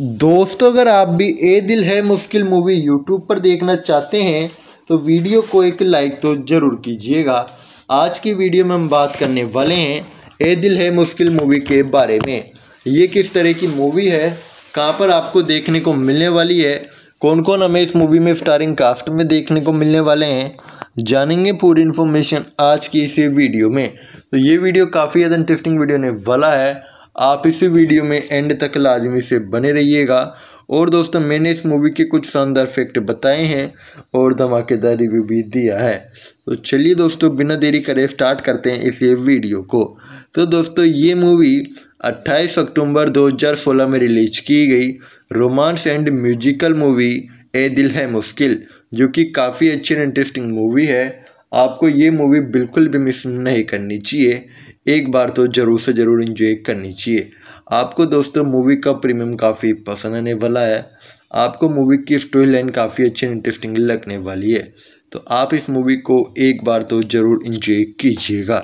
दोस्तों अगर आप भी ए दिल है मुश्किल मूवी यूट्यूब पर देखना चाहते हैं तो वीडियो को एक लाइक तो ज़रूर कीजिएगा आज की वीडियो में हम बात करने वाले हैं ए दिल है मुश्किल मूवी के बारे में ये किस तरह की मूवी है कहाँ पर आपको देखने को मिलने वाली है कौन कौन हमें इस मूवी में स्टारिंग कास्ट में देखने को मिलने वाले हैं जानेंगे पूरी इन्फॉर्मेशन आज की इस वीडियो में तो ये वीडियो काफ़ी ज़्यादा इंटरेस्टिंग वीडियो होने वाला है आप इसी वीडियो में एंड तक लाजमी से बने रहिएगा और दोस्तों मैंने इस मूवी के कुछ शानदार फैक्ट बताए हैं और धमाकेदार रिव्यू भी दिया है तो चलिए दोस्तों बिना देरी करे स्टार्ट करते हैं इस ये वीडियो को तो दोस्तों ये मूवी 28 अक्टूबर 2016 में रिलीज की गई romance and musical movie Ae Dil Hai मुश्किल जो कि काफ़ी अच्छी इंटरेस्टिंग मूवी है आपको ये मूवी बिल्कुल भी मिस नहीं करनी चाहिए एक बार तो ज़रूर से ज़रूर इंजॉय करनी चाहिए आपको दोस्तों मूवी का प्रीमियम काफ़ी पसंद आने वाला है आपको मूवी की स्टोरी लाइन काफ़ी अच्छी इंटरेस्टिंग लगने वाली है तो आप इस मूवी को एक बार तो ज़रूर इंजॉय कीजिएगा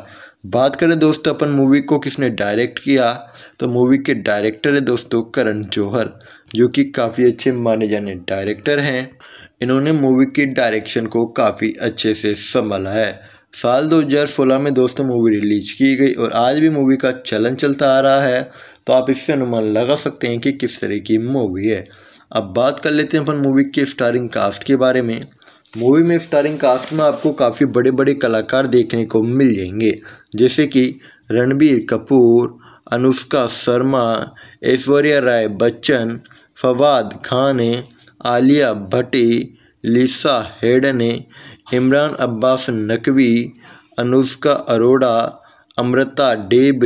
बात करें दोस्तों अपन मूवी को किसने डायरेक्ट किया तो मूवी के डायरेक्टर है दोस्तों करण जौहर जो कि काफ़ी अच्छे माने जाने डायरेक्टर हैं इन्होंने मूवी की डायरेक्शन को काफ़ी अच्छे से संभाला है साल 2016 में दोस्तों मूवी रिलीज की गई और आज भी मूवी का चलन चलता आ रहा है तो आप इससे अनुमान लगा सकते हैं कि किस तरह की मूवी है अब बात कर लेते हैं अपन मूवी के स्टारिंग कास्ट के बारे में मूवी में स्टारिंग कास्ट में आपको काफ़ी बड़े बड़े कलाकार देखने को मिल जाएंगे जैसे कि रणबीर कपूर अनुष्का शर्मा ऐश्वर्या राय बच्चन फवाद खान आलिया भट्टी लिसा हेडने इमरान अब्बास नकवी अनुष्का अरोड़ा अमृता डेब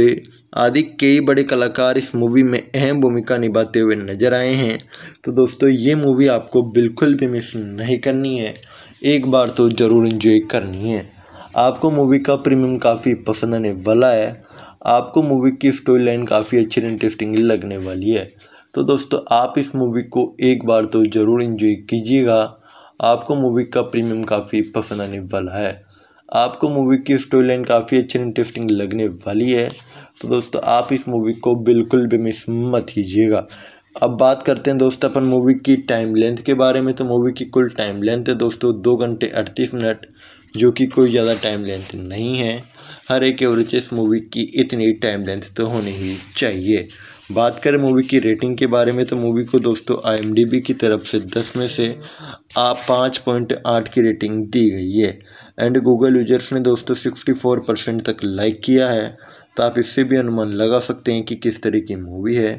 आदि कई बड़े कलाकार इस मूवी में अहम भूमिका निभाते हुए नजर आए हैं तो दोस्तों ये मूवी आपको बिल्कुल भी मिस नहीं करनी है एक बार तो ज़रूर इन्जॉय करनी है आपको मूवी का प्रीमियम काफ़ी पसंद आने वाला है आपको मूवी की स्टोरी लाइन काफ़ी अच्छी इंटरेस्टिंग लगने वाली है तो दोस्तों आप इस मूवी को एक बार तो ज़रूर इन्जॉय कीजिएगा आपको मूवी का प्रीमियम काफ़ी पसंद आने वाला है आपको मूवी की स्टोरी लाइन काफ़ी अच्छी इंटरेस्टिंग लगने वाली है तो दोस्तों आप इस मूवी को बिल्कुल भी मिस मत कीजिएगा अब बात करते हैं दोस्तों अपन मूवी की टाइम लेंथ के बारे में तो मूवी की कुल टाइम लेंथ है दोस्तों दो घंटे अड़तीस मिनट जो कि कोई ज़्यादा टाइम लेंथ नहीं है हर एक एवरेज इस मूवी की इतनी टाइम लेंथ तो होनी ही चाहिए बात करें मूवी की रेटिंग के बारे में तो मूवी को दोस्तों आई की तरफ से दस में से आप पाँच पॉइंट आठ की रेटिंग दी गई है एंड गूगल यूजर्स ने दोस्तों सिक्सटी फोर परसेंट तक लाइक किया है तो आप इससे भी अनुमान लगा सकते हैं कि किस तरह की मूवी है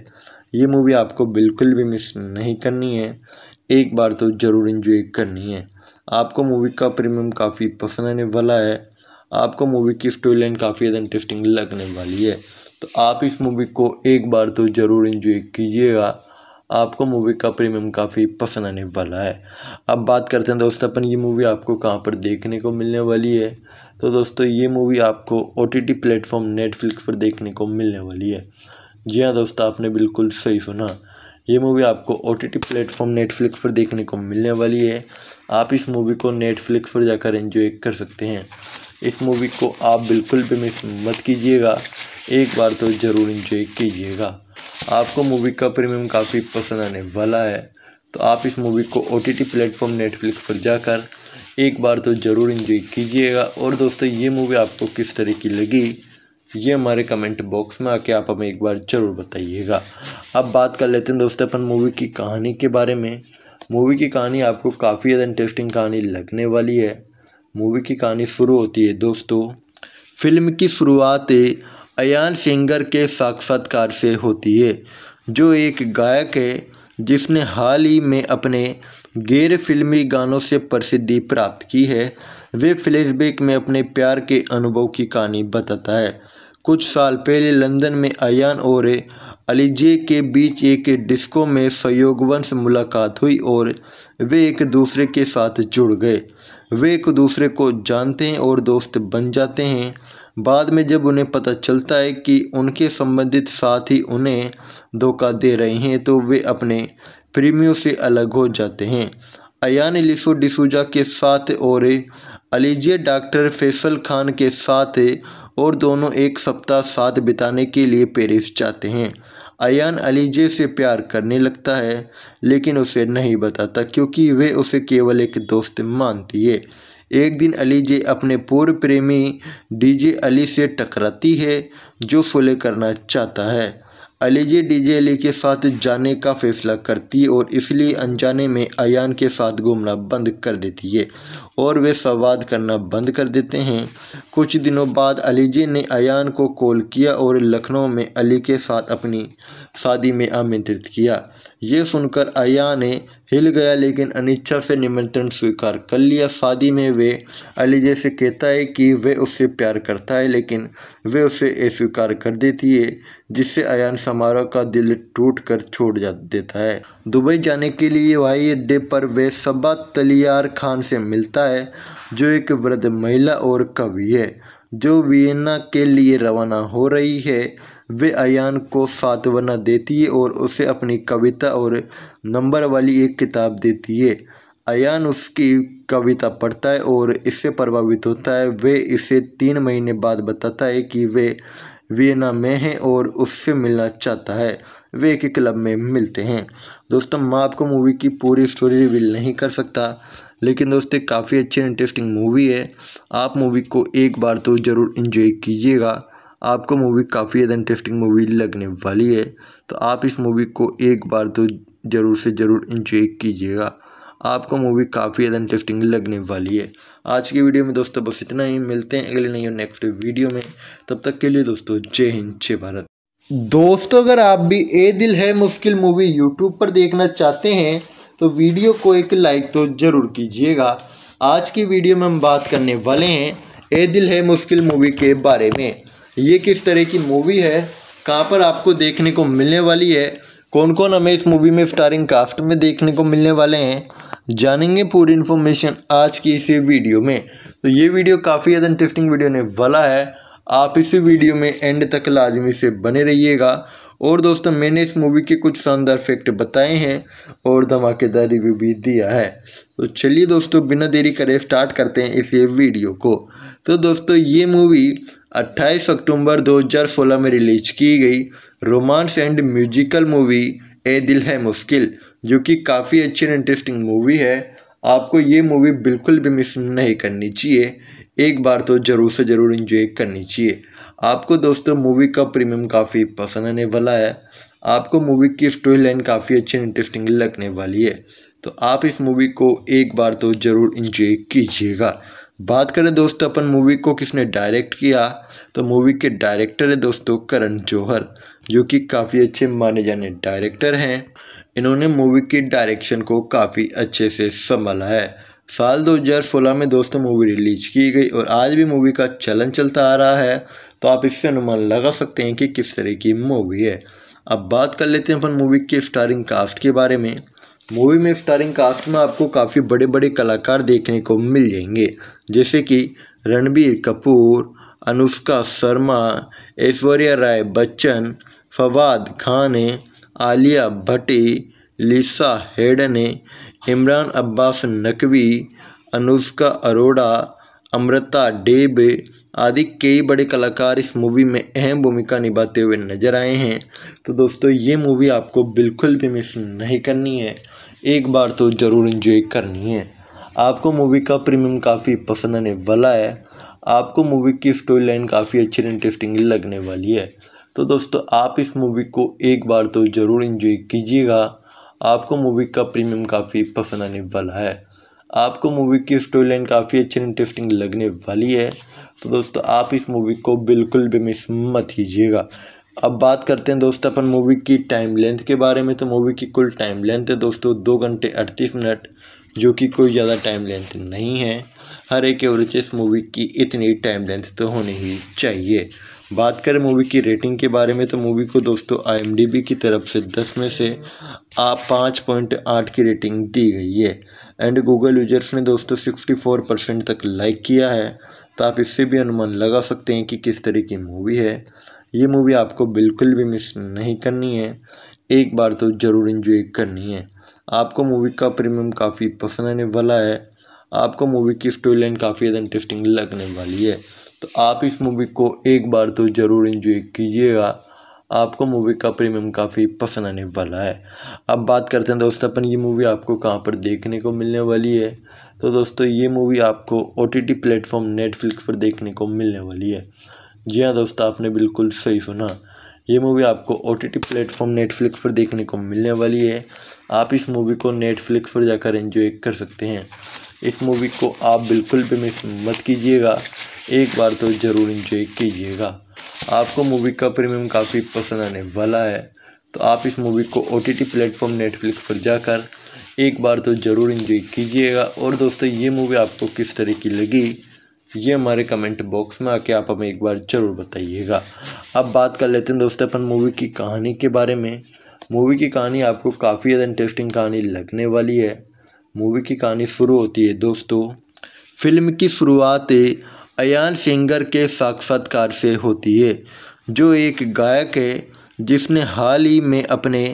ये मूवी आपको बिल्कुल भी मिस नहीं करनी है एक बार तो ज़रूर इन्जॉय करनी है आपको मूवी का प्रीमियम काफ़ी पसंद आने वाला है आपको मूवी की स्टोरी लाइन काफ़ी ज़्यादा इंटरेस्टिंग लगने वाली है तो आप इस मूवी को एक बार तो ज़रूर इन्जॉय कीजिएगा आपको मूवी का प्रीमियम काफ़ी पसंद आने वाला है अब बात करते हैं दोस्तों अपन ये मूवी आपको कहाँ पर देखने को मिलने वाली है तो दोस्तों ये मूवी आपको O T T platform Netflix पर देखने को मिलने वाली है जी हाँ दोस्तों आपने बिल्कुल सही सुना ये मूवी आपको O T T platform Netflix पर देखने को मिलने वाली है आप इस मूवी को नेटफ्लिक्स पर जाकर इंजॉय कर सकते हैं इस मूवी को आप बिल्कुल भी मिस मत कीजिएगा एक बार तो ज़रूर इंजॉय कीजिएगा आपको मूवी का प्रीमियम काफ़ी पसंद आने वाला है तो आप इस मूवी को O T T platform Netflix पर जाकर एक बार तो ज़रूर इंजॉय कीजिएगा और दोस्तों ये मूवी आपको किस तरह की लगी ये हमारे कमेंट बॉक्स में आके आप हमें एक बार ज़रूर बताइएगा अब बात कर लेते हैं दोस्तों अपन मूवी की कहानी के बारे में मूवी की कहानी आपको काफ़ी ज़्यादा इंटरेस्टिंग कहानी लगने वाली है मूवी की कहानी शुरू होती है दोस्तों फिल्म की शुरुआत अयान सिंगर के साक्षात्कार से होती है जो एक गायक है जिसने हाल ही में अपने गैर फिल्मी गानों से प्रसिद्धि प्राप्त की है वे फ्लैशबैक में अपने प्यार के अनुभव की कहानी बताता है कुछ साल पहले लंदन में अयान और अलीजे के बीच एक डिस्को में सहयोगवंश मुलाकात हुई और वे एक दूसरे के साथ जुड़ गए वे एक दूसरे को जानते हैं और दोस्त बन जाते हैं बाद में जब उन्हें पता चलता है कि उनके संबंधित साथी उन्हें धोखा दे रहे हैं तो वे अपने प्रेमियों से अलग हो जाते हैं अयान लिसो डिसूजा के साथ और अलीजिया डॉक्टर फैसल खान के साथ और दोनों एक सप्ताह साथ बिताने के लिए पेरिस जाते हैं अयान अलीजे से प्यार करने लगता है लेकिन उसे नहीं बताता क्योंकि वे उसे केवल एक दोस्त मानती है एक दिन अली जे अपने पूर्व प्रेमी डीजे अली से टकराती है जो फुले करना चाहता है अली जे डीजे अली के साथ जाने का फैसला करती है और इसलिए अनजाने में अयान के साथ घूमना बंद कर देती है और वे संवाद करना बंद कर देते हैं कुछ दिनों बाद जे ने अयान को कॉल किया और लखनऊ में अली के साथ अपनी शादी में आमंत्रित किया ये सुनकर अयान ने हिल गया लेकिन अनिच्छा से निमंत्रण स्वीकार कर लिया शादी में वे अलीजे से कहता है कि वे उससे प्यार करता है लेकिन वे उसे अस्वीकार कर देती है जिससे अयान समारोह का दिल टूट कर छोड़ जा देता है दुबई जाने के लिए हवाई अड्डे पर वे सबा तलियार खान से मिलता है जो एक वृद्ध महिला और कवि है जो वियना के लिए रवाना हो रही है वे अयान को सातवना देती है और उसे अपनी कविता और नंबर वाली एक किताब देती है अयान उसकी कविता पढ़ता है और इससे प्रभावित होता है वे इसे तीन महीने बाद बताता है कि वे वियना में हैं और उससे मिलना चाहता है वे एक क्लब में मिलते हैं दोस्तों मैं आपको मूवी की पूरी स्टोरी रिवील नहीं कर सकता लेकिन दोस्तों काफ़ी अच्छी इंटरेस्टिंग मूवी है आप मूवी को एक बार तो ज़रूर इन्जॉय कीजिएगा आपको मूवी काफ़ी ज़्यादा इंटरेस्टिंग मूवी लगने वाली है तो आप इस मूवी को एक बार तो ज़रूर से ज़रूर इंजॉय कीजिएगा आपको मूवी काफ़ी ज़्यादा इंटरेस्टिंग लगने वाली है आज की वीडियो में दोस्तों बस इतना ही मिलते हैं अगले नई और नेक्स्ट वीडियो में तब तक के लिए दोस्तों जय हिंद जय भारत दोस्तों अगर आप भी ए दिल है मुश्किल मूवी यूट्यूब पर देखना चाहते हैं तो वीडियो को एक लाइक तो ज़रूर कीजिएगा आज की वीडियो में हम बात करने वाले हैं ए दिल है मुश्किल मूवी के बारे में ये किस तरह की मूवी है कहाँ पर आपको देखने को मिलने वाली है कौन कौन हमें इस मूवी में स्टारिंग कास्ट में देखने को मिलने वाले हैं जानेंगे पूरी इन्फॉर्मेशन आज की इसी वीडियो में तो ये वीडियो काफ़ी ज़्यादा इंटरेस्टिंग वीडियो ने वाला है आप इसी वीडियो में एंड तक लाजमी से बने रहिएगा और दोस्तों मैंने इस मूवी के कुछ शानदार फैक्ट बताए हैं और धमाकेदार रिव्यू भी दिया है तो चलिए दोस्तों बिना देरी करे स्टार्ट करते हैं इस ये वीडियो को तो दोस्तों ये मूवी 28 अक्टूबर 2016 में रिलीज की गई romance and musical movie Ae Dil Hai मुश्किल जो कि काफ़ी अच्छी एंड इंटरेस्टिंग मूवी है आपको ये मूवी बिल्कुल भी मिस नहीं करनी चाहिए एक बार तो ज़रूर से ज़रूर इन्जॉय करनी चाहिए आपको दोस्तों मूवी का प्रीमियम काफ़ी पसंद आने वाला है आपको मूवी की स्टोरी लाइन काफ़ी अच्छी इंटरेस्टिंग लगने वाली है तो आप इस मूवी को एक बार तो ज़रूर इंजॉय कीजिएगा बात करें दोस्तों अपन मूवी को किसने डायरेक्ट किया तो मूवी के डायरेक्टर है दोस्तों करण जौहर जो कि काफ़ी अच्छे माने जाने डायरेक्टर हैं इन्होंने मूवी की डायरेक्शन को काफ़ी अच्छे से संभाला है साल 2016 में दोस्तों मूवी रिलीज की गई और आज भी मूवी का चलन चलता आ रहा है तो आप इससे अनुमान लगा सकते हैं कि किस तरह की मूवी है अब बात कर लेते हैं अपन मूवी के स्टारिंग कास्ट के बारे में मूवी में स्टारिंग कास्ट में आपको काफ़ी बड़े बड़े कलाकार देखने को मिल जाएंगे जैसे कि रणबीर कपूर अनुष्का शर्मा ऐश्वर्या राय बच्चन फवाद खान आलिया भट्टी लिसा हेडन इमरान अब्बास नकवी अनुष्का अरोड़ा अमृता डेब आदि कई बड़े कलाकार इस मूवी में अहम भूमिका निभाते हुए नजर आए हैं तो दोस्तों ये मूवी आपको बिल्कुल भी मिस नहीं करनी है एक बार तो ज़रूर इन्जॉय करनी है आपको मूवी का प्रीमियम काफ़ी पसंद आने वाला है आपको मूवी की स्टोरी लाइन काफ़ी अच्छी इंटरेस्टिंग लगने वाली है तो दोस्तों आप इस मूवी को एक बार तो ज़रूर इन्जॉय कीजिएगा आपको मूवी का प्रीमियम काफ़ी पसंद आने वाला है आपको मूवी की स्टोरी लाइन काफ़ी अच्छी इंटरेस्टिंग लगने वाली है तो दोस्तों आप इस मूवी को बिल्कुल भी मिस मत कीजिएगा अब बात करते हैं दोस्तों अपन मूवी की टाइम लेंथ के बारे में तो मूवी की कुल टाइम लेंथ है दोस्तों दो घंटे अड़तीस मिनट जो कि कोई ज़्यादा टाइम लेंथ नहीं है हर एक एवरेज इस मूवी की इतनी टाइम लेंथ तो होनी ही चाहिए बात करें मूवी की रेटिंग के बारे में तो मूवी को दोस्तों आई की तरफ से दस में से आप पाँच पॉइंट आठ की रेटिंग दी गई है एंड गूगल यूजर्स ने दोस्तों सिक्सटी फोर परसेंट तक लाइक किया है तो आप इससे भी अनुमान लगा सकते हैं कि किस तरह की मूवी है ये मूवी आपको बिल्कुल भी मिस नहीं करनी है एक बार तो ज़रूर इन्जॉय करनी है आपको मूवी का प्रीमियम काफ़ी पसंद आने वाला है आपको मूवी की स्टोरी लाइन काफ़ी ज़्यादा इंटरेस्टिंग लगने वाली है तो आप इस मूवी को एक बार तो ज़रूर इन्जॉय कीजिएगा आपको मूवी का प्रीमियम काफ़ी पसंद आने वाला है अब बात करते हैं दोस्तों अपन ये मूवी आपको कहाँ पर देखने को मिलने वाली है तो दोस्तों ये मूवी आपको ओ टी प्लेटफॉर्म नेटफ्लिक्स पर देखने को मिलने वाली है जी हाँ दोस्तों आपने बिल्कुल सही सुना ये मूवी आपको O T T platform Netflix पर देखने को मिलने वाली है आप इस मूवी को नेटफ्लिक्स पर जाकर इन्जॉय कर सकते हैं इस मूवी को आप बिल्कुल भी मिस मत कीजिएगा एक बार तो ज़रूर इन्जॉय कीजिएगा आपको मूवी का प्रीमियम काफ़ी पसंद आने वाला है तो आप इस मूवी को O T T platform Netflix पर जाकर एक बार तो ज़रूर इन्जॉय कीजिएगा और दोस्तों ये मूवी आपको किस तरह की लगी ये हमारे कमेंट बॉक्स में आके आप हमें एक बार ज़रूर बताइएगा अब बात कर लेते हैं दोस्तों अपन मूवी की कहानी के बारे में मूवी की कहानी आपको काफ़ी ज़्यादा इंटरेस्टिंग कहानी लगने वाली है मूवी की कहानी शुरू होती है दोस्तों फिल्म की शुरुआत अयान सिंगर के साक्षात्कार से होती है जो एक गायक है जिसने हाल ही में अपने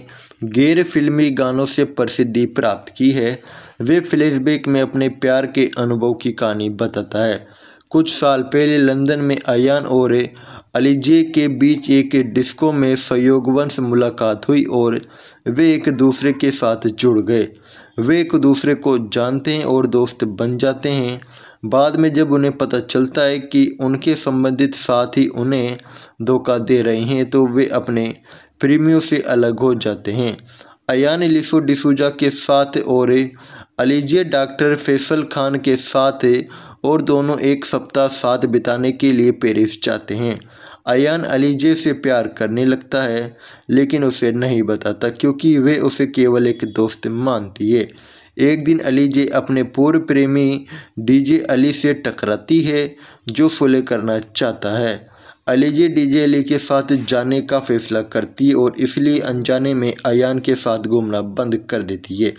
गैर फिल्मी गानों से प्रसिद्धि प्राप्त की है वे फ्लैशबैक में अपने प्यार के अनुभव की कहानी बताता है कुछ साल पहले लंदन में अयान और अलीजे के बीच एक डिस्को में सहयोगवंश मुलाकात हुई और वे एक दूसरे के साथ जुड़ गए वे एक दूसरे को जानते हैं और दोस्त बन जाते हैं बाद में जब उन्हें पता चलता है कि उनके संबंधित साथी उन्हें धोखा दे रहे हैं तो वे अपने प्रेमियों से अलग हो जाते हैं अयान लिसो डिसूजा के साथ और अलीजिया डॉक्टर फैसल खान के साथ और दोनों एक सप्ताह साथ बिताने के लिए पेरिस जाते हैं अयान अलीजे से प्यार करने लगता है लेकिन उसे नहीं बताता क्योंकि वे उसे केवल एक दोस्त मानती है एक दिन अलीजे अपने पूर्व प्रेमी डीजे अली से टकराती है जो सुलह करना चाहता है अलीजी डीजे अली के साथ जाने का फैसला करती है और इसलिए अनजाने में अन के साथ घूमना बंद कर देती है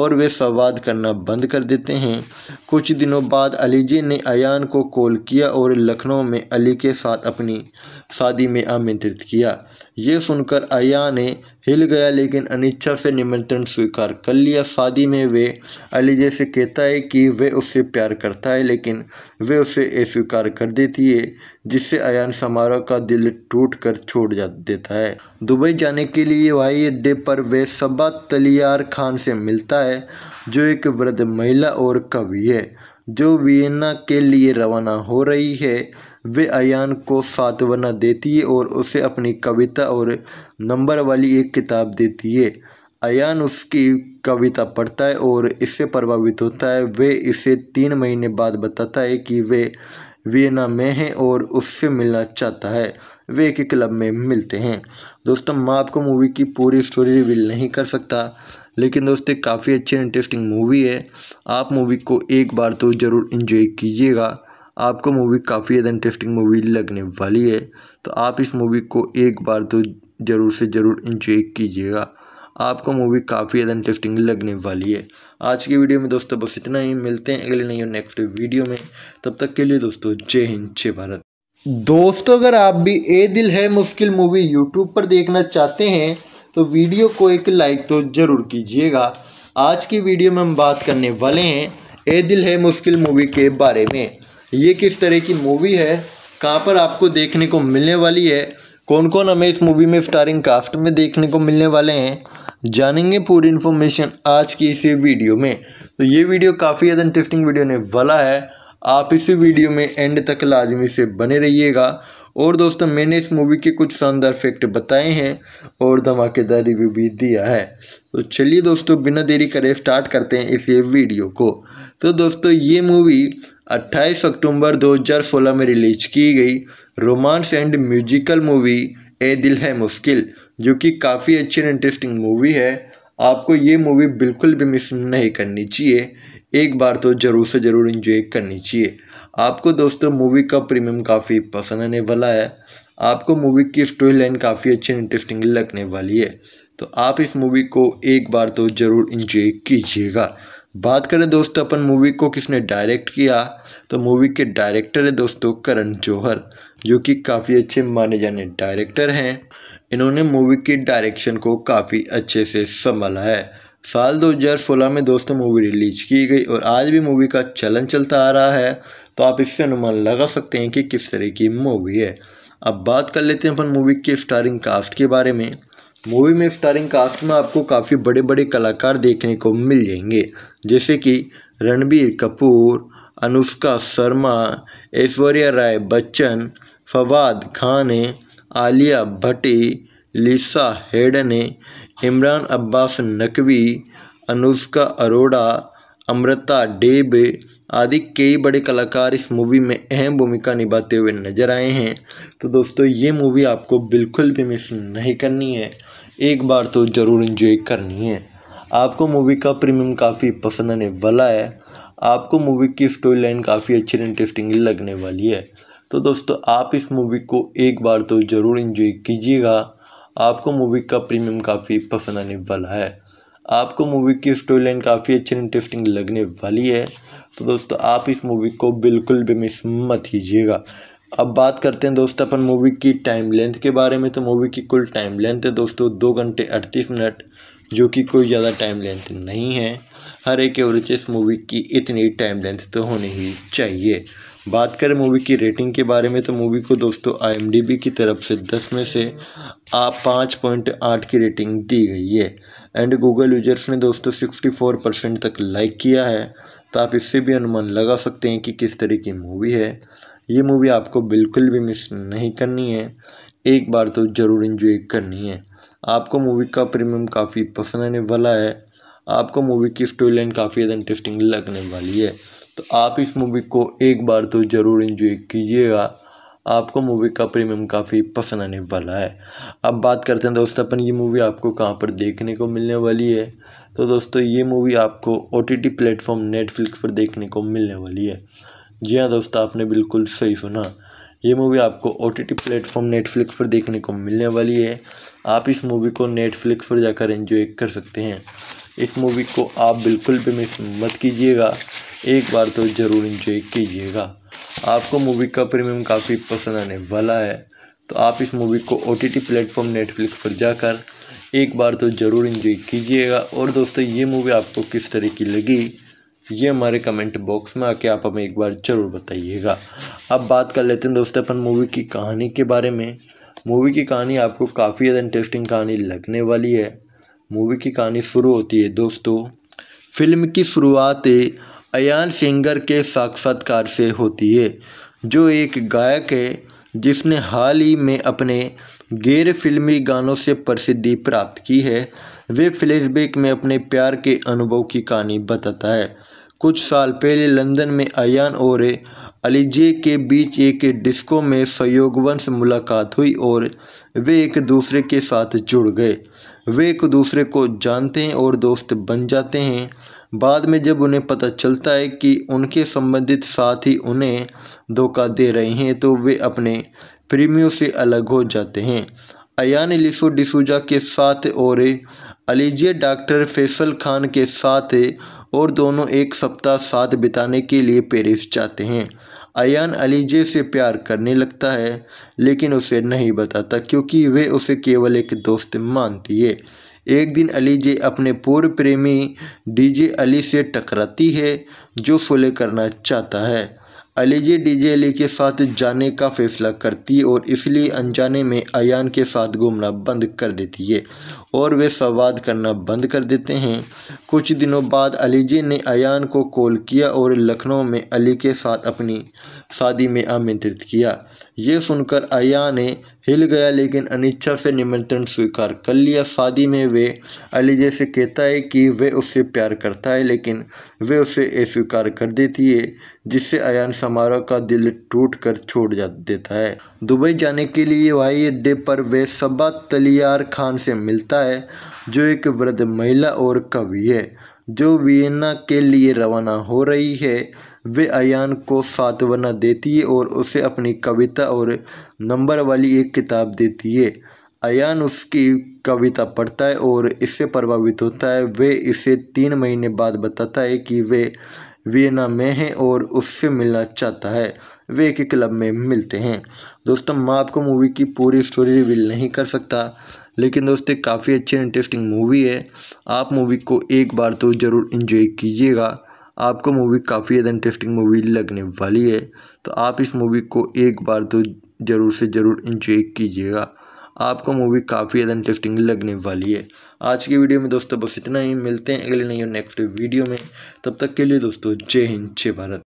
और वे संवाद करना बंद कर देते हैं कुछ दिनों बाद अलीजी ने अन को कॉल किया और लखनऊ में अली के साथ अपनी शादी में आमंत्रित किया ये सुनकर अया ने हिल गया लेकिन अनिच्छा से निमंत्रण स्वीकार कर लिया शादी में वे अलीजे से कहता है कि वे उससे प्यार करता है लेकिन वे उसे अस्वीकार कर देती है जिससे अयान समारोह का दिल टूट कर छोड़ जा देता है दुबई जाने के लिए हवाई अड्डे पर वे सबा तलियार खान से मिलता है जो एक वृद्ध महिला और कवि है जो वियना के लिए रवाना हो रही है वे अयान को सातवना देती है और उसे अपनी कविता और नंबर वाली एक किताब देती है अयान उसकी कविता पढ़ता है और इससे प्रभावित होता है वे इसे तीन महीने बाद बताता है कि वे वियना में हैं और उससे मिलना चाहता है वे एक क्लब में मिलते हैं दोस्तों मैं आपको मूवी की पूरी स्टोरी रिवील नहीं कर सकता लेकिन दोस्तों काफ़ी अच्छी इंटरेस्टिंग मूवी है आप मूवी को एक बार तो ज़रूर इन्जॉय कीजिएगा आपको मूवी काफ़ी ज़्यादा इंटरेस्टिंग मूवी लगने वाली है तो आप इस मूवी को एक बार तो ज़रूर से ज़रूर इंजॉय कीजिएगा आपको मूवी काफ़ी ज़्यादा इंटरेस्टिंग लगने वाली है आज की वीडियो में दोस्तों बस इतना ही मिलते हैं अगले नई और नेक्स्ट वीडियो में तब तक के लिए दोस्तों जय हिंद जय भारत दोस्तों अगर आप भी ए दिल है मुश्किल मूवी यूट्यूब पर देखना चाहते हैं तो वीडियो को एक लाइक तो ज़रूर कीजिएगा आज की वीडियो में हम बात करने वाले हैं ए दिल है मुश्किल मूवी के बारे में ये किस तरह की मूवी है कहाँ पर आपको देखने को मिलने वाली है कौन कौन हमें इस मूवी में स्टारिंग कास्ट में देखने को मिलने वाले हैं जानेंगे पूरी इन्फॉर्मेशन आज की इसी वीडियो में तो ये वीडियो काफ़ी ज़्यादा इंटरेस्टिंग वीडियो ने वाला है आप इसी वीडियो में एंड तक लाजमी से बने रहिएगा और दोस्तों मैंने इस मूवी के कुछ शानदार फैक्ट बताए हैं और धमाकेदार रिव्यू भी दिया है तो चलिए दोस्तों बिना देरी करे स्टार्ट करते हैं इस ये वीडियो को तो दोस्तों ये मूवी 28 अक्टूबर 2016 में रिलीज की गई romance and musical movie Ae Dil Hai मुश्किल जो कि काफ़ी अच्छी एंड इंटरेस्टिंग मूवी है आपको ये मूवी बिल्कुल भी मिस नहीं करनी चाहिए एक बार तो ज़रूर से ज़रूर इन्जॉय करनी चाहिए आपको दोस्तों मूवी का प्रीमियम काफ़ी पसंद आने वाला है आपको मूवी की स्टोरी लाइन काफ़ी अच्छी इंटरेस्टिंग लगने वाली है तो आप इस मूवी को एक बार तो ज़रूर इंजॉय कीजिएगा बात करें दोस्तों अपन मूवी को किसने डायरेक्ट किया तो मूवी के डायरेक्टर है दोस्तों करण जौहर जो कि काफ़ी अच्छे माने जाने डायरेक्टर हैं इन्होंने मूवी के डायरेक्शन को काफ़ी अच्छे से संभाला है साल 2016 में दोस्तों मूवी रिलीज की गई और आज भी मूवी का चलन चलता आ रहा है तो आप इससे अनुमान लगा सकते हैं कि किस तरह की मूवी है अब बात कर लेते हैं अपन मूवी के स्टारिंग कास्ट के बारे में मूवी में स्टारिंग कास्ट में आपको काफ़ी बड़े बड़े कलाकार देखने को मिल जाएंगे जैसे कि रणबीर कपूर अनुष्का शर्मा ऐश्वर्या राय बच्चन फवाद खान आलिया भट्टी लिसा हेडन इमरान अब्बास नकवी अनुष्का अरोड़ा अमृता डेब आदि कई बड़े कलाकार इस मूवी में अहम भूमिका निभाते हुए नजर आए हैं तो दोस्तों ये मूवी आपको बिल्कुल भी मिस नहीं करनी है एक बार तो ज़रूर इन्जॉय करनी है आपको मूवी का प्रीमियम काफ़ी पसंद आने वाला है आपको मूवी की स्टोरी लाइन काफ़ी अच्छी और इंटरेस्टिंग लगने वाली है तो दोस्तों आप इस मूवी को एक बार तो ज़रूर इन्जॉय कीजिएगा आपको मूवी का प्रीमियम काफ़ी पसंद आने वाला है आपको मूवी की स्टोरी लाइन काफ़ी अच्छी इंटरेस्टिंग लगने वाली है तो दोस्तों आप इस मूवी को बिल्कुल भी मिस मत कीजिएगा अब बात करते हैं दोस्तों अपन मूवी की टाइम लेंथ के बारे में तो मूवी की कुल टाइम लेंथ है दोस्तों दो घंटे अड़तीस मिनट जो कि कोई ज़्यादा टाइम लेंथ नहीं है हर एक एवरेज इस मूवी की इतनी टाइम लेंथ तो होनी ही चाहिए बात करें मूवी की रेटिंग के बारे में तो मूवी को दोस्तों आई की तरफ से दस में से आप पाँच पॉइंट आठ की रेटिंग दी गई है एंड गूगल यूजर्स ने दोस्तों सिक्सटी फोर परसेंट तक लाइक किया है तो आप इससे भी अनुमान लगा सकते हैं कि किस तरह की मूवी है ये मूवी आपको बिल्कुल भी मिस नहीं करनी है एक बार तो ज़रूर इन्जॉय करनी है आपको मूवी का प्रीमियम काफ़ी पसंद आने वाला है आपको मूवी की स्टोरी लाइन काफ़ी ज़्यादा इंटरेस्टिंग लगने वाली है तो आप इस मूवी को एक बार तो ज़रूर इन्जॉय कीजिएगा आपको मूवी का प्रीमियम काफ़ी पसंद आने वाला है अब बात करते हैं दोस्तों अपन ये मूवी आपको कहाँ पर देखने को मिलने वाली है तो दोस्तों ये मूवी आपको O T T platform Netflix पर देखने को मिलने वाली है जी हाँ दोस्तों आपने बिल्कुल सही सुना ये मूवी आपको O T T platform Netflix पर देखने को मिलने वाली है आप इस मूवी को नेटफ्लिक्स पर जाकर इन्जॉय कर सकते हैं इस मूवी को आप बिल्कुल भी मिस मत कीजिएगा एक बार तो ज़रूर इन्जॉय कीजिएगा आपको मूवी का प्रीमियम काफ़ी पसंद आने वाला है तो आप इस मूवी को O T T platform Netflix पर जाकर एक बार तो ज़रूर इन्जॉय कीजिएगा और दोस्तों ये मूवी आपको किस तरह की लगी ये हमारे कमेंट बॉक्स में आके आप हमें एक बार ज़रूर बताइएगा अब बात कर लेते हैं दोस्तों अपन मूवी की कहानी के बारे में मूवी की कहानी आपको काफ़ी ज़्यादा इंटरेस्टिंग कहानी लगने वाली है मूवी की कहानी शुरू होती है दोस्तों फिल्म की शुरुआत अयान सिंगर के साक्षात्कार से होती है जो एक गायक है जिसने हाल ही में अपने गैर फिल्मी गानों से प्रसिद्धि प्राप्त की है वे फ्लैशबैक में अपने प्यार के अनुभव की कहानी बताता है कुछ साल पहले लंदन में अयान और अलीजे के बीच एक डिस्को में सहयोगवंश मुलाकात हुई और वे एक दूसरे के साथ जुड़ गए वे एक दूसरे को जानते हैं और दोस्त बन जाते हैं बाद में जब उन्हें पता चलता है कि उनके संबंधित साथी उन्हें धोखा दे रहे हैं तो वे अपने प्रेमियों से अलग हो जाते हैं अयान लिसो डिसूजा के साथ और अलीजे डॉक्टर फैसल खान के साथ और दोनों एक सप्ताह साथ बिताने के लिए पेरिस जाते हैं अन अलीजे से प्यार करने लगता है लेकिन उसे नहीं बताता क्योंकि वे उसे केवल एक दोस्त मानती है एक दिन अलीजे अपने पूर्व प्रेमी डीजे अली से टकराती है जो सुलह करना चाहता है डीजे अली के साथ जाने का फैसला करती है और इसलिए अनजाने में अन के साथ घूमना बंद कर देती है और वे संवाद करना बंद कर देते हैं कुछ दिनों बाद अलीजी ने अन को कॉल किया और लखनऊ में अली के साथ अपनी शादी में आमंत्रित किया ये सुनकर अया ने हिल गया लेकिन अनिच्छा से निमंत्रण स्वीकार कर लिया शादी में वे अलीजे से कहता है कि वे उससे प्यार करता है लेकिन वे उसे अस्वीकार कर देती है जिससे अयान समारोह का दिल टूट कर छोड़ जा देता है दुबई जाने के लिए हवाई अड्डे पर वे सबा तलियार खान से मिलता है जो एक वृद्ध महिला और कवि है जो वियना के लिए रवाना हो रही है वे अयान को सातवना देती है और उसे अपनी कविता और नंबर वाली एक किताब देती है अयान उसकी कविता पढ़ता है और इससे प्रभावित होता है वे इसे तीन महीने बाद बताता है कि वे वियना में हैं और उससे मिलना चाहता है वे एक क्लब में मिलते हैं दोस्तों मैं आपको मूवी की पूरी स्टोरी रिवील नहीं कर सकता लेकिन दोस्तों काफ़ी अच्छी इंटरेस्टिंग मूवी है आप मूवी को एक बार तो ज़रूर इन्जॉय कीजिएगा आपको मूवी काफ़ी ज़्यादा इंटरेस्टिंग मूवी लगने वाली है तो आप इस मूवी को एक बार तो ज़रूर से ज़रूर इंजॉय कीजिएगा आपको मूवी काफ़ी ज़्यादा इंटरेस्टिंग लगने वाली है आज की वीडियो में दोस्तों बस इतना ही मिलते हैं अगले नई नेक्स्ट वीडियो में तब तक के लिए दोस्तों जय हिंद जय भारत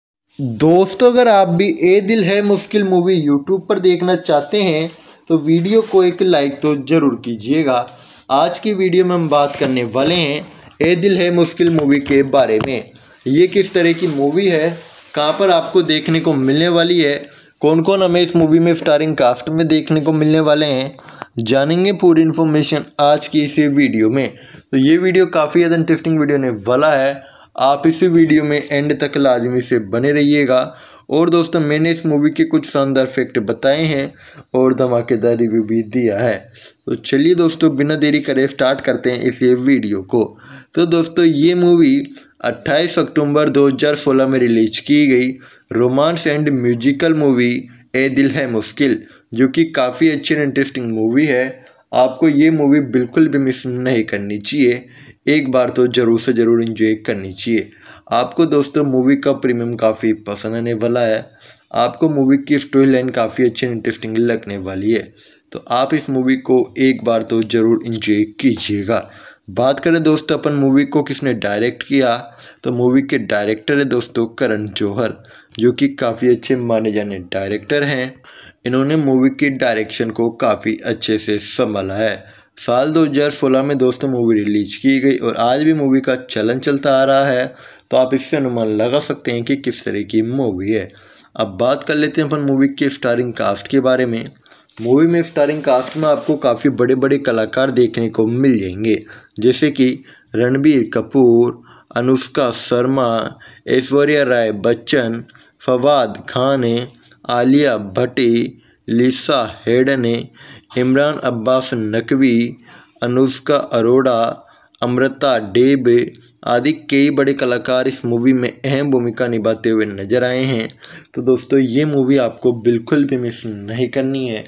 दोस्तों अगर आप भी ए दिल है मुश्किल मूवी यूट्यूब पर देखना चाहते हैं तो वीडियो को एक लाइक तो ज़रूर कीजिएगा आज की वीडियो में हम बात करने वाले हैं ए दिल है मुश्किल मूवी के बारे में ये किस तरह की मूवी है कहाँ पर आपको देखने को मिलने वाली है कौन कौन हमें इस मूवी में स्टारिंग कास्ट में देखने को मिलने वाले हैं जानेंगे पूरी इन्फॉर्मेशन आज की इसी वीडियो में तो ये वीडियो काफ़ी ज़्यादा इंटरेस्टिंग वीडियो ने वाला है आप इसी वीडियो में एंड तक लाजमी से बने रहिएगा और दोस्तों मैंने इस मूवी के कुछ शानदार फैक्ट बताए हैं और धमाकेदार रिव्यू भी दिया है तो चलिए दोस्तों बिना देरी करे स्टार्ट करते हैं इस वीडियो को तो दोस्तों ये मूवी 28 अक्टूबर 2016 में रिलीज की गई romance and musical movie Ae Dil Hai मुश्किल जो कि काफ़ी अच्छी एंड इंटरेस्टिंग मूवी है आपको ये मूवी बिल्कुल भी मिस नहीं करनी चाहिए एक बार तो ज़रूर से ज़रूर इन्जॉय करनी चाहिए आपको दोस्तों मूवी का प्रीमियम काफ़ी पसंद आने वाला है आपको मूवी की स्टोरी लाइन काफ़ी अच्छी इंटरेस्टिंग लगने वाली है तो आप इस मूवी को एक बार तो ज़रूर इंजॉय कीजिएगा बात करें दोस्तों अपन मूवी को किसने डायरेक्ट किया तो मूवी के डायरेक्टर है दोस्तों करण जौहर जो कि काफ़ी अच्छे माने जाने डायरेक्टर हैं इन्होंने मूवी की डायरेक्शन को काफ़ी अच्छे से संभाला है साल 2016 में दोस्तों मूवी रिलीज की गई और आज भी मूवी का चलन चलता आ रहा है तो आप इससे अनुमान लगा सकते हैं कि किस तरह की मूवी है अब बात कर लेते हैं अपन मूवी के स्टारिंग कास्ट के बारे में मूवी में स्टारिंग कास्ट में आपको काफ़ी बड़े बड़े कलाकार देखने को मिल जाएंगे जैसे कि रणबीर कपूर अनुष्का शर्मा ऐश्वर्या राय बच्चन फवाद खान आलिया भट्टी लिसा हेडन इमरान अब्बास नकवी अनुष्का अरोड़ा अमृता डेब आदि कई बड़े कलाकार इस मूवी में अहम भूमिका निभाते हुए नजर आए हैं तो दोस्तों ये मूवी आपको बिल्कुल भी मिस नहीं करनी है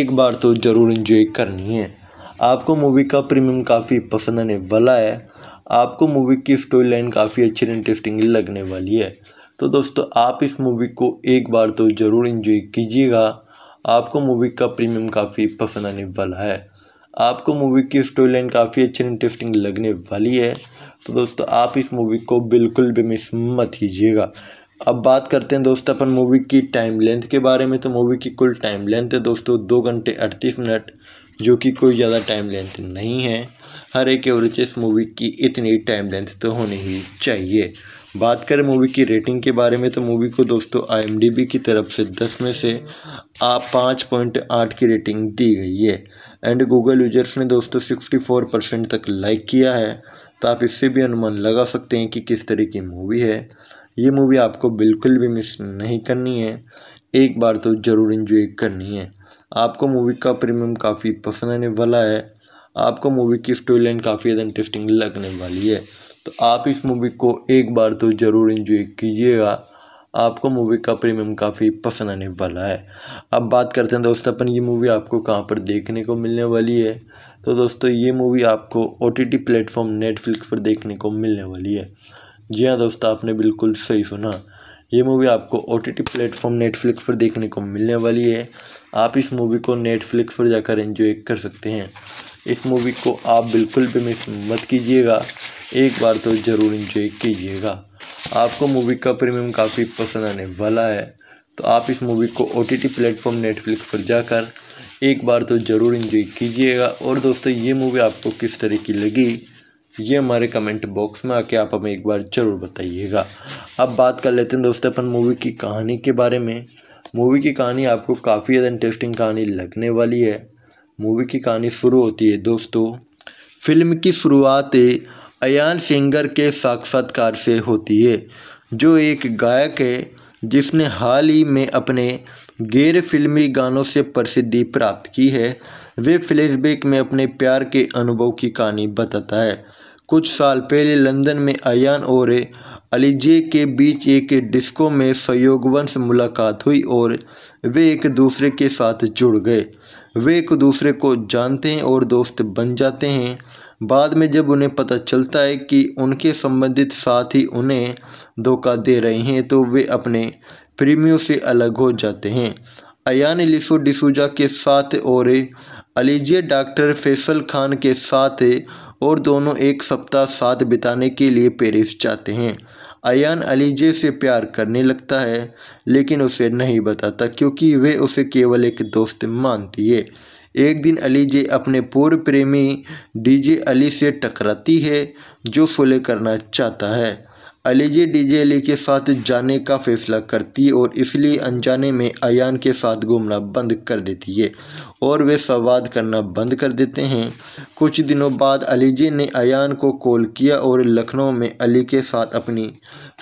एक बार तो ज़रूर इन्जॉय करनी है आपको मूवी का प्रीमियम काफ़ी पसंद आने वाला है आपको मूवी की स्टोरी लाइन काफ़ी अच्छी और इंटरेस्टिंग लगने वाली है तो दोस्तों आप इस मूवी को एक बार तो ज़रूर इन्जॉय कीजिएगा आपको मूवी का प्रीमियम काफ़ी पसंद आने वाला है आपको मूवी की स्टोरी लाइन काफ़ी अच्छी इंटरेस्टिंग लगने वाली है तो दोस्तों आप इस मूवी को बिल्कुल भी मिस मत कीजिएगा अब बात करते हैं दोस्तों अपन मूवी की टाइम लेंथ के बारे में तो मूवी की कुल टाइम लेंथ है दोस्तों दो घंटे अड़तीस मिनट जो कि कोई ज़्यादा टाइम लेंथ नहीं है हर एक एवरेज इस मूवी की इतनी टाइम लेंथ तो होनी ही चाहिए बात करें मूवी की रेटिंग के बारे में तो मूवी को दोस्तों आई की तरफ से दस में से आप पाँच पॉइंट आठ की रेटिंग दी गई है एंड गूगल यूजर्स ने दोस्तों सिक्सटी फोर परसेंट तक लाइक किया है तो आप इससे भी अनुमान लगा सकते हैं कि किस तरह की मूवी है ये मूवी आपको बिल्कुल भी मिस नहीं करनी है एक बार तो ज़रूर इन्जॉय करनी है आपको मूवी का प्रीमियम काफ़ी पसंद आने वाला है आपको मूवी की स्टोरी लाइन काफ़ी ज़्यादा इंटरेस्टिंग लगने वाली है तो आप इस मूवी को एक बार तो ज़रूर इन्जॉय कीजिएगा आपको मूवी का प्रीमियम काफ़ी पसंद आने वाला है अब बात करते हैं दोस्तों अपन ये मूवी आपको कहाँ पर देखने को मिलने वाली है तो दोस्तों ये मूवी आपको O T T platform Netflix पर देखने को मिलने वाली है जी हाँ दोस्तों आपने बिल्कुल सही सुना ये मूवी आपको O T T platform Netflix पर देखने को मिलने वाली है आप इस मूवी को नेटफ्लिक्स पर जाकर इन्जॉय कर सकते हैं इस मूवी को आप बिल्कुल भी मिस मत कीजिएगा एक बार तो ज़रूर इन्जॉय कीजिएगा आपको मूवी का प्रीमियम काफ़ी पसंद आने वाला है तो आप इस मूवी को O T T platform Netflix पर जाकर एक बार तो ज़रूर इन्जॉय कीजिएगा और दोस्तों ये मूवी आपको किस तरह की लगी ये हमारे कमेंट बॉक्स में आके आप हमें एक बार ज़रूर बताइएगा अब बात कर लेते हैं दोस्तों अपन मूवी की कहानी के बारे में मूवी की कहानी आपको काफ़ी ज़्यादा इंटरेस्टिंग कहानी लगने वाली है मूवी की कहानी शुरू होती है दोस्तों फिल्म की शुरुआत अयान सिंगर के साक्षात्कार से होती है जो एक गायक है जिसने हाल ही में अपने गैर फिल्मी गानों से प्रसिद्धि प्राप्त की है वे फ्लैशबैक में अपने प्यार के अनुभव की कहानी बताता है कुछ साल पहले लंदन में अयान और अलीजे के बीच एक डिस्को में सहयोगवंश मुलाकात हुई और वे एक दूसरे के साथ जुड़ गए वे एक दूसरे को जानते हैं और दोस्त बन जाते हैं बाद में जब उन्हें पता चलता है कि उनके संबंधित साथी उन्हें धोखा दे रहे हैं तो वे अपने प्रेमियों से अलग हो जाते हैं अयान लिसो डिसूजा के साथ और अलीजे डॉक्टर फैसल खान के साथ और दोनों एक सप्ताह साथ बिताने के लिए पेरिस जाते हैं अन अलीजे से प्यार करने लगता है लेकिन उसे नहीं बताता क्योंकि वे उसे केवल एक दोस्त मानती है एक दिन अलीजे अपने पूर्व प्रेमी डीजे अली से टकराती है जो सुलह करना चाहता है अलीजे डीजेली के साथ जाने का फैसला करती है और इसलिए अनजाने में अन के साथ घूमना बंद कर देती है और वे संवाद करना बंद कर देते हैं कुछ दिनों बाद अलीजी ने अन को कॉल किया और लखनऊ में अली के साथ अपनी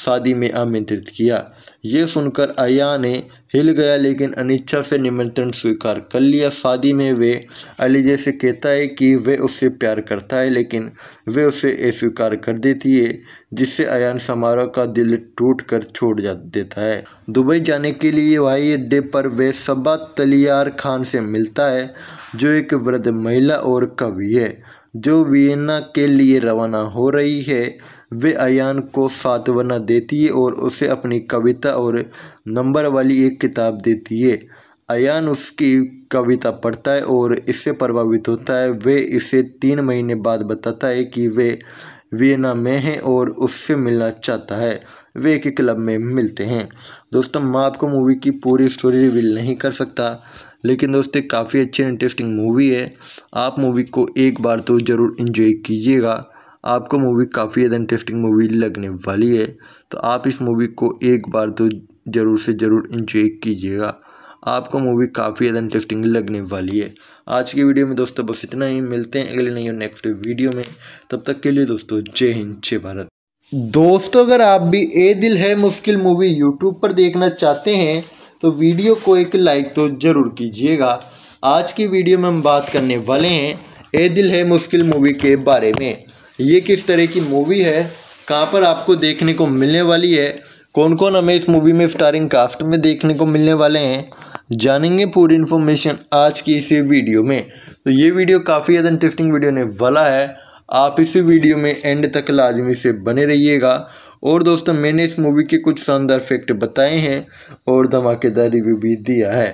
शादी में आमंत्रित किया ये सुनकर अया ने हिल गया लेकिन अनिच्छा से निमंत्रण स्वीकार कर लिया शादी में वे अलीजे से कहता है कि वे उससे प्यार करता है लेकिन वे उसे अस्वीकार कर देती है जिससे अयान समारोह का दिल टूट कर छोड़ जा देता है दुबई जाने के लिए हवाई अड्डे पर वे सबा तलियार खान से मिलता है जो एक वृद्ध महिला और कवि है जो वियना के लिए रवाना हो रही है वे अयान को सातवना देती है और उसे अपनी कविता और नंबर वाली एक किताब देती है अयान उसकी कविता पढ़ता है और इससे प्रभावित होता है वे इसे तीन महीने बाद बताता है कि वे वियना में हैं और उससे मिलना चाहता है वे एक क्लब में मिलते हैं दोस्तों मैं आपको मूवी की पूरी स्टोरी रिवील नहीं कर सकता लेकिन दोस्तों काफ़ी अच्छी इंटरेस्टिंग मूवी है आप मूवी को एक बार तो ज़रूर इन्जॉय कीजिएगा आपको मूवी काफ़ी ज़्यादा इंटरेस्टिंग मूवी लगने वाली है तो आप इस मूवी को एक बार तो ज़रूर से ज़रूर इंजॉय कीजिएगा आपको मूवी काफ़ी ज़्यादा इंटरेस्टिंग लगने वाली है आज की वीडियो में दोस्तों बस इतना ही मिलते हैं अगले नई नेक्स्ट वीडियो में तब तक के लिए दोस्तों जय हिंद जय भारत दोस्तों अगर आप भी ए दिल है मुश्किल मूवी यूट्यूब पर देखना चाहते हैं तो वीडियो को एक लाइक तो ज़रूर कीजिएगा आज की वीडियो में हम बात करने वाले हैं ए दिल है मुश्किल मूवी के बारे में ये किस तरह की मूवी है कहाँ पर आपको देखने को मिलने वाली है कौन कौन हमें इस मूवी में स्टारिंग कास्ट में देखने को मिलने वाले हैं जानेंगे पूरी इन्फॉर्मेशन आज की इस वीडियो में तो ये वीडियो काफ़ी ज़्यादा इंटरेस्टिंग वीडियो ने वाला है आप इस वीडियो में एंड तक लाजमी से बने रहिएगा और दोस्तों मैंने इस मूवी के कुछ शानदार फैक्ट बताए हैं और धमाकेदार रिव्यू भी दिया है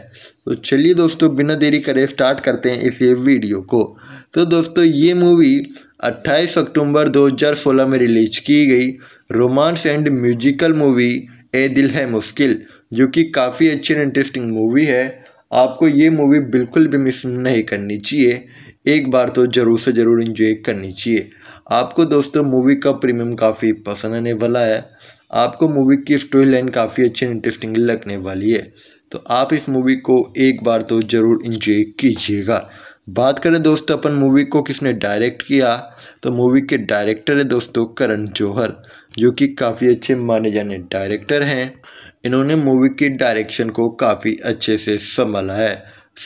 तो चलिए दोस्तों बिना देरी करे स्टार्ट करते हैं इस वीडियो को तो दोस्तों ये मूवी 28 अक्टूबर 2016 में रिलीज की गई romance and musical movie Ae Dil Hai मुश्किल जो कि काफ़ी अच्छी एंड इंटरेस्टिंग मूवी है आपको ये मूवी बिल्कुल भी मिस नहीं करनी चाहिए एक बार तो ज़रूर से ज़रूर इन्जॉय करनी चाहिए आपको दोस्तों मूवी का प्रीमियम काफ़ी पसंद आने वाला है आपको मूवी की स्टोरी लाइन काफ़ी अच्छी इंटरेस्टिंग लगने वाली है तो आप इस मूवी को एक बार तो ज़रूर इन्जॉय कीजिएगा बात करें दोस्तों अपन मूवी को किसने डायरेक्ट किया तो मूवी के डायरेक्टर हैं दोस्तों करण जौहर जो कि काफ़ी अच्छे माने जाने डायरेक्टर हैं इन्होंने मूवी के डायरेक्शन को काफ़ी अच्छे से संभाला है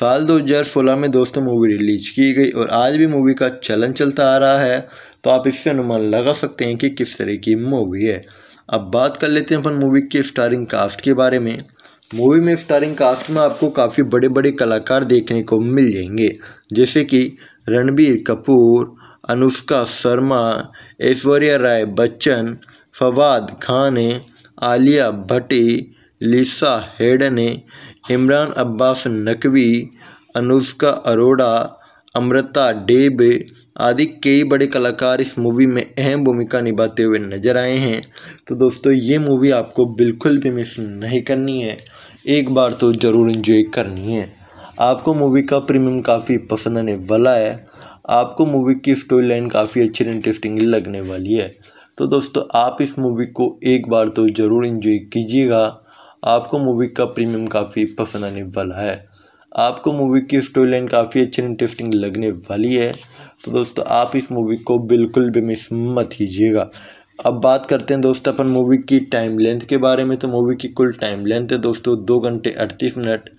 साल 2016 में दोस्तों मूवी रिलीज की गई और आज भी मूवी का चलन चलता आ रहा है तो आप इससे अनुमान लगा सकते हैं कि किस तरह की मूवी है अब बात कर लेते हैं अपन मूवी के स्टारिंग कास्ट के बारे में मूवी में स्टारिंग कास्ट में आपको काफ़ी बड़े बड़े कलाकार देखने को मिल जाएंगे जैसे कि रणबीर कपूर अनुष्का शर्मा ऐश्वर्या राय बच्चन फवाद खान आलिया भट्टी लिसा हेडन इमरान अब्बास नकवी अनुष्का अरोड़ा अमृता डेब आदि कई बड़े कलाकार इस मूवी में अहम भूमिका निभाते हुए नजर आए हैं तो दोस्तों ये मूवी आपको बिल्कुल भी मिस नहीं करनी है एक बार तो ज़रूर इन्जॉय करनी है आपको मूवी का प्रीमियम काफ़ी पसंद आने वाला है आपको मूवी की स्टोरी लाइन काफ़ी अच्छी इंटरेस्टिंग लगने वाली है तो दोस्तों आप इस मूवी को एक बार तो ज़रूर इन्जॉय कीजिएगा आपको मूवी का प्रीमियम काफ़ी पसंद आने वाला है आपको मूवी की स्टोरी लाइन काफ़ी अच्छी इंटरेस्टिंग लगने वाली है तो दोस्तों आप इस मूवी को बिल्कुल भी मिस मत कीजिएगा अब बात करते हैं दोस्तों अपन मूवी की टाइम लेंथ के बारे में तो मूवी की कुल टाइम लेंथ है दोस्तों दो घंटे अड़तीस मिनट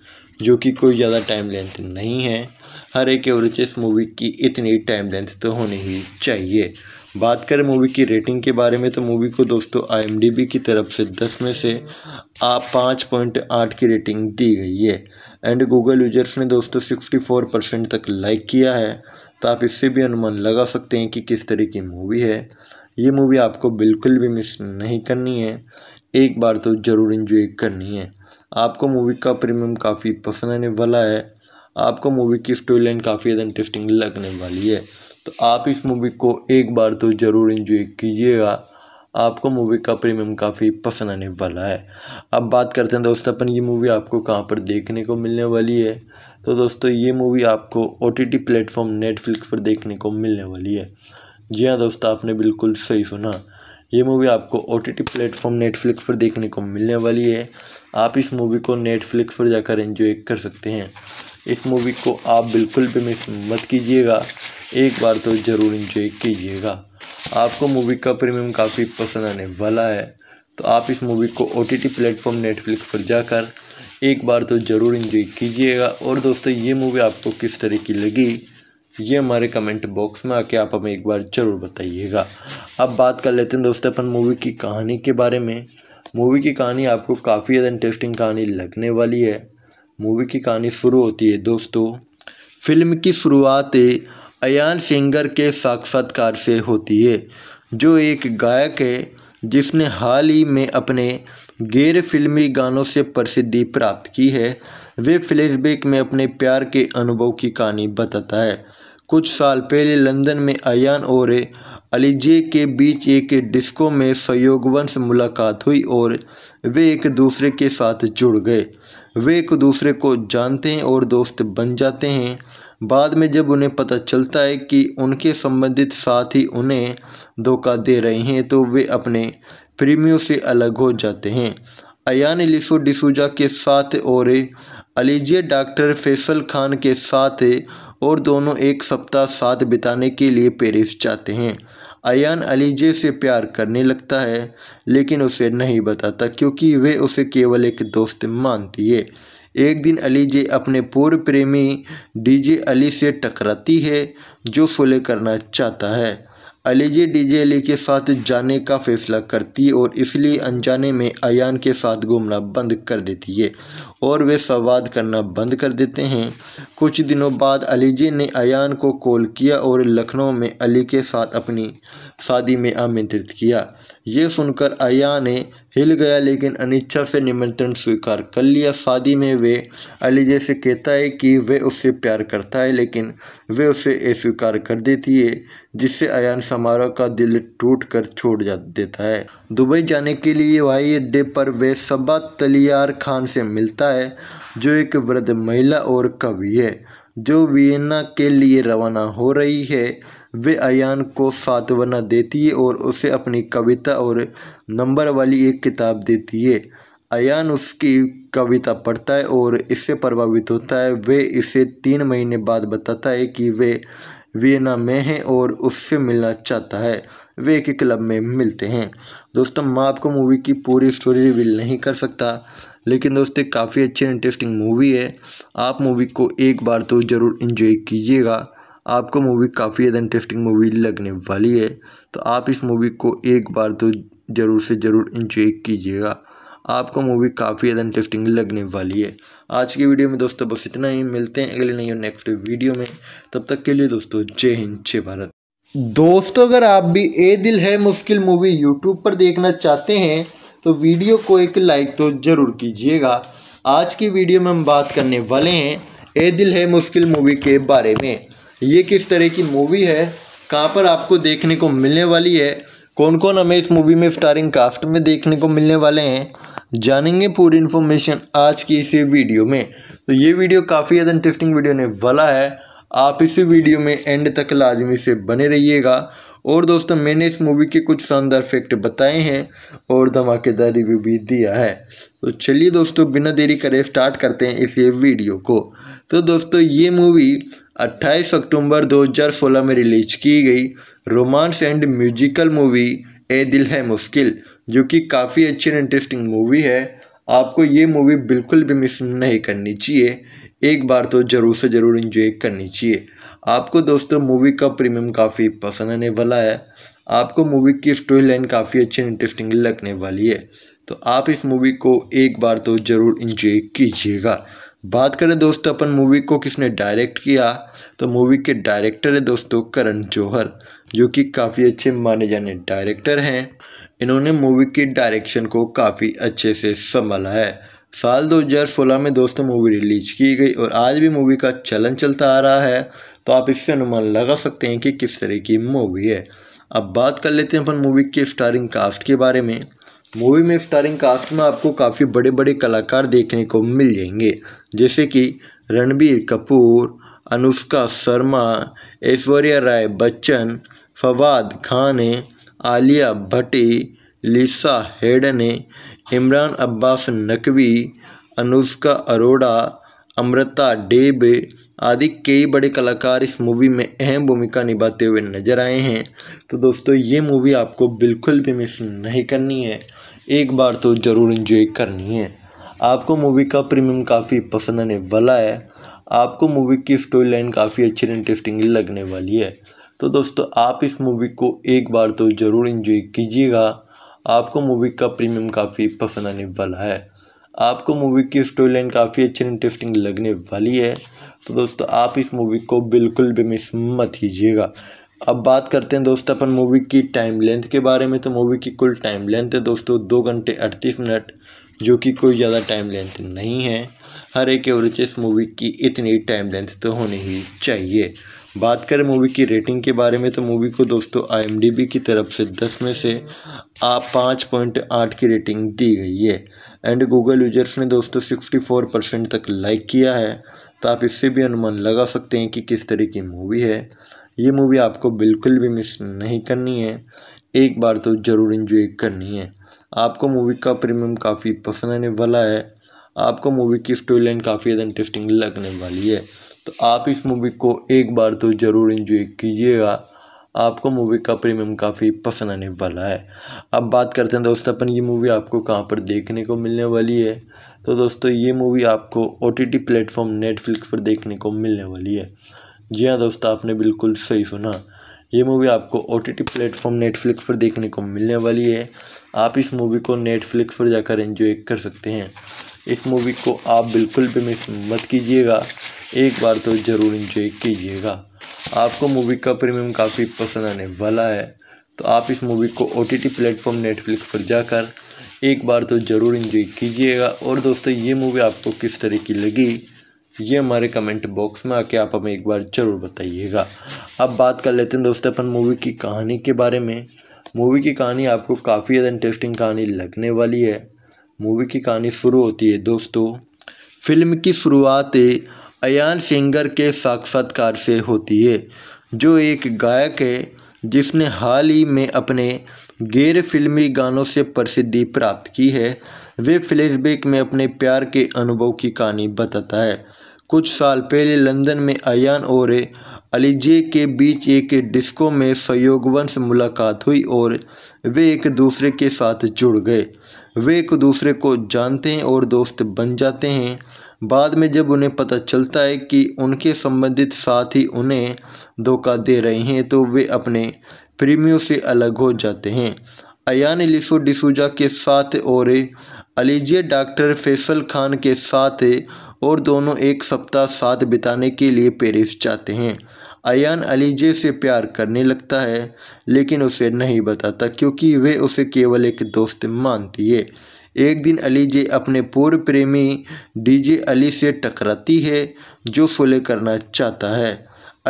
जो कि कोई ज़्यादा टाइम लेंथ नहीं है हर एक एवरेज इस मूवी की इतनी टाइम लेंथ तो होनी ही चाहिए बात करें मूवी की रेटिंग के बारे में तो मूवी को दोस्तों आई की तरफ से दस में से आप पाँच पॉइंट आठ की रेटिंग दी गई है एंड गूगल यूजर्स ने दोस्तों सिक्सटी फोर परसेंट तक लाइक किया है तो आप इससे भी अनुमान लगा सकते हैं कि किस तरह की मूवी है ये मूवी आपको बिल्कुल भी मिस नहीं करनी है एक बार तो ज़रूर इन्जॉय करनी है आपको मूवी का प्रीमियम काफ़ी पसंद आने वाला है आपको मूवी की स्टोरी लाइन काफ़ी ज़्यादा इंटरेस्टिंग लगने वाली है तो आप इस मूवी को एक बार तो ज़रूर इन्जॉय कीजिएगा आपको मूवी का प्रीमियम काफ़ी पसंद आने वाला है अब बात करते हैं दोस्तों अपन ये मूवी आपको कहाँ पर देखने को मिलने वाली है तो दोस्तों ये मूवी आपको O T T platform Netflix पर देखने को मिलने वाली है जी हाँ दोस्तों आपने बिल्कुल सही सुना ये मूवी आपको O T T platform Netflix पर देखने को मिलने वाली है आप इस मूवी को नेटफ्लिक्स पर जाकर इंजॉय कर सकते हैं इस मूवी को आप बिल्कुल भी मिस मत कीजिएगा एक बार तो ज़रूर इन्जॉय कीजिएगा आपको मूवी का प्रीमियम काफ़ी पसंद आने वाला है तो आप इस मूवी को O T T platform Netflix पर जाकर एक बार तो ज़रूर इन्जॉय कीजिएगा और दोस्तों ये मूवी आपको किस तरह की लगी ये हमारे कमेंट बॉक्स में आके आप हमें एक बार ज़रूर बताइएगा अब बात कर लेते हैं दोस्तों अपन मूवी की कहानी के बारे में मूवी की कहानी आपको काफ़ी ज़्यादा इंटरेस्टिंग कहानी लगने वाली है मूवी की कहानी शुरू होती है दोस्तों फिल्म की शुरुआत अयान सिंगर के साक्षात्कार से होती है जो एक गायक है जिसने हाल ही में अपने गैर फिल्मी गानों से प्रसिद्धि प्राप्त की है वे फ्लैशबैक में अपने प्यार के अनुभव की कहानी बताता है कुछ साल पहले लंदन में अयान और अलीजे के बीच एक डिस्को में संयोगवंश मुलाकात हुई और वे एक दूसरे के साथ जुड़ गए वे एक दूसरे को जानते हैं और दोस्त बन जाते हैं बाद में जब उन्हें पता चलता है कि उनके संबंधित साथी उन्हें धोखा दे रहे हैं तो वे अपने प्रेमियों से अलग हो जाते हैं अयान लिसो डिसूजा के साथ और अलीजिया डॉक्टर फैसल खान के साथ और दोनों एक सप्ताह साथ बिताने के लिए पेरिस जाते हैं अयान अलीजे से प्यार करने लगता है लेकिन उसे नहीं बताता क्योंकि वे उसे केवल एक दोस्त मानती है एक दिन अलीजे अपने पूर्व प्रेमी डीजे अली से टकराती है जो सुलह करना चाहता है अलीजी डीजे अली के साथ जाने का फैसला करती है और इसलिए अनजाने में अन के साथ घूमना बंद कर देती है और वे संवाद करना बंद कर देते हैं कुछ दिनों बाद अलीजी ने अन को कॉल किया और लखनऊ में अली के साथ अपनी शादी में आमंत्रित किया ये सुनकर अया ने हिल गया लेकिन अनिच्छा से निमंत्रण स्वीकार कर लिया शादी में वे अलीजे से कहता है कि वे उससे प्यार करता है लेकिन वे उसे अस्वीकार कर देती है जिससे अयान समारोह का दिल टूट कर छोड़ जा देता है दुबई जाने के लिए हवाई अड्डे पर वे सबा तलियार खान से मिलता है जो एक वृद्ध महिला और कवि है जो वियना के लिए रवाना हो रही है वे अयान को सातवना देती है और उसे अपनी कविता और नंबर वाली एक किताब देती है अयान उसकी कविता पढ़ता है और इससे प्रभावित होता है वे इसे तीन महीने बाद बताता है कि वे वियना में हैं और उससे मिलना चाहता है वे एक क्लब में मिलते हैं दोस्तों मैं आपको मूवी की पूरी स्टोरी रिवील नहीं कर सकता लेकिन दोस्तों काफ़ी अच्छी इंटरेस्टिंग मूवी है आप मूवी को एक बार तो ज़रूर इन्जॉय कीजिएगा आपको मूवी काफ़ी ज़्यादा इंटरेस्टिंग मूवी लगने वाली है तो आप इस मूवी को एक बार तो ज़रूर से ज़रूर इंजॉय कीजिएगा आपको मूवी काफ़ी ज़्यादा इंटरेस्टिंग लगने वाली है आज की वीडियो में दोस्तों बस इतना ही मिलते हैं अगले नई नेक्स्ट वीडियो में तब तक के लिए दोस्तों जय हिंद जय भारत दोस्तों अगर आप भी ए दिल है मुश्किल मूवी यूट्यूब पर देखना चाहते हैं तो वीडियो को एक लाइक तो ज़रूर कीजिएगा आज की वीडियो में हम बात करने वाले हैं ए दिल है मुश्किल मूवी के बारे में ये किस तरह की मूवी है कहाँ पर आपको देखने को मिलने वाली है कौन कौन हमें इस मूवी में स्टारिंग कास्ट में देखने को मिलने वाले हैं जानेंगे पूरी इन्फॉर्मेशन आज की इस वीडियो में तो ये वीडियो काफ़ी ज़्यादा इंटरेस्टिंग वीडियो ने वाला है आप इस वीडियो में एंड तक लाजमी से बने रहिएगा और दोस्तों मैंने इस मूवी के कुछ शानदार फैक्ट बताए हैं और धमाकेदार रिव्यू भी दिया है तो चलिए दोस्तों बिना देरी करे स्टार्ट करते हैं इस वीडियो को तो दोस्तों ये मूवी 28 अक्टूबर 2016 में रिलीज की गई romance and musical movie Ae Dil Hai मुश्किल जो कि काफ़ी अच्छी एंड इंटरेस्टिंग मूवी है आपको ये मूवी बिल्कुल भी मिस नहीं करनी चाहिए एक बार तो ज़रूर से ज़रूर इंजॉय करनी चाहिए आपको दोस्तों मूवी का प्रीमियम काफ़ी पसंद आने वाला है आपको मूवी की स्टोरी लाइन काफ़ी अच्छी इंटरेस्टिंग लगने वाली है तो आप इस मूवी को एक बार तो ज़रूर इंजॉय कीजिएगा बात करें दोस्तों अपन मूवी को किसने डायरेक्ट किया तो मूवी के डायरेक्टर है दोस्तों तो करण जौहर जो कि काफ़ी अच्छे माने जाने डायरेक्टर हैं इन्होंने मूवी के डायरेक्शन को काफ़ी अच्छे से संभाला है साल 2016 में दोस्तों मूवी रिलीज की गई और आज भी मूवी का चलन चलता आ रहा है तो आप इससे अनुमान लगा सकते हैं कि किस तरह की मूवी है अब बात कर लेते हैं अपन मूवी के स्टारिंग कास्ट के बारे में मूवी में स्टारिंग कास्ट में आपको काफ़ी बड़े बड़े कलाकार देखने को मिल जाएंगे जैसे कि रणबीर कपूर अनुष्का शर्मा ऐश्वर्या राय बच्चन फवाद खान आलिया भट्टी लिसा हेडन इमरान अब्बास नकवी अनुष्का अरोड़ा अमृता डेब आदि कई बड़े कलाकार इस मूवी में अहम भूमिका निभाते हुए नजर आए हैं तो दोस्तों ये मूवी आपको बिल्कुल भी मिस नहीं करनी है एक बार तो ज़रूर इंजॉय करनी है आपको मूवी का प्रीमियम काफ़ी पसंद आने वाला है आपको मूवी की स्टोरी लाइन काफ़ी अच्छी इंटरेस्टिंग लगने वाली है तो दोस्तों आप इस मूवी को एक बार तो ज़रूर इन्जॉय कीजिएगा आपको मूवी का प्रीमियम काफ़ी पसंद आने वाला है आपको मूवी की स्टोरी लाइन काफ़ी अच्छी इंटरेस्टिंग लगने वाली है तो दोस्तों आप इस मूवी को बिल्कुल भी मिस मत कीजिएगा अब बात करते हैं दोस्तों अपन मूवी की टाइम लेंथ के बारे में तो मूवी की कुल टाइम लेंथ है दोस्तों दो घंटे अड़तीस मिनट जो कि कोई ज़्यादा टाइम लेंथ नहीं है हर एक एवरेज इस मूवी की इतनी टाइम लेंथ तो होनी ही चाहिए बात करें मूवी की रेटिंग के बारे में तो मूवी को दोस्तों आई की तरफ से दस में से आप पाँच पॉइंट आठ की रेटिंग दी गई है एंड गूगल यूजर्स ने दोस्तों सिक्सटी फोर परसेंट तक लाइक किया है तो आप इससे भी अनुमान लगा सकते हैं कि किस तरह की मूवी है ये मूवी आपको बिल्कुल भी मिस नहीं करनी है एक बार तो ज़रूर इन्जॉय करनी है आपको मूवी का प्रीमियम काफ़ी पसंद आने वाला है आपको मूवी की स्टोरी लाइन काफ़ी ज़्यादा इंटरेस्टिंग लगने वाली है तो आप इस मूवी को एक बार तो ज़रूर इन्जॉय कीजिएगा आपको मूवी का प्रीमियम काफ़ी पसंद आने वाला है अब बात करते हैं दोस्तों अपन ये मूवी आपको कहाँ पर देखने को मिलने वाली है तो दोस्तों ये मूवी आपको ओ टी प्लेटफॉर्म नेटफ्लिक्स पर देखने को मिलने वाली है जी हाँ दोस्तों आपने बिल्कुल सही सुना ये मूवी आपको O T T platform Netflix पर देखने को मिलने वाली है आप इस मूवी को नेटफ्लिक्स पर जाकर इन्जॉय कर सकते हैं इस मूवी को आप बिल्कुल भी मिस मत कीजिएगा एक बार तो ज़रूर इन्जॉय कीजिएगा आपको मूवी का प्रीमियम काफ़ी पसंद आने वाला है तो आप इस मूवी को O T T platform Netflix पर जाकर एक बार तो ज़रूर इन्जॉय कीजिएगा और दोस्तों ये मूवी आपको किस तरह की लगी ये हमारे कमेंट बॉक्स में आके आप हमें एक बार ज़रूर बताइएगा अब बात कर लेते हैं दोस्तों अपन मूवी की कहानी के बारे में मूवी की कहानी आपको काफ़ी ज़्यादा इंटरेस्टिंग कहानी लगने वाली है मूवी की कहानी शुरू होती है दोस्तों फिल्म की शुरुआत अयान सिंगर के साक्षात्कार से होती है जो एक गायक है जिसने हाल ही में अपने गैर फिल्मी गानों से प्रसिद्धि प्राप्त की है वे फ्लैशबैक में अपने प्यार के अनुभव की कहानी बताता है कुछ साल पहले लंदन में अयान और अलीजे के बीच एक डिस्को में सहयोगवंश मुलाकात हुई और वे एक दूसरे के साथ जुड़ गए वे एक दूसरे को जानते हैं और दोस्त बन जाते हैं बाद में जब उन्हें पता चलता है कि उनके संबंधित साथी उन्हें धोखा दे रहे हैं तो वे अपने प्रेमियों से अलग हो जाते हैं अयान लिसो डिसूजा के साथ और अलीजे डॉक्टर फैसल खान के साथ और दोनों एक सप्ताह साथ बिताने के लिए पेरिस जाते हैं अयान अलीजे से प्यार करने लगता है लेकिन उसे नहीं बताता क्योंकि वे उसे केवल एक दोस्त मानती है एक दिन अलीजे अपने पूर्व प्रेमी डीजे अली से टकराती है जो सुलह करना चाहता है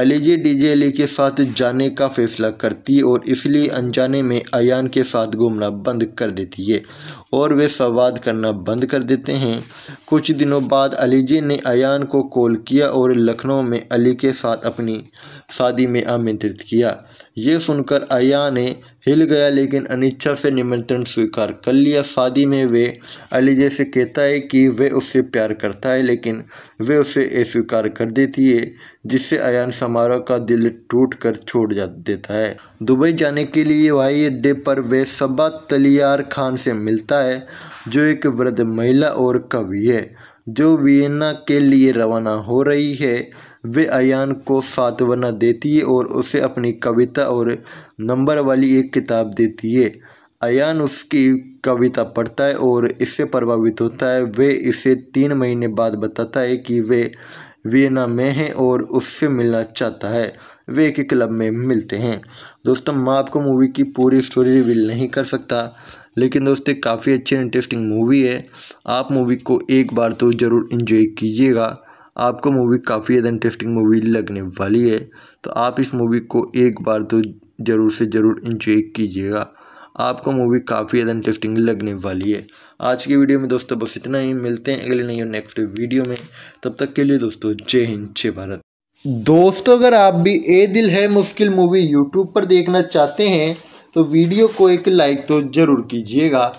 डीजे अली के साथ जाने का फैसला करती है और इसलिए अनजाने में अन के साथ घूमना बंद कर देती है और वे संवाद करना बंद कर देते हैं कुछ दिनों बाद अलीजी ने अन को कॉल किया और लखनऊ में अली के साथ अपनी शादी में आमंत्रित किया ये सुनकर अया ने हिल गया लेकिन अनिच्छा से निमंत्रण स्वीकार कर लिया शादी में वे अलीजे से कहता है कि वे उससे प्यार करता है लेकिन वे उसे अस्वीकार कर देती है जिससे अयान समारोह का दिल टूट कर छोड़ जा देता है दुबई जाने के लिए हवाई अड्डे पर वे सबा तलियार खान से मिलता है जो एक वृद्ध महिला और कवि है जो वियना के लिए रवाना हो रही है वे अन को सातवना देती है और उसे अपनी कविता और नंबर वाली एक किताब देती है अन उसकी कविता पढ़ता है और इससे प्रभावित होता है वे इसे तीन महीने बाद बताता है कि वे वियना में हैं और उससे मिलना चाहता है वे एक क्लब में मिलते हैं दोस्तों मैं आपको मूवी की पूरी स्टोरी रिवील नहीं कर सकता लेकिन दोस्तों काफ़ी अच्छी इंटरेस्टिंग मूवी है आप मूवी को एक बार तो ज़रूर इन्जॉय कीजिएगा आपको मूवी काफ़ी ज़्यादा इंटरेस्टिंग मूवी लगने वाली है तो आप इस मूवी को एक बार तो ज़रूर से ज़रूर इंजॉय कीजिएगा आपको मूवी काफ़ी ज़्यादा इंटरेस्टिंग लगने वाली है आज की वीडियो में दोस्तों बस इतना ही मिलते हैं अगले नई नेक्स्ट वीडियो में तब तक के लिए दोस्तों जय हिंद जय भारत दोस्तों अगर आप भी ए दिल है मुश्किल मूवी यूट्यूब पर देखना चाहते हैं तो वीडियो को एक लाइक तो ज़रूर कीजिएगा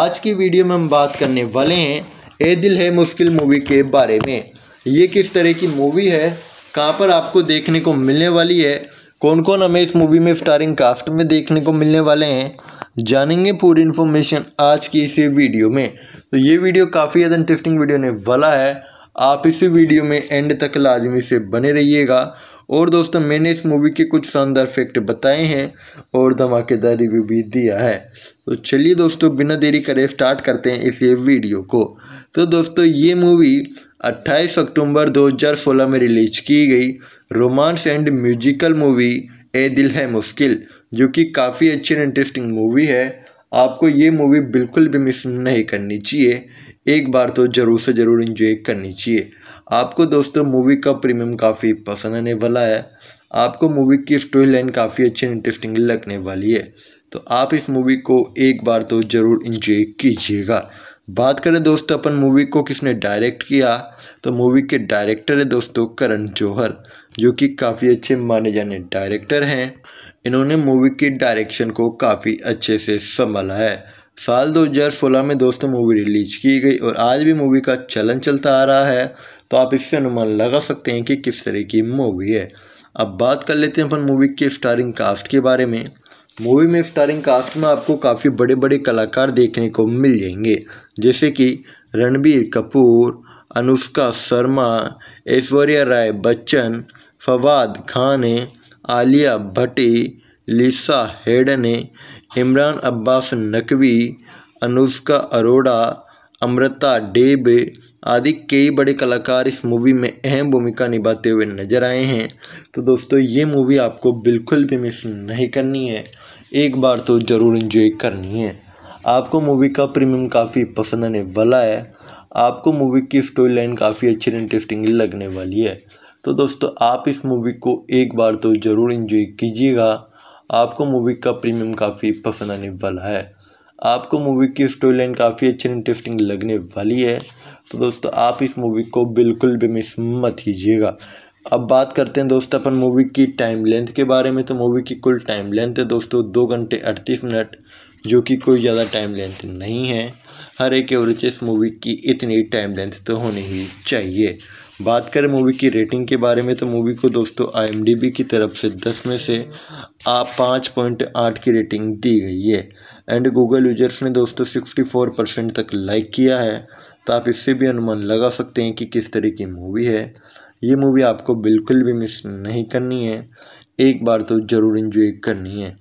आज की वीडियो में हम बात करने वाले हैं ए दिल है मुश्किल मूवी के बारे में ये किस तरह की मूवी है कहाँ पर आपको देखने को मिलने वाली है कौन कौन हमें इस मूवी में स्टारिंग कास्ट में देखने को मिलने वाले हैं जानेंगे पूरी इन्फॉर्मेशन आज की इसी वीडियो में तो ये वीडियो काफ़ी ज़्यादा इंटरेस्टिंग वीडियो ने वाला है आप इसी वीडियो में एंड तक लाजमी से बने रहिएगा और दोस्तों मैंने इस मूवी के कुछ शानदार फैक्ट बताए हैं और धमाकेदार रिव्यू भी दिया है तो चलिए दोस्तों बिना देरी करे स्टार्ट करते हैं इस ये वीडियो को तो दोस्तों ये मूवी 28 अक्टूबर 2016 में रिलीज की गई romance and musical movie Ae Dil Hai मुश्किल जो कि काफ़ी अच्छी एंड इंटरेस्टिंग मूवी है आपको ये मूवी बिल्कुल भी मिस नहीं करनी चाहिए एक बार तो ज़रूर से ज़रूर इंजॉय करनी चाहिए आपको दोस्तों मूवी का प्रीमियम काफ़ी पसंद आने वाला है आपको मूवी की स्टोरी लाइन काफ़ी अच्छी इंटरेस्टिंग लगने वाली है तो आप इस मूवी को एक बार तो ज़रूर इंजॉय कीजिएगा बात करें दोस्तों अपन मूवी को किसने डायरेक्ट किया तो मूवी के डायरेक्टर है दोस्तों तो करण जौहर जो कि काफ़ी अच्छे माने जाने डायरेक्टर हैं इन्होंने मूवी के डायरेक्शन को काफ़ी अच्छे से संभाला है साल 2016 में दोस्तों मूवी रिलीज की गई और आज भी मूवी का चलन चलता आ रहा है तो आप इससे अनुमान लगा सकते हैं कि किस तरह की मूवी है अब बात कर लेते हैं अपन मूवी के स्टारिंग कास्ट के बारे में मूवी में स्टारिंग कास्ट में आपको काफ़ी बड़े बड़े कलाकार देखने को मिल जाएंगे जैसे कि रणबीर कपूर अनुष्का शर्मा ऐश्वर्या राय बच्चन फवाद खान आलिया भट्टी लिसा हेडने इमरान अब्बास नकवी अनुष्का अरोड़ा अमृता डेब आदि कई बड़े कलाकार इस मूवी में अहम भूमिका निभाते हुए नजर आए हैं तो दोस्तों ये मूवी आपको बिल्कुल भी मिस नहीं करनी है एक बार तो ज़रूर इंजॉय करनी है आपको मूवी का प्रीमियम काफ़ी पसंद आने वाला है आपको मूवी की स्टोरी लाइन काफ़ी अच्छी इंटरेस्टिंग लगने वाली है तो दोस्तों आप इस मूवी को एक बार तो ज़रूर इन्जॉय कीजिएगा आपको मूवी का प्रीमियम काफ़ी पसंद आने वाला है आपको मूवी की स्टोरी लाइन काफ़ी अच्छी इंटरेस्टिंग लगने वाली है तो दोस्तों आप इस मूवी को बिल्कुल भी मिस मत कीजिएगा अब बात करते हैं दोस्तों अपन मूवी की टाइम लेंथ के बारे में तो मूवी की कुल टाइम लेंथ है दोस्तों दो घंटे अड़तीस मिनट जो कि कोई ज़्यादा टाइम लेंथ नहीं है हर एक एवरेज इस मूवी की इतनी टाइम लेंथ तो होनी ही चाहिए बात करें मूवी की रेटिंग के बारे में तो मूवी को दोस्तों आईएमडीबी की तरफ से दस में से आप पाँच पॉइंट आठ की रेटिंग दी गई है एंड गूगल यूजर्स ने दोस्तों सिक्सटी फोर परसेंट तक लाइक किया है तो आप इससे भी अनुमान लगा सकते हैं कि किस तरह की मूवी है ये मूवी आपको बिल्कुल भी मिस नहीं करनी है एक बार तो ज़रूर इन्जॉय करनी है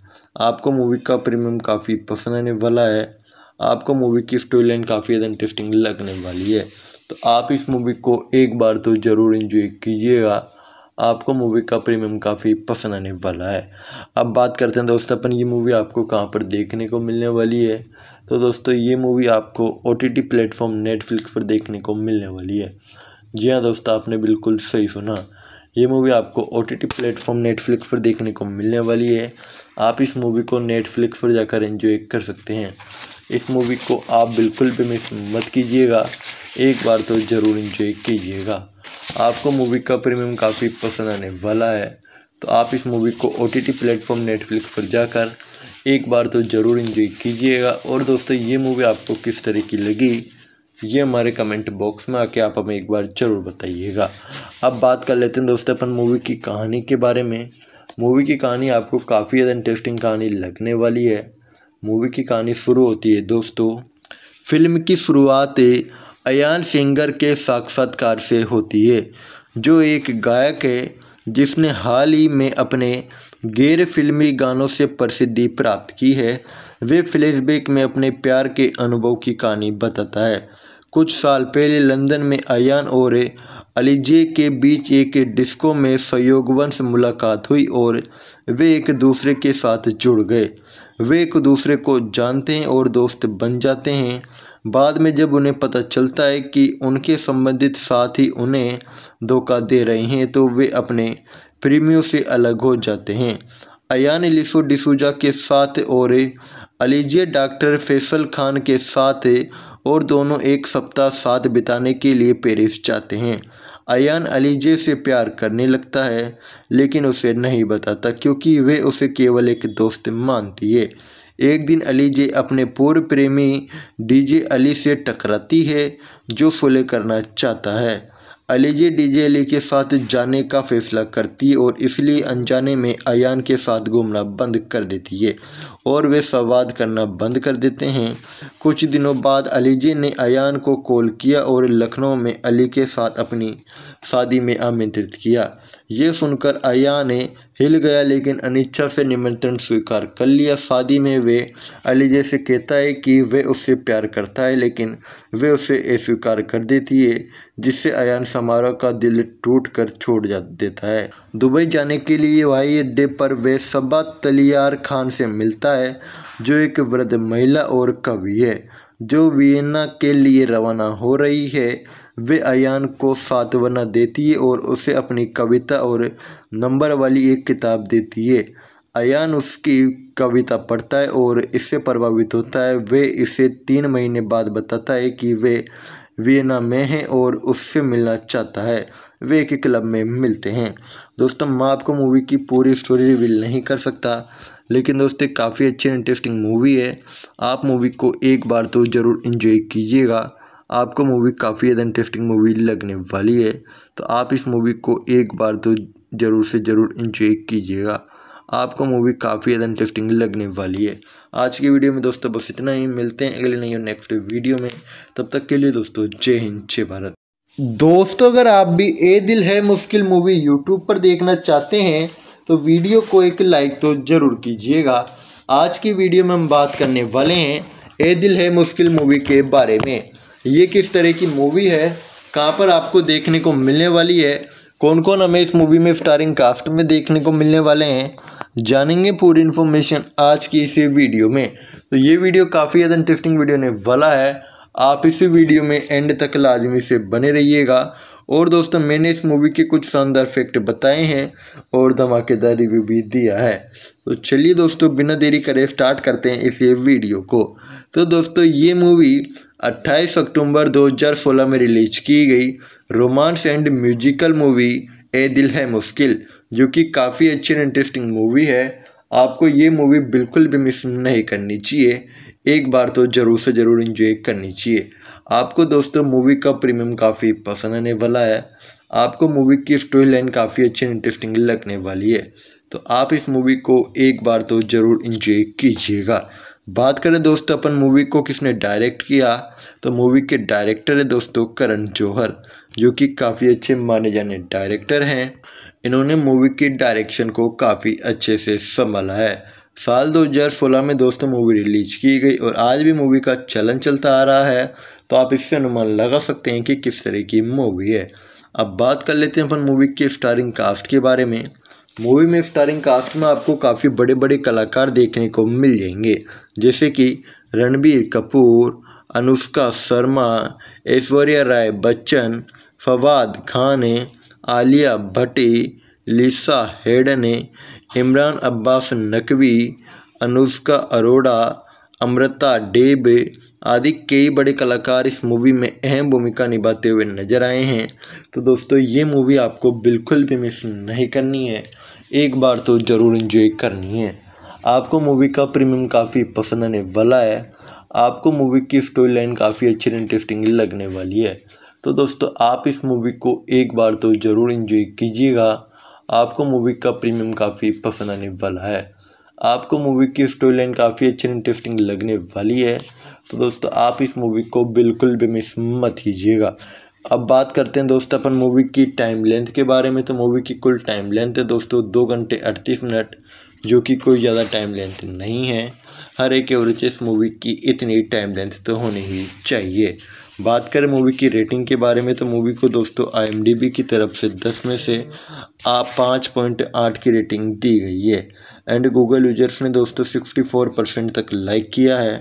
आपको मूवी का प्रीमियम काफ़ी पसंद आने वाला है आपको मूवी की स्टोरी लाइन काफ़ी ज़्यादा इंटरेस्टिंग लगने वाली है तो आप इस मूवी को एक बार तो ज़रूर इन्जॉय कीजिएगा आपको मूवी का प्रीमियम काफ़ी पसंद आने वाला है अब बात करते हैं दोस्तों अपन ये मूवी आपको कहाँ पर देखने को मिलने वाली है तो दोस्तों ये मूवी आपको ओ टी प्लेटफॉर्म नेटफ्लिक्स पर देखने को मिलने वाली है जी हाँ दोस्तों आपने बिल्कुल सही सुना ये मूवी आपको O T T platform Netflix पर देखने को मिलने वाली है आप इस मूवी को नेटफ्लिक्स पर जाकर एंजॉय कर सकते हैं इस मूवी को आप बिल्कुल भी मिस मत कीजिएगा एक बार तो ज़रूर इन्जॉय कीजिएगा आपको मूवी का प्रीमियम काफ़ी पसंद आने वाला है तो आप इस मूवी को O T T platform Netflix पर जाकर एक बार तो ज़रूर इन्जॉय कीजिएगा और दोस्तों ये मूवी आपको किस तरह की लगी ये हमारे कमेंट बॉक्स में आके आप हमें एक बार ज़रूर बताइएगा अब बात कर लेते हैं दोस्तों अपन मूवी की कहानी के बारे में मूवी की कहानी आपको काफ़ी ज़्यादा इंटरेस्टिंग कहानी लगने वाली है मूवी की कहानी शुरू होती है दोस्तों फिल्म की शुरुआत अयान सिंगर के साक्षात्कार से होती है जो एक गायक है जिसने हाल ही में अपने गैर फिल्मी गानों से प्रसिद्धि प्राप्त की है वे फ्लैशबैक में अपने प्यार के अनुभव की कहानी बताता है कुछ साल पहले लंदन में अयान और अलीजे के बीच एक डिस्को में सहयोगवंश मुलाकात हुई और वे एक दूसरे के साथ जुड़ गए वे एक दूसरे को जानते हैं और दोस्त बन जाते हैं बाद में जब उन्हें पता चलता है कि उनके संबंधित साथ ही उन्हें धोखा दे रहे हैं तो वे अपने प्रेमियों से अलग हो जाते हैं अयान लिसो डिसूजा के साथ और अलीजे डॉक्टर फैसल खान के साथ और दोनों एक सप्ताह साथ बिताने के लिए पेरिस जाते हैं अयान अलीजे से प्यार करने लगता है लेकिन उसे नहीं बताता क्योंकि वे उसे केवल एक दोस्त मानती है एक दिन अलीजे अपने पूर्व प्रेमी डीजे अली से टकराती है जो सुलह करना चाहता है अलीजे अली के साथ जाने का फैसला करती है और इसलिए अनजाने में अन के साथ घूमना बंद कर देती है और वे संवाद करना बंद कर देते हैं कुछ दिनों बाद अलीजे ने अन को कॉल किया और लखनऊ में अली के साथ अपनी शादी में आमंत्रित किया ये सुनकर अया ने हिल गया लेकिन अनिच्छा से निमंत्रण स्वीकार कर लिया शादी में वे अलीजे से कहता है कि वे उससे प्यार करता है लेकिन वे उसे अस्वीकार कर देती है जिससे अयान समारोह का दिल टूट कर छोड़ जा देता है दुबई जाने के लिए हवाई अड्डे पर वे सबा तलियार खान से मिलता है जो एक वृद्ध महिला और कवि है जो वियना के लिए रवाना हो रही है वे अन को सातवना देती है और उसे अपनी कविता और नंबर वाली एक किताब देती है अन उसकी कविता पढ़ता है और इससे प्रभावित होता है वे इसे तीन महीने बाद बताता है कि वे वियना में हैं और उससे मिलना चाहता है वे एक क्लब में मिलते हैं दोस्तों मैं आपको मूवी की पूरी स्टोरी रिवील नहीं कर सकता लेकिन दोस्तों काफ़ी अच्छी इंटरेस्टिंग मूवी है आप मूवी को एक बार तो ज़रूर इन्जॉय कीजिएगा आपको मूवी काफ़ी ज़्यादा इंटरेस्टिंग मूवी लगने वाली है तो आप इस मूवी को एक बार तो ज़रूर से ज़रूर इंजॉय कीजिएगा आपको मूवी काफ़ी ज़्यादा इंटरेस्टिंग लगने वाली है आज की वीडियो में दोस्तों बस इतना ही मिलते हैं अगले नई और नेक्स्ट वीडियो में तब तक के लिए दोस्तों जय हिंद जय भारत दोस्तों अगर आप भी ए दिल है मुश्किल मूवी यूट्यूब पर देखना चाहते हैं तो वीडियो को एक लाइक तो ज़रूर कीजिएगा आज की वीडियो में हम बात करने वाले हैं ए दिल है मुश्किल मूवी के बारे में ये किस तरह की मूवी है कहाँ पर आपको देखने को मिलने वाली है कौन कौन हमें इस मूवी में स्टारिंग कास्ट में देखने को मिलने वाले हैं जानेंगे पूरी इन्फॉर्मेशन आज की इसी वीडियो में तो ये वीडियो काफ़ी ज़्यादा इंटरेस्टिंग वीडियो ने वाला है आप इसी वीडियो में एंड तक लाजमी से बने रहिएगा और दोस्तों मैंने इस मूवी के कुछ शानदार फैक्ट बताए हैं और धमाकेदार रिव्यू भी दिया है तो चलिए दोस्तों बिना देरी करे स्टार्ट करते हैं इस वीडियो को तो दोस्तों ये मूवी 28 अक्टूबर 2016 में रिलीज की गई romance and musical movie Ae Dil Hai मुश्किल जो कि काफ़ी अच्छी एंड इंटरेस्टिंग मूवी है आपको ये मूवी बिल्कुल भी मिस नहीं करनी चाहिए एक बार तो ज़रूर से ज़रूर इन्जॉय करनी चाहिए आपको दोस्तों मूवी का प्रीमियम काफ़ी पसंद आने वाला है आपको मूवी की स्टोरी लाइन काफ़ी अच्छी इंटरेस्टिंग लगने वाली है तो आप इस मूवी को एक बार तो ज़रूर इन्जॉय कीजिएगा बात करें दोस्तों अपन मूवी को किसने डायरेक्ट किया तो मूवी के डायरेक्टर है दोस्तों तो करण जौहर जो कि काफ़ी अच्छे माने जाने डायरेक्टर हैं इन्होंने मूवी के डायरेक्शन को काफ़ी अच्छे से संभाला है साल 2016 में दोस्तों मूवी रिलीज की गई और आज भी मूवी का चलन चलता आ रहा है तो आप इससे अनुमान लगा सकते हैं कि किस तरह की मूवी है अब बात कर लेते हैं अपन मूवी के स्टारिंग कास्ट के बारे में मूवी में स्टारिंग कास्ट में आपको काफ़ी बड़े बड़े कलाकार देखने को मिल जाएंगे जैसे कि रणबीर कपूर अनुष्का शर्मा ऐश्वर्या राय बच्चन फवाद खान आलिया भट्टी लिसा हेडने इमरान अब्बास नकवी अनुष्का अरोड़ा अमृता डेब आदि कई बड़े कलाकार इस मूवी में अहम भूमिका निभाते हुए नजर आए हैं तो दोस्तों ये मूवी आपको बिल्कुल भी मिस नहीं करनी है एक बार तो ज़रूर इंजॉय करनी है आपको मूवी का प्रीमियम काफ़ी पसंद आने वाला है आपको मूवी की स्टोरी लाइन काफ़ी अच्छी इंटरेस्टिंग लगने वाली है तो दोस्तों आप इस मूवी को एक बार तो ज़रूर इन्जॉय कीजिएगा आपको मूवी का प्रीमियम काफ़ी पसंद आने वाला है आपको मूवी की स्टोरी लाइन काफ़ी अच्छी इंटरेस्टिंग लगने वाली है तो दोस्तों आप इस मूवी को बिल्कुल भी मिस मत कीजिएगा अब बात करते हैं दोस्तों अपन मूवी की टाइम लेंथ के बारे में तो मूवी की कुल टाइम लेंथ है दोस्तों दो घंटे अड़तीस मिनट जो कि कोई ज़्यादा टाइम लेंथ नहीं है हर एक एवरेज इस मूवी की इतनी टाइम लेंथ तो होनी ही चाहिए बात करें मूवी की रेटिंग के बारे में तो मूवी को दोस्तों आई की तरफ से दस में से आप पाँच पॉइंट आठ की रेटिंग दी गई है एंड गूगल यूजर्स ने दोस्तों सिक्सटी फोर परसेंट तक लाइक किया है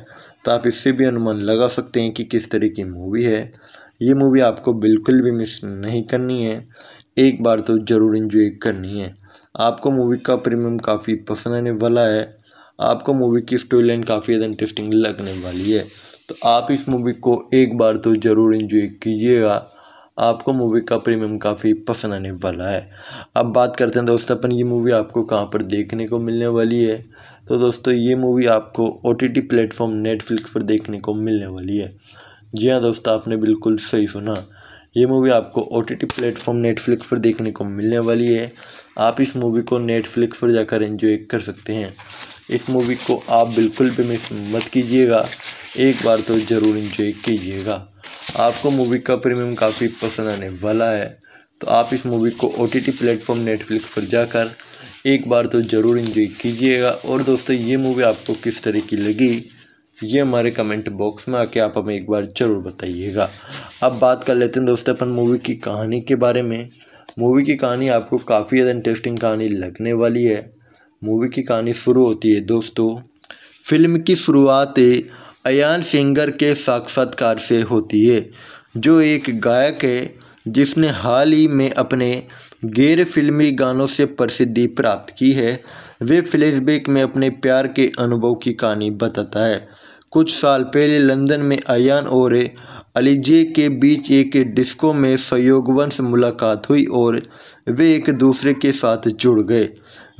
तो आप इससे भी अनुमान लगा सकते हैं कि किस तरह की मूवी है ये मूवी आपको बिल्कुल भी मिस नहीं करनी है एक बार तो ज़रूर इन्जॉय करनी है आपको मूवी का प्रीमियम काफ़ी पसंद आने वाला है आपको मूवी की स्टोरी लाइन काफ़ी ज़्यादा इंटरेस्टिंग लगने वाली है तो आप इस मूवी को एक बार तो ज़रूर इन्जॉय कीजिएगा आपको मूवी का प्रीमियम काफ़ी पसंद आने वाला है अब बात करते हैं दोस्तों अपन ये मूवी आपको कहाँ पर देखने को मिलने वाली है तो दोस्तों ये मूवी आपको ओ टी प्लेटफॉर्म नेटफ्लिक्स पर देखने को मिलने वाली है जी हाँ दोस्तों आपने बिल्कुल सही सुना ये मूवी आपको O T T platform Netflix पर देखने को मिलने वाली है आप इस मूवी को नेटफ्लिक्स पर जाकर इन्जॉय कर सकते हैं इस मूवी को आप बिल्कुल भी मिस मत कीजिएगा एक बार तो ज़रूर इन्जॉय कीजिएगा आपको मूवी का प्रीमियम काफ़ी पसंद आने वाला है तो आप इस मूवी को O T T platform Netflix पर जाकर एक बार तो ज़रूर इन्जॉय कीजिएगा और दोस्तों ये मूवी आपको किस तरह की लगी ये हमारे कमेंट बॉक्स में आके आप हमें एक बार ज़रूर बताइएगा अब बात कर लेते हैं दोस्तों अपन मूवी की कहानी के बारे में मूवी की कहानी आपको काफ़ी ज़्यादा इंटरेस्टिंग कहानी लगने वाली है मूवी की कहानी शुरू होती है दोस्तों फिल्म की शुरुआत अयान सिंगर के साक्षात्कार से होती है जो एक गायक है जिसने हाल ही में अपने गैर फिल्मी गानों से प्रसिद्धि प्राप्त की है वे फ्लैशबैक में अपने प्यार के अनुभव की कहानी बताता है कुछ साल पहले लंदन में अयान और अलीजे के बीच एक डिस्को में सहयोगवंश मुलाकात हुई और वे एक दूसरे के साथ जुड़ गए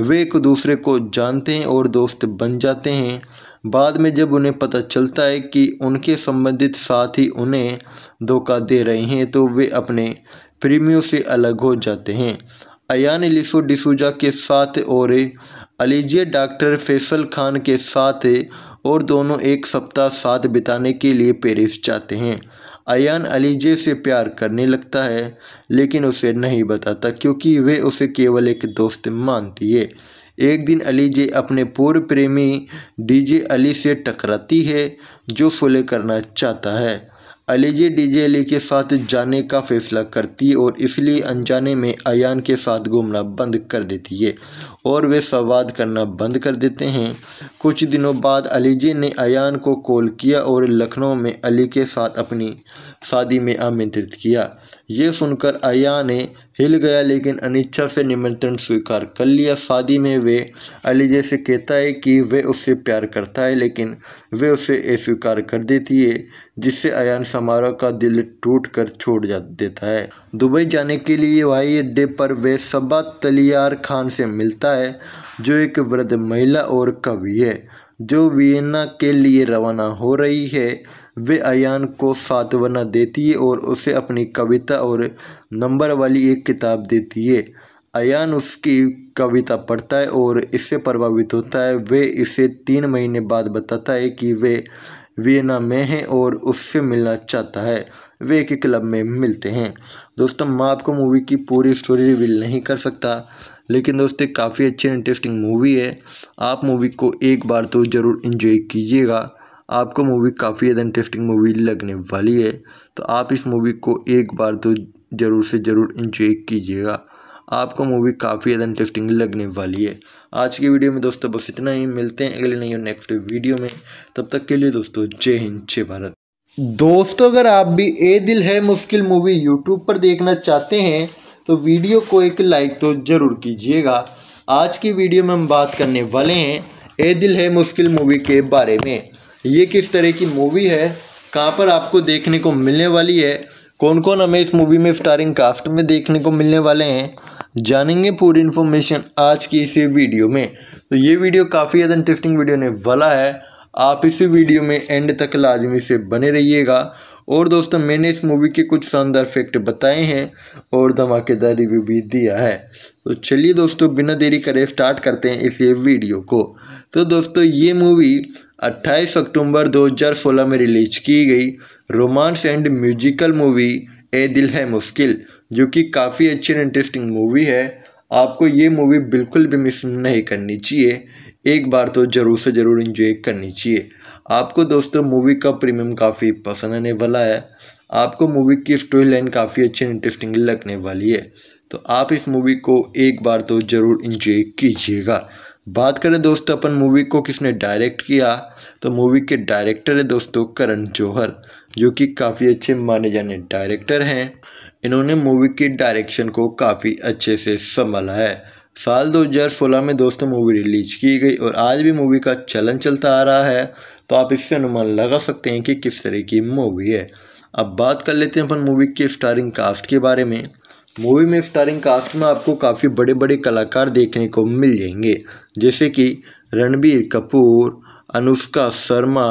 वे एक दूसरे को जानते हैं और दोस्त बन जाते हैं बाद में जब उन्हें पता चलता है कि उनके संबंधित साथ ही उन्हें धोखा दे रहे हैं तो वे अपने प्रेमियों से अलग हो जाते हैं अयान लिसो डिसूजा के साथ और अलीजे डॉक्टर फैसल खान के साथ और दोनों एक सप्ताह साथ बिताने के लिए पेरिस जाते हैं अयान अलीजे से प्यार करने लगता है लेकिन उसे नहीं बताता क्योंकि वे उसे केवल एक दोस्त मानती है एक दिन अलीजे अपने पूर्व प्रेमी डीजे अली से टकराती है जो सुलह करना चाहता है अलीजी अली के साथ जाने का फैसला करती है और इसलिए अनजाने में अन के साथ घूमना बंद कर देती है और वे संवाद करना बंद कर देते हैं कुछ दिनों बाद अलीजी ने अन को कॉल किया और लखनऊ में अली के साथ अपनी शादी में आमंत्रित किया ये सुनकर अया ने हिल गया लेकिन अनिच्छा से निमंत्रण स्वीकार कर लिया शादी में वे अलीजे से कहता है कि वे उससे प्यार करता है लेकिन वे उसे अस्वीकार कर देती है जिससे अयान समारोह का दिल टूट कर छोड़ जा देता है दुबई जाने के लिए हवाई अड्डे पर वे सबा तलियार खान से मिलता है जो एक वृद्ध महिला और कवि है जो वियना के लिए रवाना हो रही है वे अयान को सातवना देती है और उसे अपनी कविता और नंबर वाली एक किताब देती है अयान उसकी कविता पढ़ता है और इससे प्रभावित होता है वे इसे तीन महीने बाद बताता है कि वे वियना में हैं और उससे मिलना चाहता है वे एक क्लब में मिलते हैं दोस्तों मैं आपको मूवी की पूरी स्टोरी रिवील नहीं कर सकता लेकिन दोस्तों काफ़ी अच्छी इंटरेस्टिंग मूवी है आप मूवी को एक बार तो ज़रूर इन्जॉय कीजिएगा आपको मूवी काफ़ी ज़्यादा इंटरेस्टिंग मूवी लगने वाली है तो आप इस मूवी को एक बार तो ज़रूर से ज़रूर इंजॉय कीजिएगा आपको मूवी काफ़ी ज़्यादा इंटरेस्टिंग लगने वाली है आज की वीडियो में दोस्तों बस इतना ही मिलते हैं अगले नई और नेक्स्ट वीडियो में तब तक के लिए दोस्तों जय हिंद जय भारत दोस्तों अगर आप भी ए दिल है मुश्किल मूवी यूट्यूब पर देखना चाहते हैं तो वीडियो को एक लाइक तो ज़रूर कीजिएगा आज की वीडियो में हम बात करने वाले हैं ए दिल है मुश्किल मूवी के बारे में ये किस तरह की मूवी है कहाँ पर आपको देखने को मिलने वाली है कौन कौन हमें इस मूवी में स्टारिंग कास्ट में देखने को मिलने वाले हैं जानेंगे पूरी इन्फॉर्मेशन आज की इसी वीडियो में तो ये वीडियो काफ़ी ज़्यादा इंटरेस्टिंग वीडियो ने वाला है आप इसी वीडियो में एंड तक लाजमी से बने रहिएगा और दोस्तों मैंने इस मूवी के कुछ शानदार फैक्ट बताए हैं और धमाकेदार रिव्यू भी दिया है तो चलिए दोस्तों बिना देरी करे स्टार्ट करते हैं इस ये वीडियो को तो दोस्तों ये मूवी 28 अक्टूबर 2016 में रिलीज की गई romance and musical movie Ae Dil Hai मुश्किल जो कि काफ़ी अच्छी एंड इंटरेस्टिंग मूवी है आपको ये मूवी बिल्कुल भी मिस नहीं करनी चाहिए एक बार तो ज़रूर से ज़रूर इंजॉय करनी चाहिए आपको दोस्तों मूवी का प्रीमियम काफ़ी पसंद आने वाला है आपको मूवी की स्टोरी लाइन काफ़ी अच्छी इंटरेस्टिंग लगने वाली है तो आप इस मूवी को एक बार तो ज़रूर इन्जॉय कीजिएगा बात करें दोस्तों अपन मूवी को किसने डायरेक्ट किया तो मूवी के डायरेक्टर है दोस्तों करण जौहर जो कि काफ़ी अच्छे माने जाने डायरेक्टर हैं इन्होंने मूवी की डायरेक्शन को काफ़ी अच्छे से संभाला है साल 2016 में दोस्तों मूवी रिलीज की गई और आज भी मूवी का चलन चलता आ रहा है तो आप इससे अनुमान लगा सकते हैं कि किस तरह की मूवी है अब बात कर लेते हैं अपन मूवी के स्टारिंग कास्ट के बारे में मूवी में स्टारिंग कास्ट में आपको काफ़ी बड़े बड़े कलाकार देखने को मिल जाएंगे जैसे कि रणबीर कपूर अनुष्का शर्मा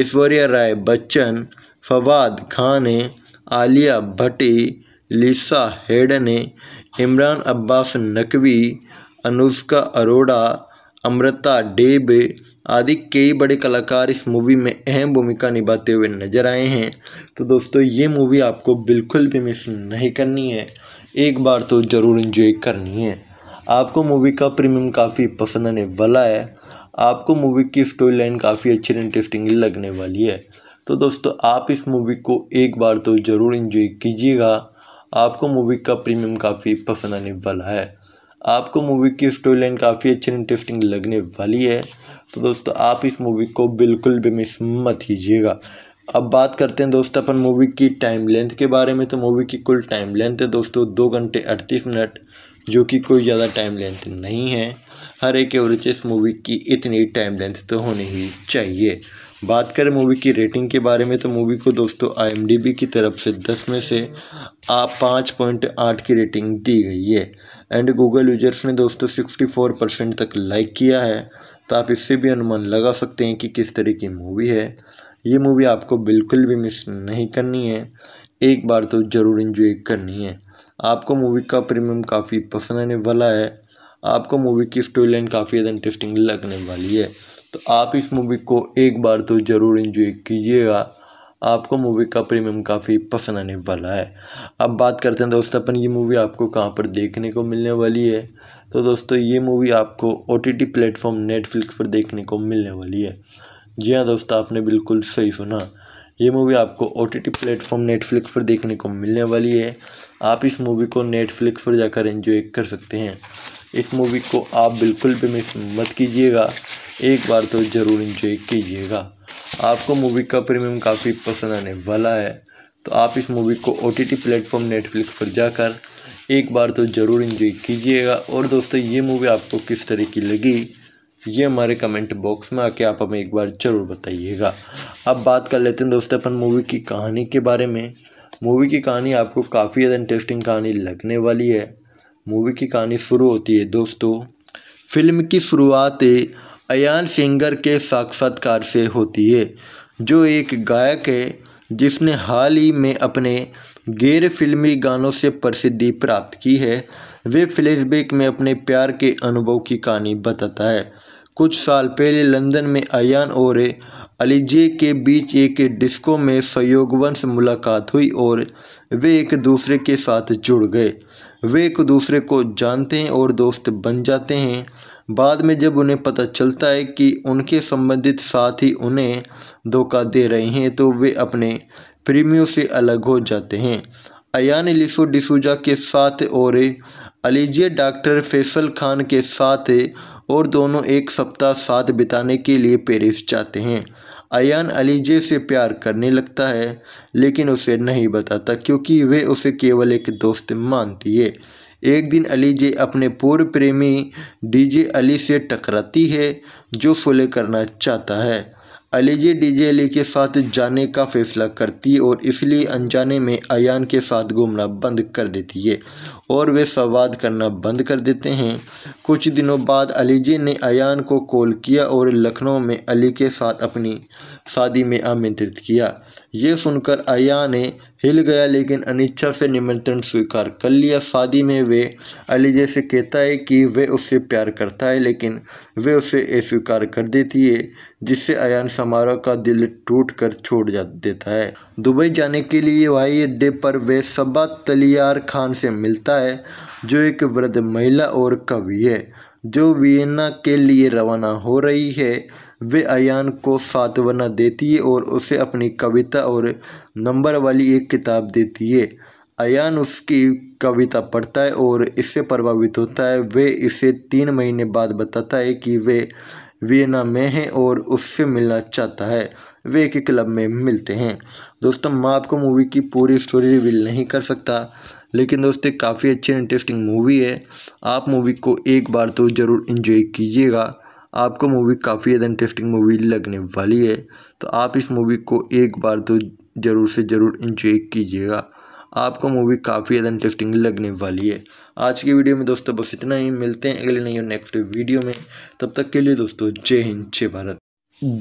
ऐश्वर्या राय बच्चन फवाद खान आलिया भट्टी लिसा हेडन इमरान अब्बास नकवी अनुष्का अरोड़ा अमृता डेब आदि कई बड़े कलाकार इस मूवी में अहम भूमिका निभाते हुए नजर आए हैं तो दोस्तों ये मूवी आपको बिल्कुल भी मिस नहीं करनी है एक बार तो ज़रूर इंजॉय करनी है आपको मूवी का प्रीमियम काफ़ी पसंद आने वाला है आपको मूवी की स्टोरी लाइन काफ़ी अच्छी इंटरेस्टिंग लगने वाली है तो दोस्तों आप इस मूवी को एक बार तो ज़रूर इन्जॉय कीजिएगा आपको मूवी का प्रीमियम काफ़ी पसंद आने वाला है आपको मूवी की स्टोरी लाइन काफ़ी अच्छी इंटरेस्टिंग लगने वाली है तो दोस्तों आप इस मूवी को बिल्कुल भी मिस मत कीजिएगा अब बात करते हैं दोस्तों अपन मूवी की टाइम लेंथ के बारे में तो मूवी की कुल टाइम लेंथ है दोस्तों दो घंटे अड़तीस मिनट जो कि कोई ज़्यादा टाइम लेंथ नहीं है हर एक एवरेज इस मूवी की इतनी टाइम लेंथ तो होनी ही चाहिए बात करें मूवी की रेटिंग के बारे में तो मूवी को दोस्तों आईएमडीबी की तरफ से दस में से आप पाँच पॉइंट आठ की रेटिंग दी गई है एंड गूगल यूजर्स ने दोस्तों सिक्सटी फोर परसेंट तक लाइक किया है तो आप इससे भी अनुमान लगा सकते हैं कि किस तरह की मूवी है ये मूवी आपको बिल्कुल भी मिस नहीं करनी है एक बार तो ज़रूर इन्जॉय करनी है आपको मूवी का प्रीमियम काफ़ी पसंद आने वाला है आपको मूवी की स्टोरी लाइन काफ़ी ज़्यादा इंटरेस्टिंग लगने वाली है तो आप इस मूवी को एक बार तो ज़रूर इन्जॉय कीजिएगा आपको मूवी का प्रीमियम काफ़ी पसंद आने वाला है अब बात करते हैं दोस्तों अपन ये मूवी आपको कहाँ पर देखने को मिलने वाली है तो दोस्तों ये मूवी आपको ओ टी प्लेटफॉर्म नेटफ्लिक्स पर देखने को मिलने वाली है जी हाँ दोस्तों आपने बिल्कुल सही सुना ये मूवी आपको O T T platform Netflix पर देखने को मिलने वाली है आप इस मूवी को नेटफ्लिक्स पर जाकर इन्जॉय कर सकते हैं इस मूवी को आप बिल्कुल भी मिस मत कीजिएगा एक बार तो ज़रूर इन्जॉय कीजिएगा आपको मूवी का प्रीमियम काफ़ी पसंद आने वाला है तो आप इस मूवी को O T T platform Netflix पर जाकर एक बार तो ज़रूर इन्जॉय कीजिएगा और दोस्तों ये मूवी आपको किस तरह की लगी ये हमारे कमेंट बॉक्स में आके आप हमें एक बार ज़रूर बताइएगा अब बात कर लेते हैं दोस्तों अपन मूवी की कहानी के बारे में मूवी की कहानी आपको काफ़ी ज़्यादा इंटरेस्टिंग कहानी लगने वाली है मूवी की कहानी शुरू होती है दोस्तों फिल्म की शुरुआत अयान सिंगर के साक्षात्कार से होती है जो एक गायक है जिसने हाल ही में अपने गैर फिल्मी गानों से प्रसिद्धि प्राप्त की है वे फ्लैशबैक में अपने प्यार के अनुभव की कहानी बताता है कुछ साल पहले लंदन में अयान और अलीजे के बीच एक डिस्को में सहयोगवंश मुलाकात हुई और वे एक दूसरे के साथ जुड़ गए वे एक दूसरे को जानते हैं और दोस्त बन जाते हैं बाद में जब उन्हें पता चलता है कि उनके संबंधित साथ ही उन्हें धोखा दे रहे हैं तो वे अपने प्रेमियों से अलग हो जाते हैं अयान लिसो डिसूजा के साथ और अलीजिए डॉक्टर फैसल खान के साथ और दोनों एक सप्ताह साथ बिताने के लिए पेरिस जाते हैं अयान अलीजे से प्यार करने लगता है लेकिन उसे नहीं बताता क्योंकि वे उसे केवल एक दोस्त मानती है एक दिन अलीजे अपने पूर्व प्रेमी डीजे अली से टकराती है जो सुलह करना चाहता है अलीजे अली के साथ जाने का फैसला करती और इसलिए अनजाने में अन के साथ घूमना बंद कर देती है और वे संवाद करना बंद कर देते हैं कुछ दिनों बाद अलीजे ने अन को कॉल किया और लखनऊ में अली के साथ अपनी शादी में आमंत्रित किया ये सुनकर अया ने हिल गया लेकिन अनिच्छा से निमंत्रण स्वीकार कर लिया शादी में वे अलीजे से कहता है कि वे उससे प्यार करता है लेकिन वे उसे अस्वीकार कर देती है जिससे अयान समारोह का दिल टूट कर छोड़ जा देता है दुबई जाने के लिए हवाई अड्डे पर वे सबा तलियार खान से मिलता है जो एक वृद्ध महिला और कवि है जो वियना के लिए रवाना हो रही है वे अयान को सातवना देती है और उसे अपनी कविता और नंबर वाली एक किताब देती है अयान उसकी कविता पढ़ता है और इससे प्रभावित होता है वे इसे तीन महीने बाद बताता है कि वे वियना में हैं और उससे मिलना चाहता है वे एक क्लब में मिलते हैं दोस्तों मैं आपको मूवी की पूरी स्टोरी रिवील नहीं कर सकता लेकिन दोस्तों काफ़ी अच्छी इंटरेस्टिंग मूवी है आप मूवी को एक बार तो ज़रूर इन्जॉय कीजिएगा आपको मूवी काफ़ी ज़्यादा इंटरेस्टिंग मूवी लगने वाली है तो आप इस मूवी को एक बार तो ज़रूर से ज़रूर इंजॉय कीजिएगा आपको मूवी काफ़ी ज़्यादा इंटरेस्टिंग लगने वाली है आज की वीडियो में दोस्तों बस इतना ही मिलते हैं अगले नई और नेक्स्ट वीडियो में तब तक के लिए दोस्तों जय हिंद जय भारत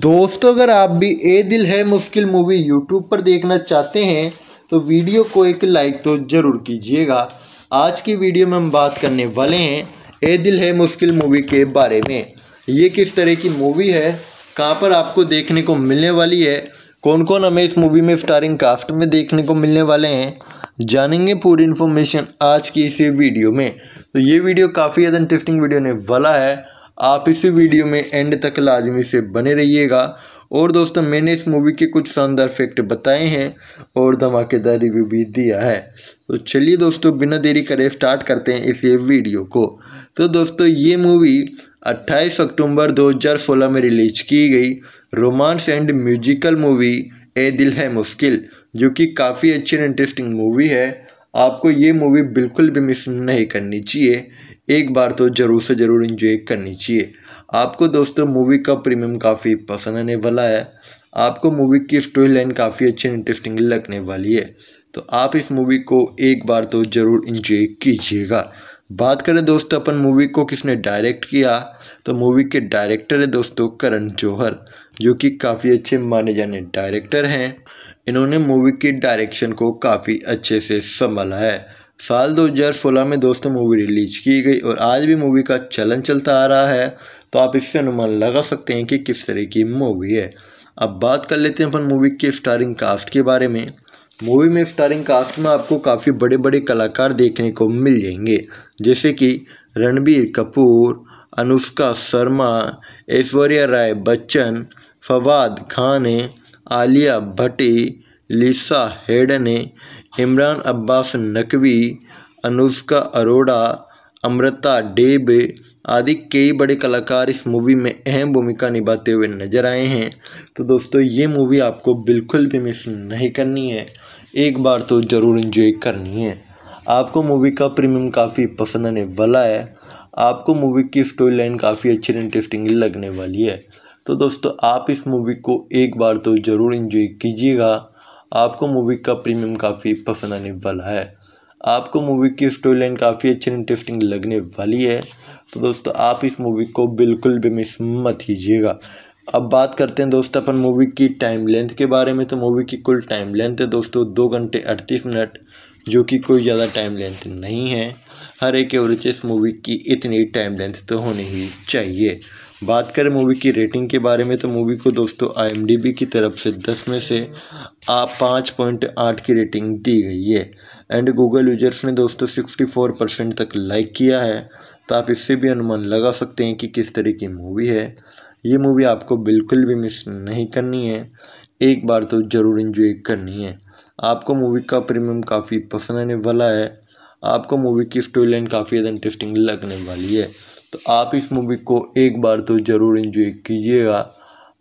दोस्तों अगर आप भी ए दिल है मुश्किल मूवी यूट्यूब पर देखना चाहते हैं तो वीडियो को एक लाइक तो ज़रूर कीजिएगा आज की वीडियो में हम बात करने वाले हैं ए दिल है मुश्किल मूवी के बारे में ये किस तरह की मूवी है कहाँ पर आपको देखने को मिलने वाली है कौन कौन हमें इस मूवी में स्टारिंग कास्ट में देखने को मिलने वाले हैं जानेंगे पूरी इन्फॉर्मेशन आज की इसी वीडियो में तो ये वीडियो काफ़ी ज़्यादा इंटरेस्टिंग वीडियो ने वाला है आप इसी वीडियो में एंड तक लाजमी से बने रहिएगा और दोस्तों मैंने इस मूवी के कुछ शानदार फैक्ट बताए हैं और धमाकेदार रिव्यू भी दिया है तो चलिए दोस्तों बिना देरी करे स्टार्ट करते हैं इस ये वीडियो को तो दोस्तों ये मूवी 28 अक्टूबर 2016 में रिलीज की गई romance and musical movie Ae Dil Hai मुश्किल जो कि काफ़ी अच्छी एंड इंटरेस्टिंग मूवी है आपको ये मूवी बिल्कुल भी मिस नहीं करनी चाहिए एक बार तो ज़रूर से ज़रूर इंजॉय करनी चाहिए आपको दोस्तों मूवी का प्रीमियम काफ़ी पसंद आने वाला है आपको मूवी की स्टोरी लाइन काफ़ी अच्छी इंटरेस्टिंग लगने वाली है तो आप इस मूवी को एक बार तो ज़रूर इन्जॉय कीजिएगा बात करें दोस्तों अपन मूवी को किसने डायरेक्ट किया तो मूवी के डायरेक्टर है दोस्तों करण जौहर जो कि काफ़ी अच्छे माने जाने डायरेक्टर हैं इन्होंने मूवी की डायरेक्शन को काफ़ी अच्छे से संभाला है साल 2016 में दोस्तों मूवी रिलीज की गई और आज भी मूवी का चलन चलता आ रहा है तो आप इससे अनुमान लगा सकते हैं कि किस तरह की मूवी है अब बात कर लेते हैं अपन मूवी के स्टारिंग कास्ट के बारे में मूवी में स्टारिंग कास्ट में आपको काफ़ी बड़े बड़े कलाकार देखने को मिल जाएंगे जैसे कि रणबीर कपूर अनुष्का शर्मा ऐश्वर्या राय बच्चन फवाद खान आलिया भट्टी लिसा हेडन इमरान अब्बास नकवी अनुष्का अरोड़ा अमृता डेब आदि कई बड़े कलाकार इस मूवी में अहम भूमिका निभाते हुए नजर आए हैं तो दोस्तों ये मूवी आपको बिल्कुल भी मिस नहीं करनी है एक बार तो ज़रूर इन्जॉय करनी है आपको मूवी का प्रीमियम काफ़ी पसंद आने वाला है आपको मूवी की स्टोरी लाइन काफ़ी अच्छी इंटरेस्टिंग लगने वाली है तो दोस्तों आप इस मूवी को एक बार तो ज़रूर इन्जॉय कीजिएगा आपको मूवी का प्रीमियम काफ़ी पसंद आने वाला है आपको मूवी की स्टोरी लाइन काफ़ी अच्छी इंटरेस्टिंग लगने वाली है तो दोस्तों आप इस मूवी को बिल्कुल भी मिस मत कीजिएगा अब बात करते हैं दोस्तों अपन मूवी की टाइम लेंथ के बारे में तो मूवी की कुल टाइम लेंथ है दोस्तों दो घंटे अड़तीस मिनट जो कि कोई ज़्यादा टाइम लेंथ नहीं है हर एक एवरेज मूवी की इतनी टाइम लेंथ तो होनी ही चाहिए बात करें मूवी की रेटिंग के बारे में तो मूवी को दोस्तों आईएमडीबी की तरफ से दस में से आप पाँच पॉइंट आठ की रेटिंग दी गई है एंड गूगल यूजर्स ने दोस्तों सिक्सटी फोर परसेंट तक लाइक किया है तो आप इससे भी अनुमान लगा सकते हैं कि किस तरह की मूवी है ये मूवी आपको बिल्कुल भी मिस नहीं करनी है एक बार तो ज़रूर इन्जॉय करनी है आपको मूवी का प्रीमियम काफ़ी पसंद आने वाला है आपको मूवी की स्टोरी लाइन काफ़ी ज़्यादा इंटरेस्टिंग लगने वाली है तो आप इस मूवी को एक बार तो ज़रूर इन्जॉय कीजिएगा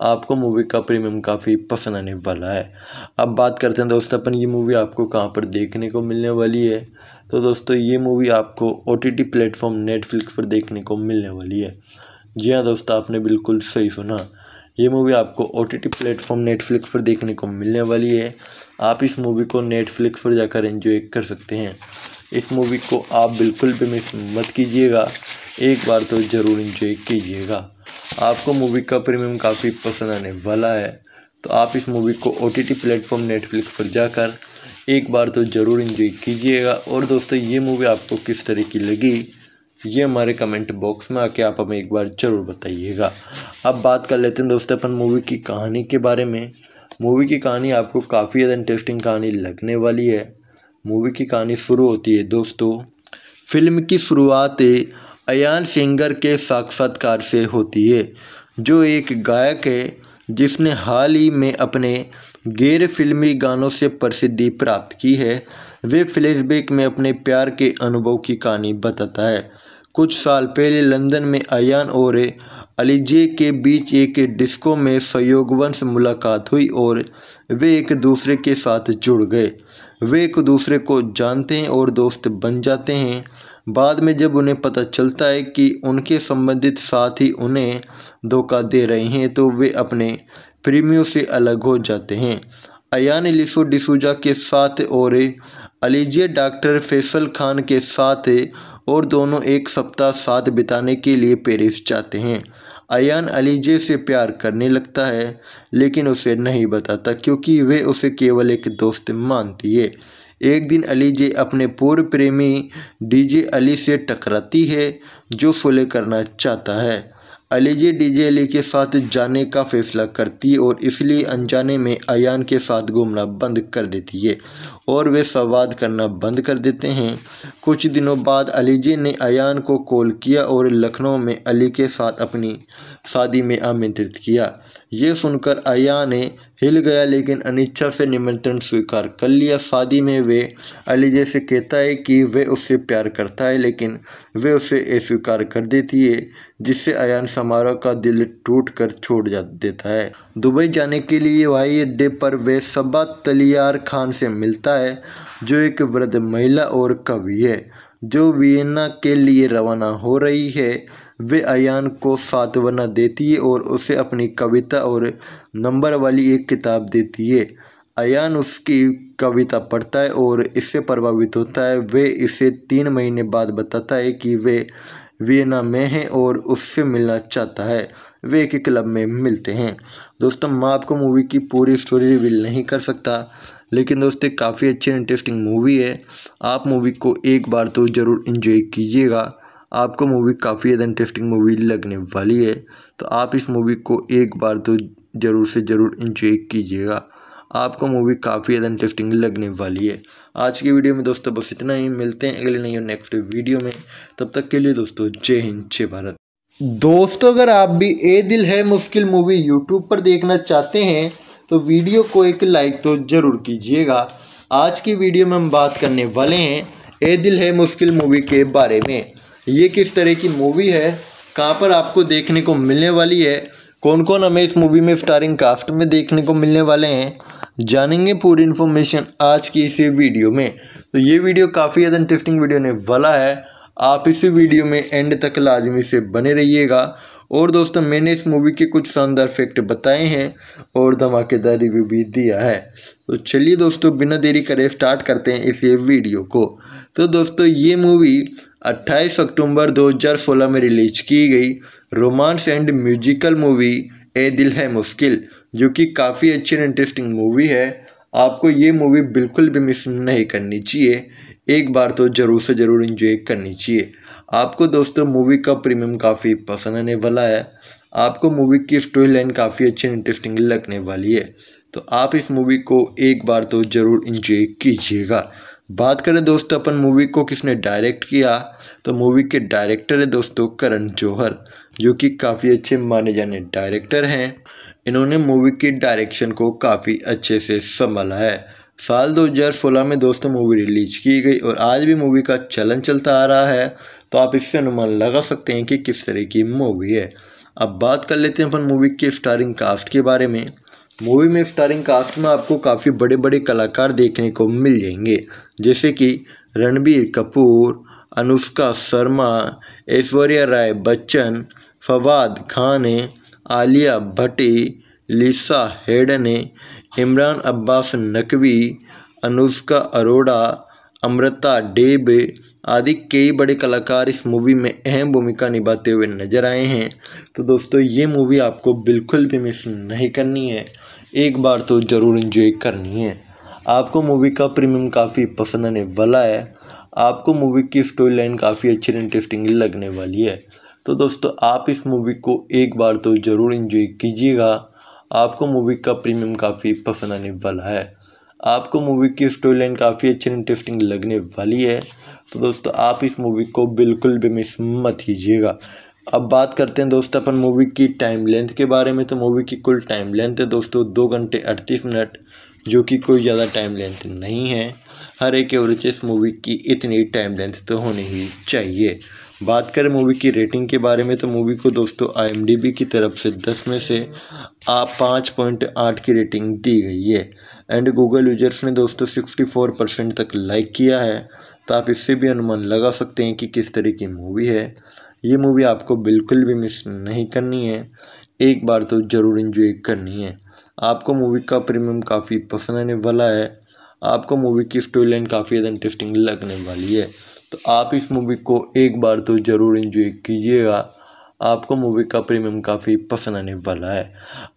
आपको मूवी का प्रीमियम काफ़ी पसंद आने वाला है अब बात करते हैं दोस्तों अपन ये मूवी आपको कहाँ पर देखने को मिलने वाली है तो दोस्तों ये मूवी आपको O T T platform Netflix पर देखने को मिलने वाली है जी हाँ दोस्तों आपने बिल्कुल सही सुना ये मूवी आपको O T T platform Netflix पर देखने को मिलने वाली है आप इस मूवी को नेटफ्लिक्स पर जाकर इन्जॉय कर सकते हैं इस मूवी को आप बिल्कुल भी मिस मत कीजिएगा एक बार तो ज़रूर इन्जॉय कीजिएगा आपको मूवी का प्रीमियम काफ़ी पसंद आने वाला है तो आप इस मूवी को ओ टी प्लेटफॉर्म नेटफ्लिक्स पर जाकर एक बार तो ज़रूर इन्जॉय कीजिएगा और दोस्तों ये मूवी आपको किस तरह की लगी ये हमारे कमेंट बॉक्स में आके आप हमें एक बार ज़रूर बताइएगा अब बात कर लेते हैं दोस्तों अपन मूवी की कहानी के बारे में मूवी की कहानी आपको काफ़ी ज़्यादा इंटरेस्टिंग कहानी लगने वाली है मूवी की कहानी शुरू होती है दोस्तों फिल्म की शुरुआत अयान सिंगर के साक्षात्कार से होती है जो एक गायक है जिसने हाल ही में अपने गैर फिल्मी गानों से प्रसिद्धि प्राप्त की है वे फ्लैशबैक में अपने प्यार के अनुभव की कहानी बताता है कुछ साल पहले लंदन में अयान और अलीजे के बीच एक डिस्को में सहयोगवंश मुलाकात हुई और वे एक दूसरे के साथ जुड़ गए वे एक दूसरे को जानते हैं और दोस्त बन जाते हैं बाद में जब उन्हें पता चलता है कि उनके संबंधित साथ ही उन्हें धोखा दे रहे हैं तो वे अपने प्रेमियों से अलग हो जाते हैं अयान लिसो डिसूजा के साथ और अलीजिया डॉक्टर फैसल खान के साथ और दोनों एक सप्ताह साथ बिताने के लिए पेरिस जाते हैं अयान अलीजे से प्यार करने लगता है लेकिन उसे नहीं बताता क्योंकि वे उसे केवल एक दोस्त मानती है एक दिन अलीजे अपने पूर्व प्रेमी डीजे अली से टकराती है जो सुलह करना चाहता है अलीजी डीजेली के साथ जाने का फैसला करती और इसलिए अनजाने में अन के साथ घूमना बंद कर देती है और वे संवाद करना बंद कर देते हैं कुछ दिनों बाद अलीजी ने अन को कॉल किया और लखनऊ में अली के साथ अपनी शादी में आमंत्रित किया ये सुनकर अया ने हिल गया लेकिन अनिच्छा से निमंत्रण स्वीकार कर लिया शादी में वे अलीजे से कहता है कि वे उससे प्यार करता है लेकिन वे उसे अस्वीकार कर देती है जिससे अयान समारोह का दिल टूट कर छोड़ जा देता है दुबई जाने के लिए हवाई अड्डे पर वे सबा तलियार खान से मिलता है जो एक वृद्ध महिला और कवि है जो वियना के लिए रवाना हो रही है वे अन को सातवना देती है और उसे अपनी कविता और नंबर वाली एक किताब देती है अन उसकी कविता पढ़ता है और इससे प्रभावित होता है वे इसे तीन महीने बाद बताता है कि वे वियना में हैं और उससे मिलना चाहता है वे एक क्लब में मिलते हैं दोस्तों मैं आपको मूवी की पूरी स्टोरी रिवील नहीं कर सकता लेकिन दोस्तों काफ़ी अच्छी इंटरेस्टिंग मूवी है आप मूवी को एक बार तो ज़रूर इन्जॉय कीजिएगा आपको मूवी काफ़ी ज़्यादा इंटरेस्टिंग मूवी लगने वाली है तो आप इस मूवी को एक बार तो ज़रूर से ज़रूर इंजॉय कीजिएगा आपको मूवी काफ़ी ज़्यादा इंटरेस्टिंग लगने वाली है आज की वीडियो में दोस्तों बस इतना ही मिलते हैं अगले नई और नेक्स्ट वीडियो में तब तक के लिए दोस्तों जय हिंद जय भारत दोस्तों अगर आप भी ए दिल है मुश्किल मूवी यूट्यूब पर देखना चाहते हैं तो वीडियो को एक लाइक तो ज़रूर कीजिएगा आज की वीडियो में हम बात करने वाले हैं ए दिल है मुश्किल मूवी के बारे में ये किस तरह की मूवी है कहाँ पर आपको देखने को मिलने वाली है कौन कौन हमें इस मूवी में स्टारिंग कास्ट में देखने को मिलने वाले हैं जानेंगे पूरी इन्फॉर्मेशन आज की इसी वीडियो में तो ये वीडियो काफ़ी ज़्यादा इंटरेस्टिंग वीडियो ने वाला है आप इसी वीडियो में एंड तक लाजमी से बने रहिएगा और दोस्तों मैंने इस मूवी के कुछ शानदार फैक्ट बताए हैं और धमाकेदार रिव्यू भी दिया है तो चलिए दोस्तों बिना देरी करे स्टार्ट करते हैं इस ये वीडियो को तो दोस्तों ये मूवी 28 अक्टूबर 2016 में रिलीज की गई romance and musical movie Ae Dil Hai मुश्किल जो कि काफ़ी अच्छी और इंटरेस्टिंग मूवी है आपको ये मूवी बिल्कुल भी मिस नहीं करनी चाहिए एक बार तो ज़रूर से ज़रूर इंजॉय करनी चाहिए आपको दोस्तों मूवी का प्रीमियम काफ़ी पसंद आने वाला है आपको मूवी की स्टोरी लाइन काफ़ी अच्छी इंटरेस्टिंग लगने वाली है तो आप इस मूवी को एक बार तो ज़रूर इन्जॉय कीजिएगा बात करें दोस्तों अपन मूवी को किसने डायरेक्ट किया तो मूवी के डायरेक्टर है दोस्तों करण जौहर जो कि काफ़ी अच्छे माने जाने डायरेक्टर हैं इन्होंने मूवी के डायरेक्शन को काफ़ी अच्छे से संभाला है साल 2016 में दोस्तों मूवी रिलीज की गई और आज भी मूवी का चलन चलता आ रहा है तो आप इससे अनुमान लगा सकते हैं कि किस तरह की मूवी है अब बात कर लेते हैं अपन मूवी के स्टारिंग कास्ट के बारे में मूवी में स्टारिंग कास्ट में आपको काफ़ी बड़े बड़े कलाकार देखने को मिल जाएंगे जैसे कि रणबीर कपूर अनुष्का शर्मा ऐश्वर्या राय बच्चन फवाद खान आलिया भट्टी लिसा हेडन इमरान अब्बास नकवी अनुष्का अरोड़ा अमृता डेब आदि कई बड़े कलाकार इस मूवी में अहम भूमिका निभाते हुए नजर आए हैं तो दोस्तों ये मूवी आपको बिल्कुल भी मिस नहीं करनी है एक बार तो ज़रूर इन्जॉय करनी है आपको मूवी का प्रीमियम काफ़ी पसंद आने वाला है आपको मूवी की स्टोरी लाइन काफ़ी अच्छी इंटरेस्टिंग लगने वाली है तो दोस्तों आप इस मूवी को एक बार तो ज़रूर इन्जॉय कीजिएगा आपको मूवी का प्रीमियम काफ़ी पसंद आने वाला है आपको मूवी की स्टोरी लाइन काफ़ी अच्छी इंटरेस्टिंग लगने वाली है तो दोस्तों आप इस मूवी को बिल्कुल भी मिस मत कीजिएगा अब बात करते हैं दोस्तों अपन मूवी की टाइम लेंथ के बारे में तो मूवी की कुल टाइम लेंथ है दोस्तों दो घंटे अड़तीस मिनट जो कि कोई ज़्यादा टाइम लेंथ नहीं है हर एक एवरेज मूवी की इतनी टाइम लेंथ तो होनी ही चाहिए बात करें मूवी की रेटिंग के बारे में तो मूवी को दोस्तों आईएमडीबी की तरफ से दस में से आप पाँच पॉइंट आठ की रेटिंग दी गई है एंड गूगल यूजर्स ने दोस्तों सिक्सटी फोर परसेंट तक लाइक किया है तो आप इससे भी अनुमान लगा सकते हैं कि किस तरह की मूवी है ये मूवी आपको बिल्कुल भी मिस नहीं करनी है एक बार तो ज़रूर इन्जॉय करनी है आपको मूवी का प्रीमियम काफ़ी पसंद आने वाला है आपको मूवी की स्टोरी लाइन काफ़ी ज़्यादा इंटरेस्टिंग लगने वाली है तो आप इस मूवी को एक बार तो ज़रूर इन्जॉय कीजिएगा आपको मूवी का प्रीमियम काफ़ी पसंद आने वाला है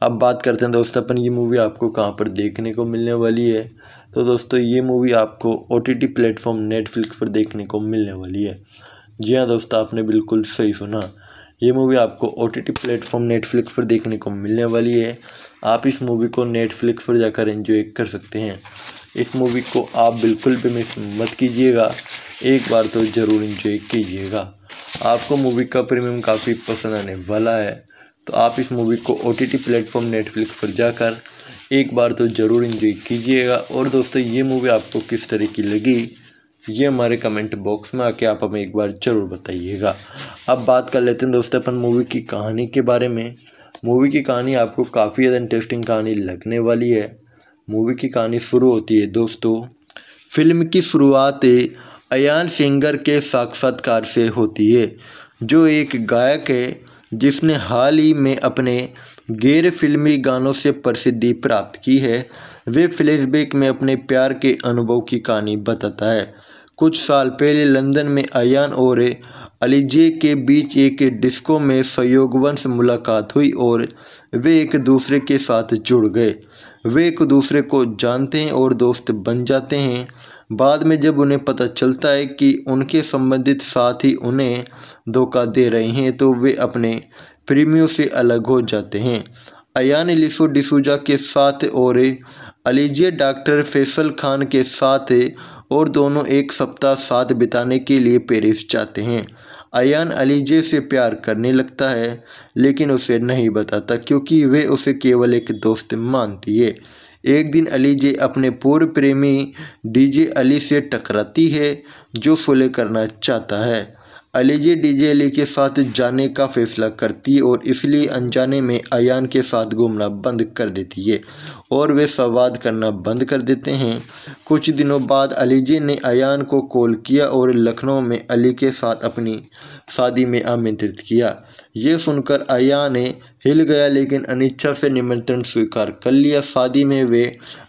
अब बात करते हैं दोस्तों अपन ये मूवी आपको कहाँ पर देखने को मिलने वाली है तो दोस्तों ये मूवी आपको O T T platform Netflix पर देखने को मिलने वाली है जी हाँ दोस्तों आपने बिल्कुल सही सुना ये मूवी आपको O T T platform Netflix पर देखने को मिलने वाली है आप इस मूवी को नेटफ्लिक्स पर जाकर इंजॉय कर सकते हैं इस मूवी को आप बिल्कुल भी मिस मत कीजिएगा एक बार तो ज़रूर इन्जॉय कीजिएगा आपको मूवी का प्रीमियम काफ़ी पसंद आने वाला है तो आप इस मूवी को O T T platform Netflix पर जाकर एक बार तो ज़रूर इंजॉय कीजिएगा और दोस्तों ये मूवी आपको किस तरह की लगी ये हमारे कमेंट बॉक्स में आके आप हमें एक बार ज़रूर बताइएगा अब बात कर लेते हैं दोस्तों अपन मूवी की कहानी के बारे में मूवी की कहानी आपको काफ़ी ज़्यादा इंटरेस्टिंग कहानी लगने वाली है मूवी की कहानी शुरू होती है दोस्तों फिल्म की शुरुआत अयान सिंगर के साक्षात्कार से होती है जो एक गायक है जिसने हाल ही में अपने गैर फिल्मी गानों से प्रसिद्धि प्राप्त की है वे फ्लैशबैक में अपने प्यार के अनुभव की कहानी बताता है कुछ साल पहले लंदन में अयान और अलीजे के बीच एक डिस्को में सहयोगवंश मुलाकात हुई और वे एक दूसरे के साथ जुड़ गए वे एक दूसरे को जानते हैं और दोस्त बन जाते हैं बाद में जब उन्हें पता चलता है कि उनके संबंधित साथ ही उन्हें धोखा दे रहे हैं तो वे अपने प्रेमियों से अलग हो जाते हैं अयान लिसो डिसूजा के साथ और अलीजे डॉक्टर फैसल खान के साथ और दोनों एक सप्ताह साथ बिताने के लिए पेरिस जाते हैं अयान अलीजे से प्यार करने लगता है लेकिन उसे नहीं बताता क्योंकि वे उसे केवल एक दोस्त मानती है एक दिन अलीजे अपने पूर्व प्रेमी डीजे अली से टकराती है जो सुलह करना चाहता है अलीजी अली के साथ जाने का फैसला करती और इसलिए अनजाने में अन के साथ घूमना बंद कर देती है और वे संवाद करना बंद कर देते हैं कुछ दिनों बाद अलीजी ने अन को कॉल किया और लखनऊ में अली के साथ अपनी शादी में आमंत्रित किया ये सुनकर अया ने हिल गया लेकिन अनिच्छा से निमंत्रण स्वीकार कर लिया शादी में वे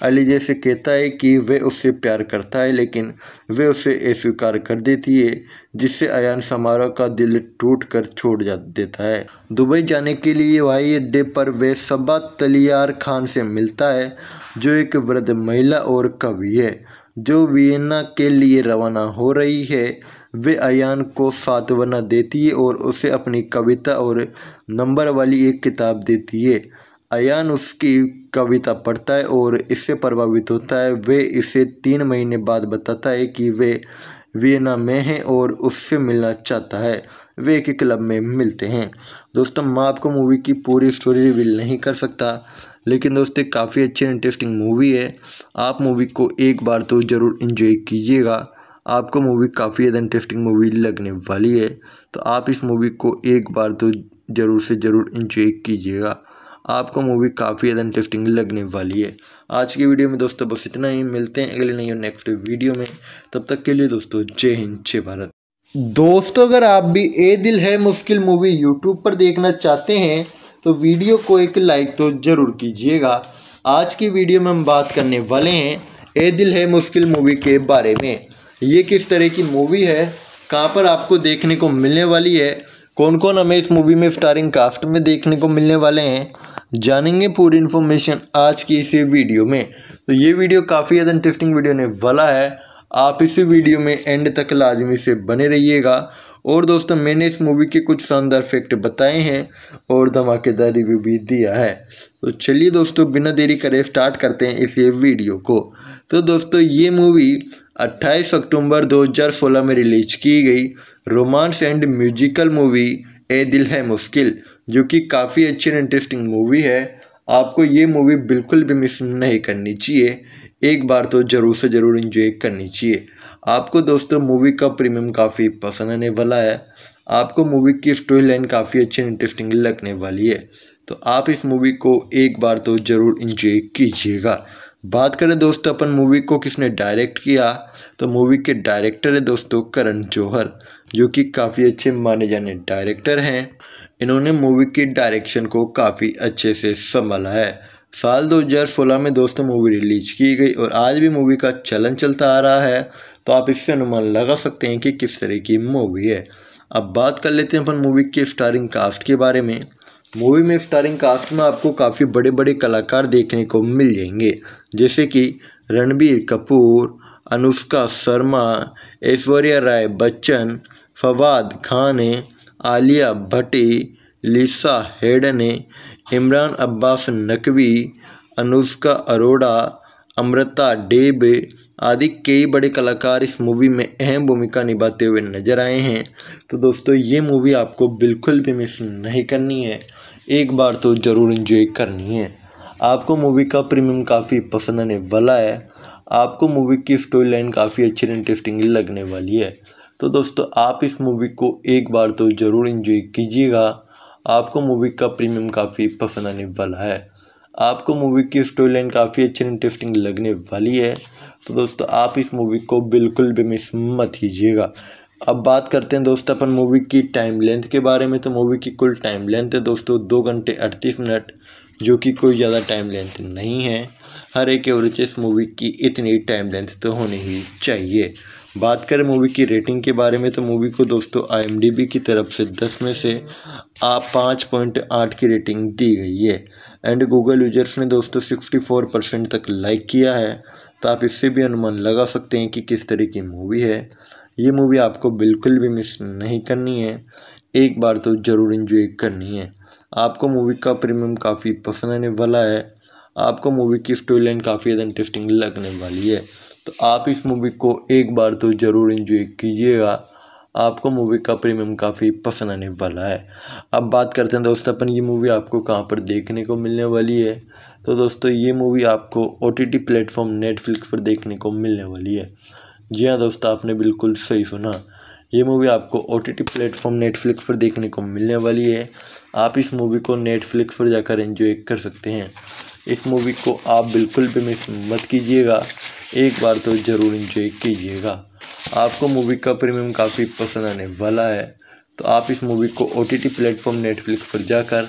अलीजे से कहता है कि वे उससे प्यार करता है लेकिन वे उसे अस्वीकार कर देती है जिससे अयान समारोह का दिल टूट कर छोड़ जा देता है दुबई जाने के लिए हवाई अड्डे पर वे सबा तलियार खान से मिलता है जो एक वृद्ध महिला और कवि है जो वियना के लिए रवाना हो रही है वे अन को सातवना देती है और उसे अपनी कविता और नंबर वाली एक किताब देती है अन उसकी कविता पढ़ता है और इससे प्रभावित होता है वे इसे तीन महीने बाद बताता है कि वे वियना में हैं और उससे मिलना चाहता है वे एक क्लब में मिलते हैं दोस्तों मैं आपको मूवी की पूरी स्टोरी रिवील नहीं कर सकता लेकिन दोस्तों काफ़ी अच्छी इंटरेस्टिंग मूवी है आप मूवी को एक बार तो ज़रूर इन्जॉय कीजिएगा आपको मूवी काफ़ी ज़्यादा इंटरेस्टिंग मूवी लगने वाली है तो आप इस मूवी को एक बार तो ज़रूर से ज़रूर इंजॉय कीजिएगा आपको मूवी काफ़ी ज़्यादा इंटरेस्टिंग लगने वाली है आज की वीडियो में दोस्तों बस इतना ही मिलते हैं अगले नई और नेक्स्ट वीडियो में तब तक के लिए दोस्तों जय हिंद जय भारत दोस्तों अगर आप भी ए दिल है मुश्किल मूवी यूट्यूब पर देखना चाहते हैं तो वीडियो को एक लाइक तो ज़रूर कीजिएगा आज की वीडियो में हम बात करने वाले हैं ए दिल है मुश्किल मूवी के बारे में ये किस तरह की मूवी है कहाँ पर आपको देखने को मिलने वाली है कौन कौन हमें इस मूवी में स्टारिंग कास्ट में देखने को मिलने वाले हैं जानेंगे पूरी इन्फॉर्मेशन आज की इसी वीडियो में तो ये वीडियो काफ़ी ज़्यादा इंटरेस्टिंग वीडियो ने वाला है आप इसी वीडियो में एंड तक लाजमी से बने रहिएगा और दोस्तों मैंने इस मूवी के कुछ शानदार फैक्ट बताए हैं और धमाकेदार रिव्यू भी दिया है तो चलिए दोस्तों बिना देरी करे स्टार्ट करते हैं इस ये वीडियो को तो दोस्तों ये मूवी 28 अक्टूबर 2016 में रिलीज की गई romance and musical movie Ae Dil Hai मुश्किल जो कि काफ़ी अच्छी और इंटरेस्टिंग मूवी है आपको ये मूवी बिल्कुल भी मिस नहीं करनी चाहिए एक बार तो ज़रूर से ज़रूर इंजॉय करनी चाहिए आपको दोस्तों मूवी का प्रीमियम काफ़ी पसंद आने वाला है आपको मूवी की स्टोरी लाइन काफ़ी अच्छी इंटरेस्टिंग लगने वाली है तो आप इस मूवी को एक बार तो ज़रूर इंजॉय कीजिएगा बात करें दोस्तों अपन मूवी को किसने डायरेक्ट किया तो मूवी के डायरेक्टर है दोस्तों करण जौहर जो कि काफ़ी अच्छे माने जाने डायरेक्टर हैं इन्होंने मूवी के डायरेक्शन को काफ़ी अच्छे से संभाला है साल 2016 में दोस्तों मूवी रिलीज की गई और आज भी मूवी का चलन चलता आ रहा है तो आप इससे अनुमान लगा सकते हैं कि किस तरह की मूवी है अब बात कर लेते हैं अपन मूवी के स्टारिंग कास्ट के बारे में मूवी में स्टारिंग कास्ट में आपको काफ़ी बड़े बड़े कलाकार देखने को मिल जाएंगे जैसे कि रणबीर कपूर अनुष्का शर्मा ऐश्वर्या राय बच्चन फवाद खान आलिया भट्टी लिसा हेडन इमरान अब्बास नकवी अनुष्का अरोड़ा अमृता डेब आदि कई बड़े कलाकार इस मूवी में अहम भूमिका निभाते हुए नजर आए हैं तो दोस्तों ये मूवी आपको बिल्कुल भी मिस नहीं करनी है एक बार तो ज़रूर इन्जॉय करनी है आपको मूवी का प्रीमियम काफ़ी पसंद आने वाला है आपको मूवी की स्टोरी लाइन काफ़ी अच्छी इंटरेस्टिंग लगने वाली है तो दोस्तों आप इस मूवी को एक बार तो ज़रूर इन्जॉय कीजिएगा आपको मूवी का प्रीमियम काफ़ी पसंद आने वाला है आपको मूवी की स्टोरी लाइन काफ़ी अच्छी इंटरेस्टिंग लगने वाली है तो दोस्तों आप इस मूवी को बिल्कुल भी मिस मत कीजिएगा अब बात करते हैं दोस्तों अपन मूवी की टाइम लेंथ के बारे में तो मूवी की कुल टाइम लेंथ है दोस्तों दो घंटे अड़तीस मिनट जो कि कोई ज़्यादा टाइम लेंथ नहीं है हर एक एवरेज इस मूवी की इतनी टाइम लेंथ तो होनी ही चाहिए बात करें मूवी की रेटिंग के बारे में तो मूवी को दोस्तों आई की तरफ से दस में से आप पाँच पॉइंट आठ की रेटिंग दी गई है एंड गूगल यूजर्स ने दोस्तों सिक्सटी फोर परसेंट तक लाइक किया है तो आप इससे भी अनुमान लगा सकते हैं कि किस तरह की मूवी है ये मूवी आपको बिल्कुल भी मिस नहीं करनी है एक बार तो ज़रूर इन्जॉय करनी है आपको मूवी का प्रीमियम काफ़ी पसंद आने वाला है आपको मूवी की स्टोरी लाइन काफ़ी ज़्यादा इंटरेस्टिंग लगने वाली है तो आप इस मूवी को एक बार तो ज़रूर इन्जॉय कीजिएगा आपको मूवी का प्रीमियम काफ़ी पसंद आने वाला है अब बात करते हैं दोस्तों अपन ये मूवी आपको कहाँ पर देखने को मिलने वाली है तो दोस्तों ये मूवी आपको O T T platform Netflix पर देखने को मिलने वाली है जी हाँ दोस्तों आपने बिल्कुल सही सुना ये मूवी आपको O T T platform Netflix पर देखने को मिलने वाली है आप इस मूवी को नेटफ्लिक्स पर जाकर इंजॉय कर सकते हैं इस मूवी को आप बिल्कुल भी मिस मत कीजिएगा एक बार तो ज़रूर इन्जॉय कीजिएगा आपको मूवी का प्रीमियम काफ़ी पसंद आने वाला है तो आप इस मूवी को O T T platform Netflix पर जाकर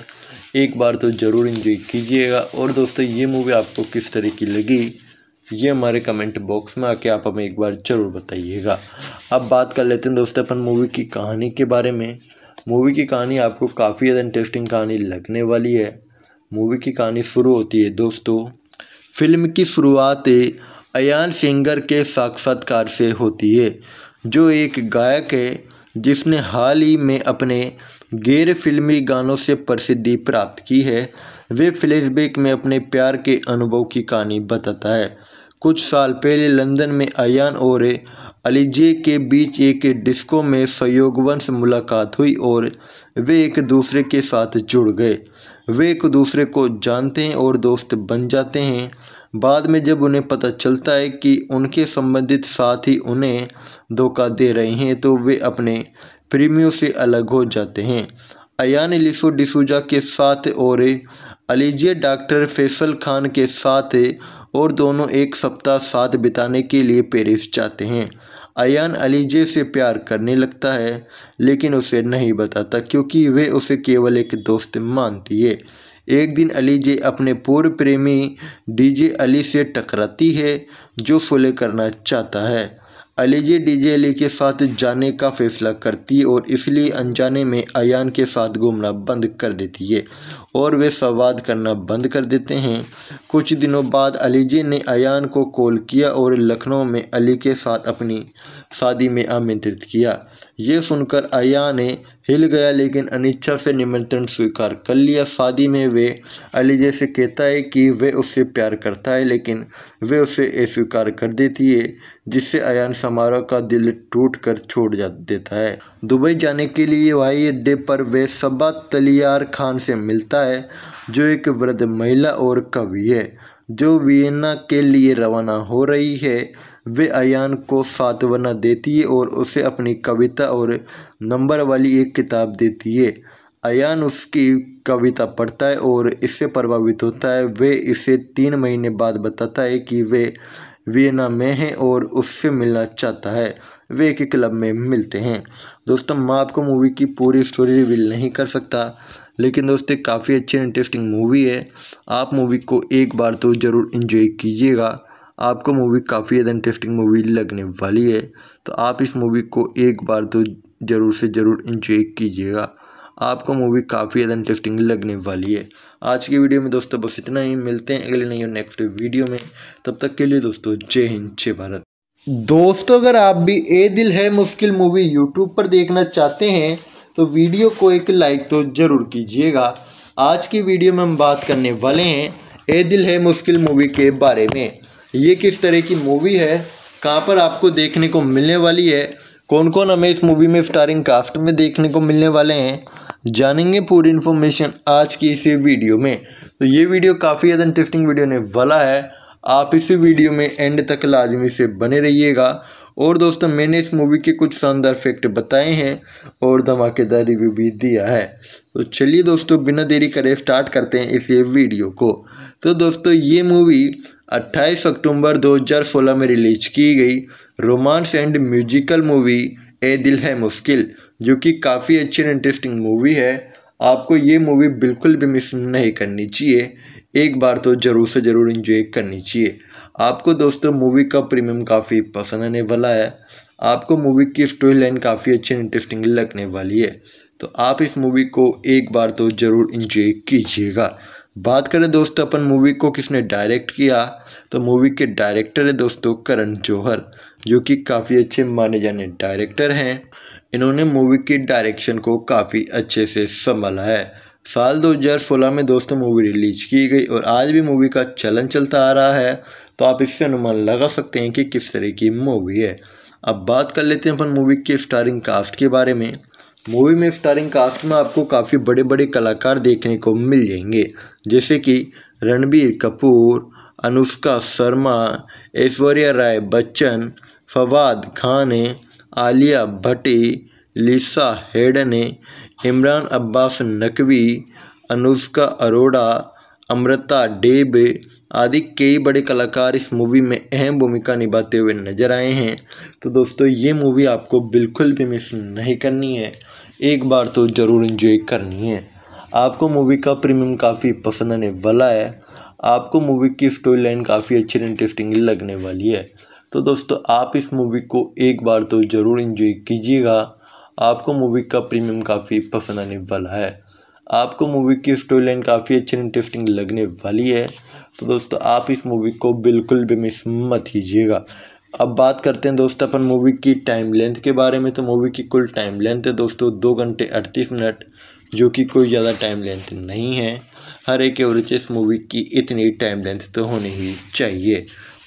एक बार तो ज़रूर इन्जॉय कीजिएगा और दोस्तों ये मूवी आपको किस तरह की लगी ये हमारे कमेंट बॉक्स में आके आप हमें एक बार ज़रूर बताइएगा अब बात कर लेते हैं दोस्तों अपन मूवी की कहानी के बारे में मूवी की कहानी आपको काफ़ी ज़्यादा इंटरेस्टिंग कहानी लगने वाली है मूवी की कहानी शुरू होती है दोस्तों फिल्म की शुरुआत अयान सिंगर के साक्षात्कार से होती है जो एक गायक है जिसने हाल ही में अपने गैर फिल्मी गानों से प्रसिद्धि प्राप्त की है वे फ्लैशबैक में अपने प्यार के अनुभव की कहानी बताता है कुछ साल पहले लंदन में अयान और अलीजे के बीच एक डिस्को में सहयोगवंश मुलाकात हुई और वे एक दूसरे के साथ जुड़ गए वे एक दूसरे को जानते हैं और दोस्त बन जाते हैं बाद में जब उन्हें पता चलता है कि उनके संबंधित साथी उन्हें धोखा दे रहे हैं तो वे अपने प्रेमियों से अलग हो जाते हैं अयान लिसो डिसूजा के साथ और अलीजिया डॉक्टर फैसल खान के साथ और दोनों एक सप्ताह साथ बिताने के लिए पेरिस जाते हैं अयान अलीजे से प्यार करने लगता है लेकिन उसे नहीं बताता क्योंकि वे उसे केवल एक दोस्त मानती है एक दिन अलीजे अपने पूर्व प्रेमी डीजे अली से टकराती है जो सुलह करना चाहता है अलीजी अली के साथ जाने का फैसला करती और इसलिए अनजाने में अन के साथ घूमना बंद कर देती है और वे संवाद करना बंद कर देते हैं कुछ दिनों बाद अलीजी ने अन को कॉल किया और लखनऊ में अली के साथ अपनी शादी में आमंत्रित किया ये सुनकर अया ने हिल गया लेकिन अनिच्छा से निमंत्रण स्वीकार कर लिया शादी में वे अलीजे से कहता है कि वे उससे प्यार करता है लेकिन वे उसे अस्वीकार कर देती है जिससे अयान समारोह का दिल टूट कर छोड़ जा देता है दुबई जाने के लिए हवाई अड्डे पर वे सबा तलियार खान से मिलता है जो एक वृद्ध महिला और कवि है जो वियना के लिए रवाना हो रही है वे अन को सातवना देती है और उसे अपनी कविता और नंबर वाली एक किताब देती है अन उसकी कविता पढ़ता है और इससे प्रभावित होता है वे इसे तीन महीने बाद बताता है कि वे वियना में हैं और उससे मिलना चाहता है वे एक क्लब में मिलते हैं दोस्तों मैं आपको मूवी की पूरी स्टोरी रिवील नहीं कर सकता लेकिन दोस्तों काफ़ी अच्छी इंटरेस्टिंग मूवी है आप मूवी को एक बार तो ज़रूर इन्जॉय कीजिएगा आपको मूवी काफ़ी ज़्यादा इंटरेस्टिंग मूवी लगने वाली है तो आप इस मूवी को एक बार तो ज़रूर से ज़रूर इंजॉय कीजिएगा आपको मूवी काफ़ी ज़्यादा इंटरेस्टिंग लगने वाली है आज की वीडियो में दोस्तों बस इतना ही मिलते हैं अगले नई और नेक्स्ट वीडियो में तब तक के लिए दोस्तों जय हिंद जय भारत दोस्तों अगर आप भी ए दिल है मुश्किल मूवी यूट्यूब पर देखना चाहते हैं तो वीडियो को एक लाइक तो ज़रूर कीजिएगा आज की वीडियो में हम बात करने वाले हैं ए दिल है मुश्किल मूवी के बारे में ये किस तरह की मूवी है कहाँ पर आपको देखने को मिलने वाली है कौन कौन हमें इस मूवी में स्टारिंग कास्ट में देखने को मिलने वाले हैं जानेंगे पूरी इन्फॉर्मेशन आज की इसी वीडियो में तो ये वीडियो काफ़ी ज़्यादा इंटरेस्टिंग वीडियो ने वाला है आप इसी वीडियो में एंड तक लाजमी से बने रहिएगा और दोस्तों मैंने इस मूवी के कुछ शानदार फैक्ट बताए हैं और धमाकेदार रिव्यू भी दिया है तो चलिए दोस्तों बिना देरी करे स्टार्ट करते हैं इस ये वीडियो को तो दोस्तों ये मूवी 28 अक्टूबर 2016 में रिलीज की गई romance and musical movie Ae Dil Hai मुश्किल जो कि काफ़ी अच्छी और इंटरेस्टिंग मूवी है आपको ये मूवी बिल्कुल भी मिस नहीं करनी चाहिए एक बार तो ज़रूर से ज़रूर इंजॉय करनी चाहिए आपको दोस्तों मूवी का प्रीमियम काफ़ी पसंद आने वाला है आपको मूवी की स्टोरी लाइन काफ़ी अच्छी इंटरेस्टिंग लगने वाली है तो आप इस मूवी को एक बार तो ज़रूर इंजॉय कीजिएगा बात करें दोस्तों अपन मूवी को किसने डायरेक्ट किया तो मूवी के डायरेक्टर है दोस्तों करण जौहर जो कि काफ़ी अच्छे माने जाने डायरेक्टर हैं इन्होंने मूवी के डायरेक्शन को काफ़ी अच्छे से संभाला है साल 2016 में दोस्तों मूवी रिलीज की गई और आज भी मूवी का चलन चलता आ रहा है तो आप इससे अनुमान लगा सकते हैं कि किस तरह की मूवी है अब बात कर लेते हैं अपन मूवी के स्टारिंग कास्ट के बारे में मूवी में स्टारिंग कास्ट में आपको काफ़ी बड़े बड़े कलाकार देखने को मिल जाएंगे जैसे कि रणबीर कपूर अनुष्का शर्मा ऐश्वर्या राय बच्चन फवाद खान आलिया भट्टी लिसा हेडन इमरान अब्बास नकवी अनुष्का अरोड़ा अमृता डेब आदि कई बड़े कलाकार इस मूवी में अहम भूमिका निभाते हुए नजर आए हैं तो दोस्तों ये मूवी आपको बिल्कुल भी मिस नहीं करनी है एक बार तो ज़रूर इन्जॉय करनी है आपको मूवी का प्रीमियम काफ़ी पसंद आने वाला है आपको मूवी की स्टोरी लाइन काफ़ी अच्छी इंटरेस्टिंग लगने वाली है तो दोस्तों आप इस मूवी को एक बार तो ज़रूर इन्जॉय कीजिएगा आपको मूवी का प्रीमियम काफ़ी पसंद आने वाला है आपको मूवी की स्टोरी लाइन काफ़ी अच्छी इंटरेस्टिंग लगने वाली है तो दोस्तों आप इस मूवी को बिल्कुल भी मिस मत कीजिएगा अब बात करते हैं दोस्तों अपन मूवी की टाइम लेंथ के बारे में तो मूवी की कुल टाइम लेंथ है दोस्तों दो घंटे अड़तीस मिनट जो कि कोई ज़्यादा टाइम लेंथ नहीं है हर एक एवरेज मूवी की इतनी टाइम लेंथ तो होनी ही चाहिए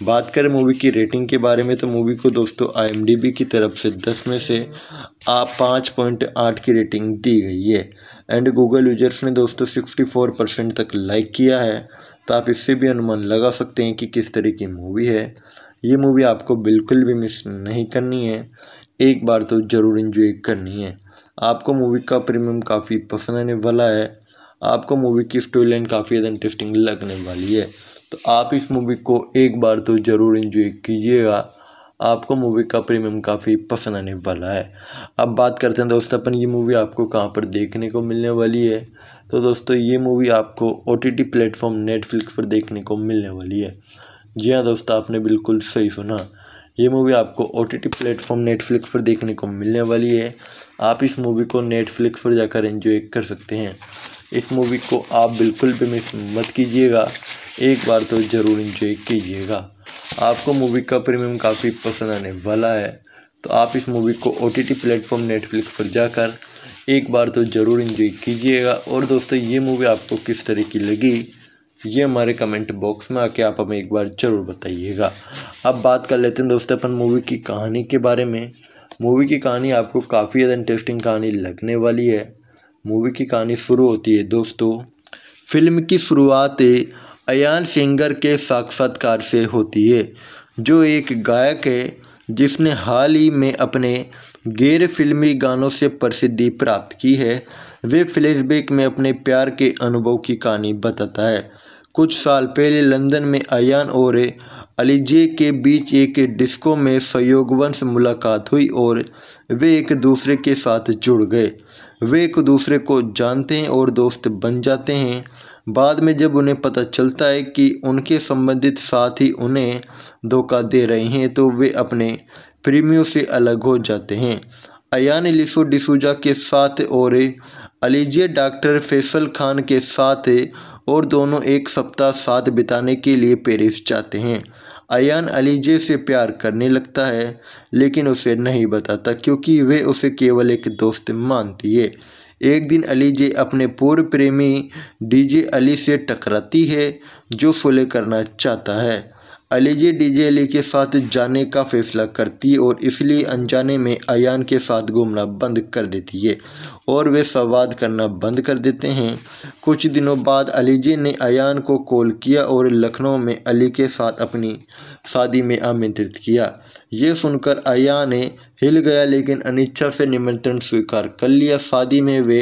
बात करें मूवी की रेटिंग के बारे में तो मूवी को दोस्तों आई की तरफ से दस में से आप पाँच पॉइंट आठ की रेटिंग दी गई है एंड गूगल यूजर्स ने दोस्तों सिक्सटी फोर परसेंट तक लाइक किया है तो आप इससे भी अनुमान लगा सकते हैं कि किस तरह की मूवी है ये मूवी आपको बिल्कुल भी मिस नहीं करनी है एक बार तो ज़रूर इन्जॉय करनी है आपको मूवी का प्रीमियम काफ़ी पसंद आने वाला है आपको मूवी की स्टोरी लाइन काफ़ी ज़्यादा इंटरेस्टिंग लगने वाली है तो आप इस मूवी को एक बार तो ज़रूर इन्जॉय कीजिएगा आपको मूवी का प्रीमियम काफ़ी पसंद आने वाला है अब बात करते हैं दोस्तों अपन ये मूवी आपको कहाँ पर देखने को मिलने वाली है तो दोस्तों ये मूवी आपको ओ टी प्लेटफॉर्म नेटफ्लिक्स पर देखने को मिलने वाली है जी हाँ दोस्तों आपने बिल्कुल सही सुना ये मूवी आपको O T T platform Netflix पर देखने को मिलने वाली है आप इस मूवी को नेटफ्लिक्स पर जाकर इंजॉय कर सकते हैं इस मूवी को आप बिल्कुल भी मिस मत कीजिएगा एक बार तो ज़रूर इन्जॉय कीजिएगा आपको मूवी का प्रीमियम काफ़ी पसंद आने वाला है तो आप इस मूवी को O T T platform Netflix पर जाकर एक बार तो ज़रूर इन्जॉय कीजिएगा और दोस्तों ये मूवी आपको किस तरह की लगी ये हमारे कमेंट बॉक्स में आके आप हमें एक बार ज़रूर बताइएगा अब बात कर लेते हैं दोस्तों अपन मूवी की कहानी के बारे में मूवी की कहानी आपको काफ़ी ज़्यादा इंटरेस्टिंग कहानी लगने वाली है मूवी की कहानी शुरू होती है दोस्तों फिल्म की शुरुआत अयान सिंगर के साक्षात्कार से होती है जो एक गायक है जिसने हाल ही में अपने गैर फिल्मी गानों से प्रसिद्धि प्राप्त की है वे फ्लैशबैक में अपने प्यार के अनुभव की कहानी बताता है कुछ साल पहले लंदन में अयान और अलीजे के बीच एक डिस्को में सहयोगवंश मुलाकात हुई और वे एक दूसरे के साथ जुड़ गए वे एक दूसरे को जानते हैं और दोस्त बन जाते हैं बाद में जब उन्हें पता चलता है कि उनके संबंधित साथी उन्हें धोखा दे रहे हैं तो वे अपने प्रेमियों से अलग हो जाते हैं अयान लिसो डिसूजा के साथ और अलीजे डॉक्टर फैसल खान के साथ और दोनों एक सप्ताह साथ बिताने के लिए पेरिस जाते हैं अयान अलीजे से प्यार करने लगता है लेकिन उसे नहीं बताता क्योंकि वे उसे केवल एक दोस्त मानती है एक दिन अलीजे अपने पूर्व प्रेमी डीजे अली से टकराती है जो सुलह करना चाहता है अलीजी अली के साथ जाने का फैसला करती और इसलिए अनजाने में अन के साथ घूमना बंद कर देती है और वे संवाद करना बंद कर देते हैं कुछ दिनों बाद अलीजी ने अन को कॉल किया और लखनऊ में अली के साथ अपनी शादी में आमंत्रित किया ये सुनकर अया ने हिल गया लेकिन अनिच्छा से निमंत्रण स्वीकार कर लिया शादी में वे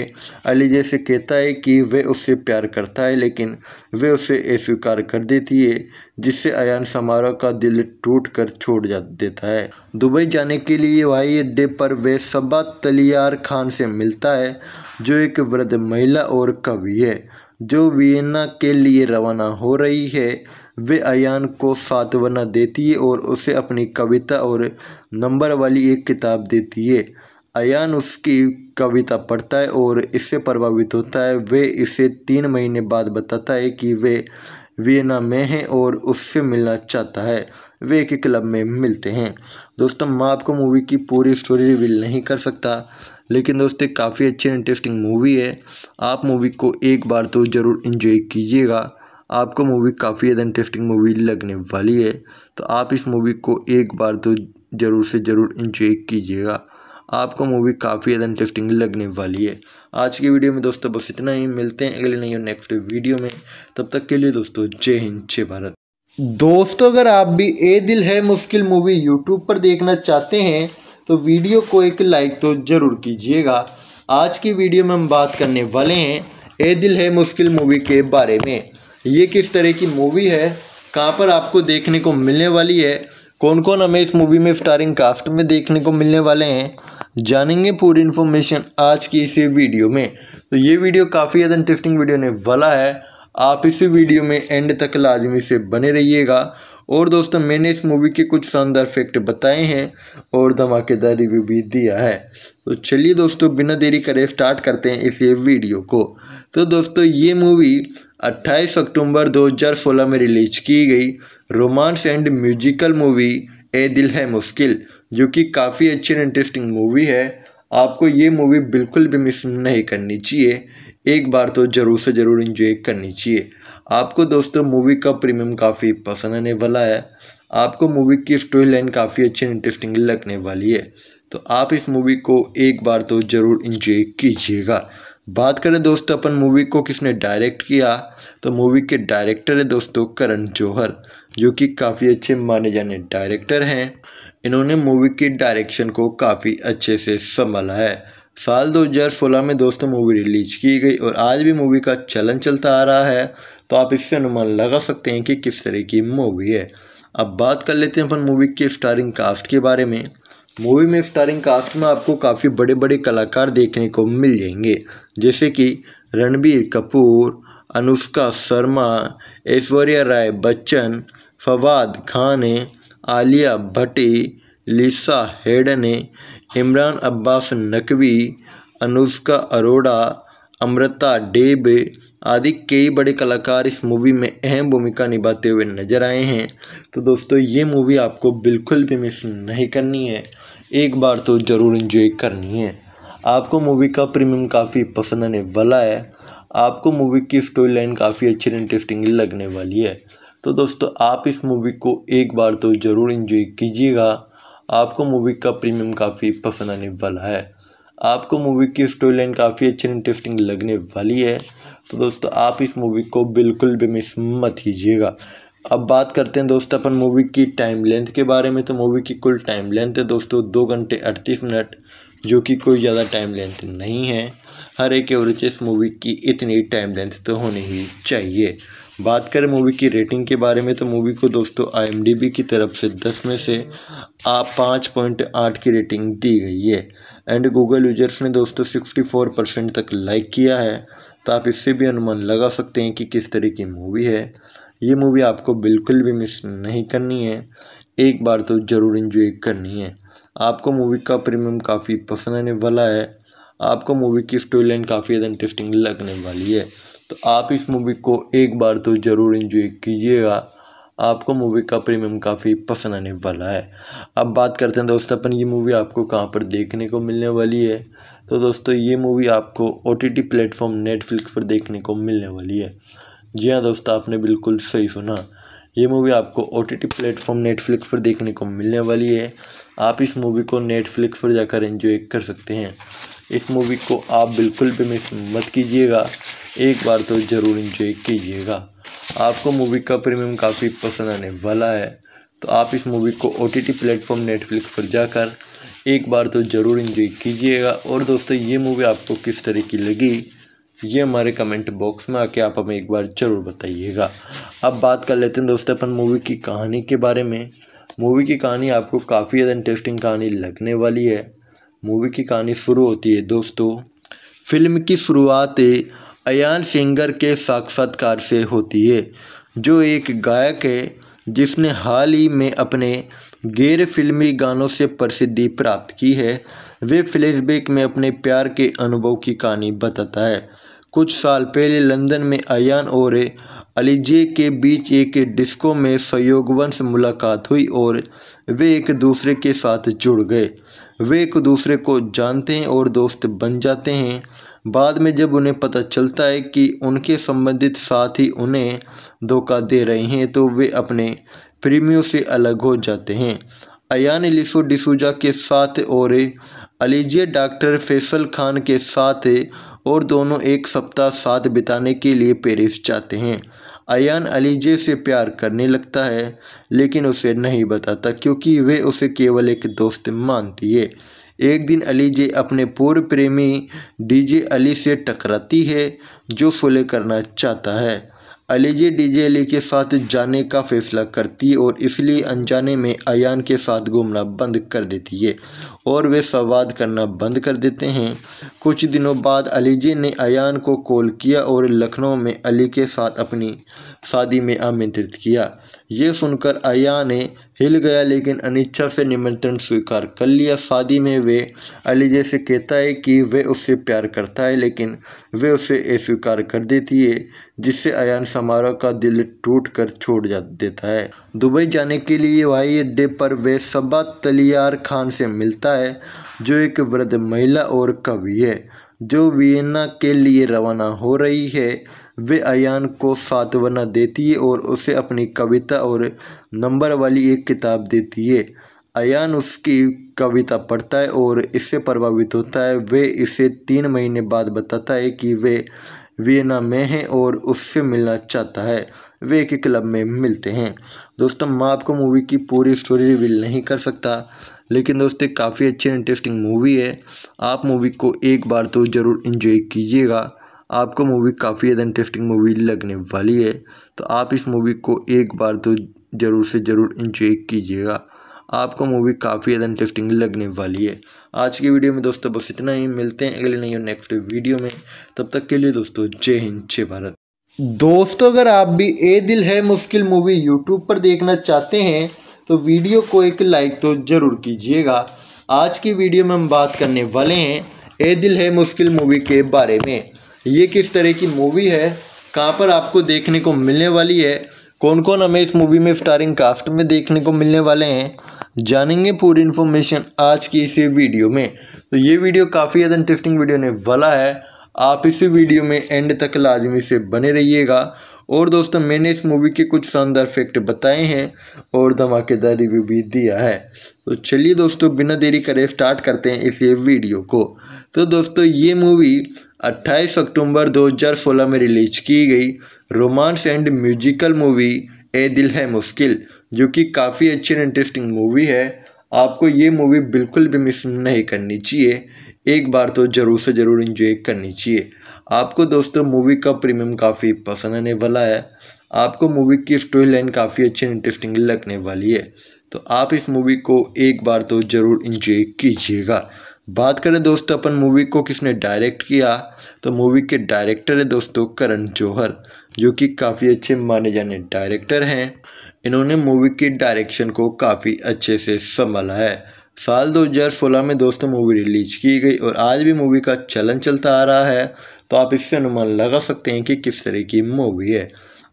अलीजे से कहता है कि वे उससे प्यार करता है लेकिन वे उसे अस्वीकार कर देती है जिससे अयान समारोह का दिल टूट कर छोड़ जा देता है दुबई जाने के लिए हवाई अड्डे पर वे सबा तलियार खान से मिलता है जो एक वृद्ध महिला और कवि है जो वियना के लिए रवाना हो रही है वे अन को सातवना देती है और उसे अपनी कविता और नंबर वाली एक किताब देती है अन उसकी कविता पढ़ता है और इससे प्रभावित होता है वे इसे तीन महीने बाद बताता है कि वे वियना में हैं और उससे मिलना चाहता है वे एक क्लब में मिलते हैं दोस्तों मैं आपको मूवी की पूरी स्टोरी रिवील नहीं कर सकता लेकिन दोस्तों काफ़ी अच्छी इंटरेस्टिंग मूवी है आप मूवी को एक बार तो ज़रूर इन्जॉय कीजिएगा आपको मूवी काफ़ी ज़्यादा इंटरेस्टिंग मूवी लगने वाली है तो आप इस मूवी को एक बार तो ज़रूर से ज़रूर इन्जॉय कीजिएगा आपको मूवी काफ़ी ज़्यादा इंटरेस्टिंग लगने वाली है आज की वीडियो में दोस्तों बस इतना ही मिलते हैं अगले नई और नेक्स्ट वीडियो में तब तक के लिए दोस्तों जय हिंद जय भारत दोस्तों अगर आप भी ए दिल है मुश्किल मूवी यूट्यूब पर देखना चाहते हैं तो वीडियो को एक लाइक तो ज़रूर कीजिएगा आज की वीडियो में हम बात करने वाले हैं ए दिल है मुश्किल मूवी के बारे में ये किस तरह की मूवी है कहाँ पर आपको देखने को मिलने वाली है कौन कौन हमें इस मूवी में स्टारिंग कास्ट में देखने को मिलने वाले हैं जानेंगे पूरी इन्फॉर्मेशन आज की इस वीडियो में तो ये वीडियो काफ़ी ज़्यादा इंटरेस्टिंग वीडियो ने वाला है आप इस वीडियो में एंड तक लाजमी से बने रहिएगा और दोस्तों मैंने इस मूवी के कुछ शानदार फैक्ट बताए हैं और धमाकेदार रिव्यू भी दिया है तो चलिए दोस्तों बिना देरी करे स्टार्ट करते हैं इस ये वीडियो को तो दोस्तों ये मूवी 28 अक्टूबर 2016 में रिलीज की गई romance and musical movie Ae Dil Hai मुश्किल जो कि काफ़ी अच्छी और इंटरेस्टिंग मूवी है आपको ये मूवी बिल्कुल भी मिस नहीं करनी चाहिए एक बार तो ज़रूर से ज़रूर इंजॉय करनी चाहिए आपको दोस्तों मूवी का प्रीमियम काफ़ी पसंद आने वाला है आपको मूवी की स्टोरी लाइन काफ़ी अच्छी इंटरेस्टिंग लगने वाली है तो आप इस मूवी को एक बार तो ज़रूर इंजॉय कीजिएगा बात करें दोस्तों अपन मूवी को किसने डायरेक्ट किया तो मूवी के डायरेक्टर है दोस्तों करण जौहर जो कि काफ़ी अच्छे माने जाने डायरेक्टर हैं इन्होंने मूवी की डायरेक्शन को काफ़ी अच्छे से संभाला है साल 2016 में दोस्तों मूवी रिलीज की गई और आज भी मूवी का चलन चलता आ रहा है तो आप इससे अनुमान लगा सकते हैं कि किस तरह की मूवी है अब बात कर लेते हैं अपन मूवी के स्टारिंग कास्ट के बारे में मूवी में स्टारिंग कास्ट में आपको काफ़ी बड़े बड़े कलाकार देखने को मिल जाएंगे जैसे कि रणबीर कपूर अनुष्का शर्मा ऐश्वर्या राय बच्चन फवाद खान आलिया भट्टी लिसा हेडन इमरान अब्बास नकवी अनुष्का अरोड़ा अमृता डेब आदि कई बड़े कलाकार इस मूवी में अहम भूमिका निभाते हुए नजर आए हैं तो दोस्तों ये मूवी आपको बिल्कुल भी मिस नहीं करनी है एक बार तो ज़रूर इन्जॉय करनी है आपको मूवी का प्रीमियम काफ़ी पसंद आने वाला है आपको मूवी की स्टोरी लाइन काफ़ी अच्छी इंटरेस्टिंग लगने वाली है तो दोस्तों आप इस मूवी को एक बार तो ज़रूर इन्जॉय कीजिएगा आपको मूवी का प्रीमियम काफ़ी पसंद आने वाला है आपको मूवी की स्टोरी लाइन काफ़ी अच्छी इंटरेस्टिंग लगने वाली है तो दोस्तों आप इस मूवी को बिल्कुल भी मिस मत कीजिएगा अब बात करते हैं दोस्तों अपन मूवी की टाइम लेंथ के बारे में तो मूवी की कुल टाइम लेंथ है दोस्तों दो घंटे अड़तीस मिनट जो कि कोई ज़्यादा टाइम लेंथ नहीं है हर एक एवरेज इस मूवी की इतनी टाइम लेंथ तो होनी ही चाहिए बात करें मूवी की रेटिंग के बारे में तो मूवी को दोस्तों आईएमडीबी की तरफ से दस में से आप पाँच पॉइंट आठ की रेटिंग दी गई है एंड गूगल यूजर्स ने दोस्तों सिक्सटी फोर परसेंट तक लाइक किया है तो आप इससे भी अनुमान लगा सकते हैं कि किस तरह की मूवी है ये मूवी आपको बिल्कुल भी मिस नहीं करनी है एक बार तो ज़रूर इन्जॉय करनी है आपको मूवी का प्रीमियम काफ़ी पसंद आने वाला है आपको मूवी की स्टोरी लाइन काफ़ी ज़्यादा इंटरेस्टिंग लगने वाली है तो आप इस मूवी को एक बार तो ज़रूर इन्जॉय कीजिएगा आपको मूवी का प्रीमियम काफ़ी पसंद आने वाला है अब बात करते हैं दोस्तों अपन ये मूवी आपको कहाँ पर देखने को मिलने वाली है तो दोस्तों ये मूवी आपको O T T platform Netflix पर देखने को मिलने वाली है जी हाँ दोस्तों आपने बिल्कुल सही सुना ये मूवी आपको O T T platform Netflix पर देखने को मिलने वाली है आप इस मूवी को नेटफ्लिक्स पर जाकर इंजॉय कर सकते हैं इस मूवी को आप बिल्कुल भी मिस मत कीजिएगा एक बार तो ज़रूर इन्जॉय कीजिएगा आपको मूवी का प्रीमियम काफ़ी पसंद आने वाला है तो आप इस मूवी को O T T platform Netflix पर जाकर एक बार तो ज़रूर इन्जॉय कीजिएगा और दोस्तों ये मूवी आपको किस तरह की लगी ये हमारे कमेंट बॉक्स में आके आप हमें एक बार ज़रूर बताइएगा अब बात कर लेते हैं दोस्तों अपन मूवी की कहानी के बारे में मूवी की कहानी आपको काफ़ी ज़्यादा इंटरेस्टिंग कहानी लगने वाली है मूवी की कहानी शुरू होती है दोस्तों फिल्म की शुरुआत अयान सिंगर के साक्षात्कार से होती है जो एक गायक है जिसने हाल ही में अपने गैर फिल्मी गानों से प्रसिद्धि प्राप्त की है वे फ्लैशबैक में अपने प्यार के अनुभव की कहानी बताता है कुछ साल पहले लंदन में अयान और अलीजे के बीच एक डिस्को में सहयोगवंश मुलाकात हुई और वे एक दूसरे के साथ जुड़ गए वे एक दूसरे को जानते हैं और दोस्त बन जाते हैं बाद में जब उन्हें पता चलता है कि उनके संबंधित साथी उन्हें धोखा दे रहे हैं तो वे अपने प्रेमियों से अलग हो जाते हैं अयान एलिसो डिसूजा के साथ और अलीजे डॉक्टर फैसल खान के साथ और दोनों एक सप्ताह साथ बिताने के लिए पेरिस जाते हैं अयान अलीजे से प्यार करने लगता है लेकिन उसे नहीं बताता क्योंकि वे उसे केवल एक दोस्त मानती है एक दिन अली जे अपने पूर्व प्रेमी डीजे अली से टकराती है जो सुलह करना चाहता है अली डी डीजे अली के साथ जाने का फैसला करती है और इसलिए अनजाने में अयान के साथ घूमना बंद कर देती है और वे संवाद करना बंद कर देते हैं कुछ दिनों बाद जे ने अयान को कॉल किया और लखनऊ में अली के साथ अपनी शादी में आमंत्रित किया ये सुनकर अया ने हिल गया लेकिन अनिच्छा से निमंत्रण स्वीकार कर लिया शादी में वे अलीजे से कहता है कि वे उससे प्यार करता है लेकिन वे उसे अस्वीकार कर देती है जिससे अयान समारोह का दिल टूट कर छोड़ जा देता है दुबई जाने के लिए हवाई अड्डे पर वे सबा तलियार खान से मिलता है जो एक वृद्ध महिला और कवि है जो वियना के लिए रवाना हो रही है वे अयान को सातवना देती है और उसे अपनी कविता और नंबर वाली एक किताब देती है अयान उसकी कविता पढ़ता है और इससे प्रभावित होता है वे इसे तीन महीने बाद बताता है कि वे वियना में हैं और उससे मिलना चाहता है वे एक क्लब में मिलते हैं दोस्तों मैं आपको मूवी की पूरी स्टोरी रिवील नहीं कर सकता लेकिन दोस्तों काफ़ी अच्छी इंटरेस्टिंग मूवी है आप मूवी को एक बार तो ज़रूर इन्जॉय कीजिएगा आपको मूवी काफ़ी ज़्यादा इंटरेस्टिंग मूवी लगने वाली है तो आप इस मूवी को एक बार तो ज़रूर से ज़रूर इंजॉय कीजिएगा आपको मूवी काफ़ी ज़्यादा इंटरेस्टिंग लगने वाली है आज की वीडियो में दोस्तों बस इतना ही मिलते हैं अगले नहीं और नेक्स्ट वीडियो में तब तक के लिए दोस्तों जय हिंद जय भारत दोस्तों अगर आप भी ए दिल है मुश्किल मूवी यूट्यूब पर देखना चाहते हैं तो वीडियो को एक लाइक तो ज़रूर कीजिएगा आज की वीडियो में हम बात करने वाले हैं ए दिल है मुश्किल मूवी के बारे में ये किस तरह की मूवी है कहाँ पर आपको देखने को मिलने वाली है कौन कौन हमें इस मूवी में स्टारिंग कास्ट में देखने को मिलने वाले हैं जानेंगे पूरी इन्फॉर्मेशन आज की इसी वीडियो में तो ये वीडियो काफ़ी ज़्यादा इंटरेस्टिंग वीडियो ने वाला है आप इसी वीडियो में एंड तक लाजमी से बने रहिएगा और दोस्तों मैंने इस मूवी के कुछ शानदार फैक्ट बताए हैं और धमाकेदार रिव्यू भी दिया है तो चलिए दोस्तों बिना देरी करे स्टार्ट करते हैं इस ये वीडियो को तो दोस्तों ये मूवी 28 अक्टूबर 2016 में रिलीज की गई romance and musical movie Ae Dil Hai मुश्किल जो कि काफ़ी अच्छी और इंटरेस्टिंग मूवी है आपको ये मूवी बिल्कुल भी मिस नहीं करनी चाहिए एक बार तो ज़रूर से ज़रूर इंजॉय करनी चाहिए आपको दोस्तों मूवी का प्रीमियम काफ़ी पसंद आने वाला है आपको मूवी की स्टोरी लाइन काफ़ी अच्छी इंटरेस्टिंग लगने वाली है तो आप इस मूवी को एक बार तो ज़रूर इंजॉय कीजिएगा बात करें दोस्तों अपन मूवी को किसने डायरेक्ट किया तो मूवी के डायरेक्टर है दोस्तों करण जौहर जो कि काफ़ी अच्छे माने जाने डायरेक्टर हैं इन्होंने मूवी की डायरेक्शन को काफ़ी अच्छे से संभाला है साल 2016 में दोस्तों मूवी रिलीज की गई और आज भी मूवी का चलन चलता आ रहा है तो आप इससे अनुमान लगा सकते हैं कि किस तरह की मूवी है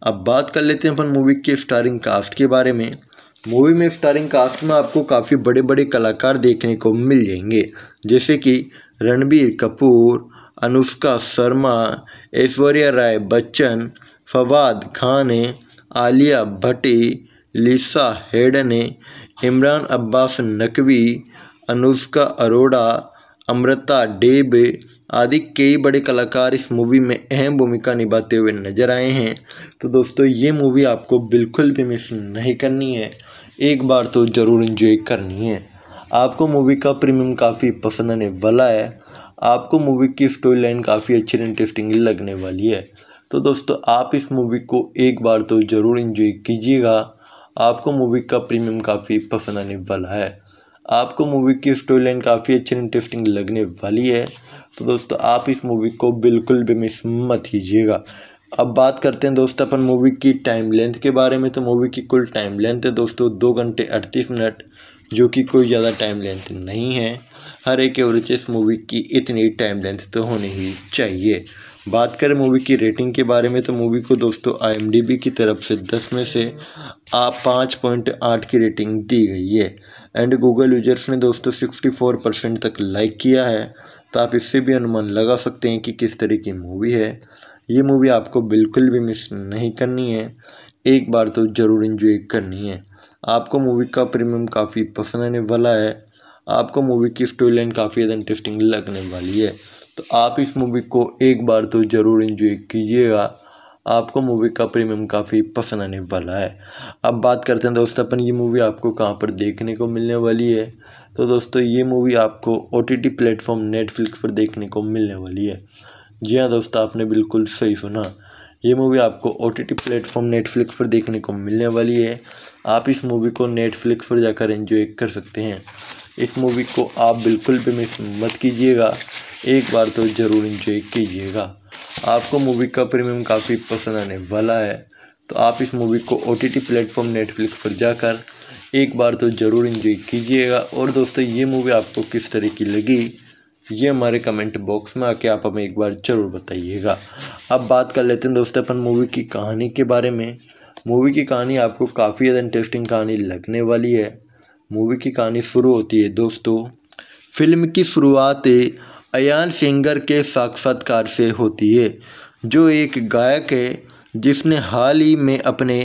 अब बात कर लेते हैं अपन मूवी के स्टारिंग कास्ट के बारे में मूवी में स्टारिंग कास्ट में आपको काफ़ी बड़े बड़े कलाकार देखने को मिल जाएंगे जैसे कि रणबीर कपूर अनुष्का शर्मा ऐश्वर्या राय बच्चन फवाद खान आलिया भट्टी लिसा हेडन इमरान अब्बास नकवी अनुष्का अरोड़ा अमृता डेब आदि कई बड़े कलाकार इस मूवी में अहम भूमिका निभाते हुए नजर आए हैं तो दोस्तों ये मूवी आपको बिल्कुल भी मिस नहीं करनी है एक बार तो ज़रूर इन्जॉय करनी है आपको मूवी का प्रीमियम काफ़ी पसंद आने वाला है आपको मूवी की स्टोरी लाइन काफ़ी अच्छी इंटरेस्टिंग लगने वाली है तो दोस्तों आप इस मूवी को एक बार तो ज़रूर इन्जॉय कीजिएगा आपको मूवी का प्रीमियम काफ़ी पसंद आने वाला है आपको मूवी की स्टोरी लाइन काफ़ी अच्छी इंटरेस्टिंग लगने वाली है तो दोस्तों आप इस मूवी को बिल्कुल भी मिस मत कीजिएगा अब बात करते हैं दोस्तों अपन मूवी की टाइम लेंथ के बारे में तो मूवी की कुल टाइम लेंथ है दोस्तों दो घंटे अड़तीस मिनट जो कि कोई ज़्यादा टाइम लेंथ नहीं है हर एक एवरेज मूवी की इतनी टाइम लेंथ तो होनी ही चाहिए बात करें मूवी की रेटिंग के बारे में तो मूवी को दोस्तों आई की तरफ से दस में से आप पाँच पॉइंट आठ की रेटिंग दी गई है एंड गूगल यूजर्स ने दोस्तों सिक्सटी फोर परसेंट तक लाइक किया है तो आप इससे भी अनुमान लगा सकते हैं कि किस तरह की मूवी है ये मूवी आपको बिल्कुल भी मिस नहीं करनी है एक बार तो ज़रूर इन्जॉय करनी है आपको मूवी का प्रीमियम काफ़ी पसंद आने वाला है आपको मूवी की स्टोरी लाइन काफ़ी ज़्यादा इंटरेस्टिंग लगने वाली है तो आप इस मूवी को एक बार तो ज़रूर इन्जॉय कीजिएगा आपको मूवी का प्रीमियम काफ़ी पसंद आने वाला है अब बात करते हैं दोस्तों अपन ये मूवी आपको कहाँ पर देखने को मिलने वाली है तो दोस्तों ये मूवी आपको ओ टी प्लेटफॉर्म नेटफ्लिक्स पर देखने को मिलने वाली है जी हाँ दोस्तों आपने बिल्कुल सही सुना ये मूवी आपको O T T platform Netflix पर देखने को मिलने वाली है आप इस मूवी को नेटफ्लिक्स पर जाकर एंजॉय कर सकते हैं इस मूवी को आप बिल्कुल भी मिस मत कीजिएगा एक बार तो ज़रूर इंजॉय कीजिएगा आपको मूवी का प्रीमियम काफ़ी पसंद आने वाला है तो आप इस मूवी को O T T platform Netflix पर जाकर एक बार तो ज़रूर इंजॉय कीजिएगा और दोस्तों ये मूवी आपको किस तरह की लगी ये हमारे कमेंट बॉक्स में आके आप हमें एक बार ज़रूर बताइएगा अब बात कर लेते हैं दोस्तों अपन मूवी की कहानी के बारे में मूवी की कहानी आपको काफ़ी ज़्यादा इंटरेस्टिंग कहानी लगने वाली है मूवी की कहानी शुरू होती है दोस्तों फिल्म की शुरुआत अयान सिंगर के साक्षात्कार से होती है जो एक गायक है जिसने हाल ही में अपने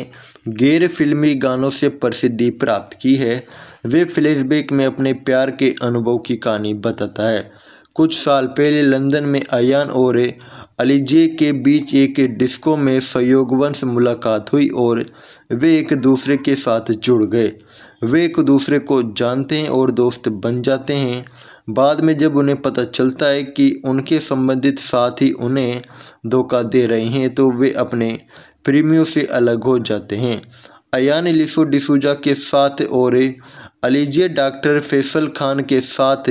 गैर फिल्मी गानों से प्रसिद्धि प्राप्त की है वे फ्लैशबैक में अपने प्यार के अनुभव की कहानी बताता है कुछ साल पहले लंदन में अयान और अलीजे के बीच एक डिस्को में सहयोगवंश मुलाकात हुई और वे एक दूसरे के साथ जुड़ गए वे एक दूसरे को जानते हैं और दोस्त बन जाते हैं बाद में जब उन्हें पता चलता है कि उनके संबंधित साथी उन्हें धोखा दे रहे हैं तो वे अपने प्रेमियों से अलग हो जाते हैं अयान लिसो डिसूजा के साथ और अलीजे डॉक्टर फैसल खान के साथ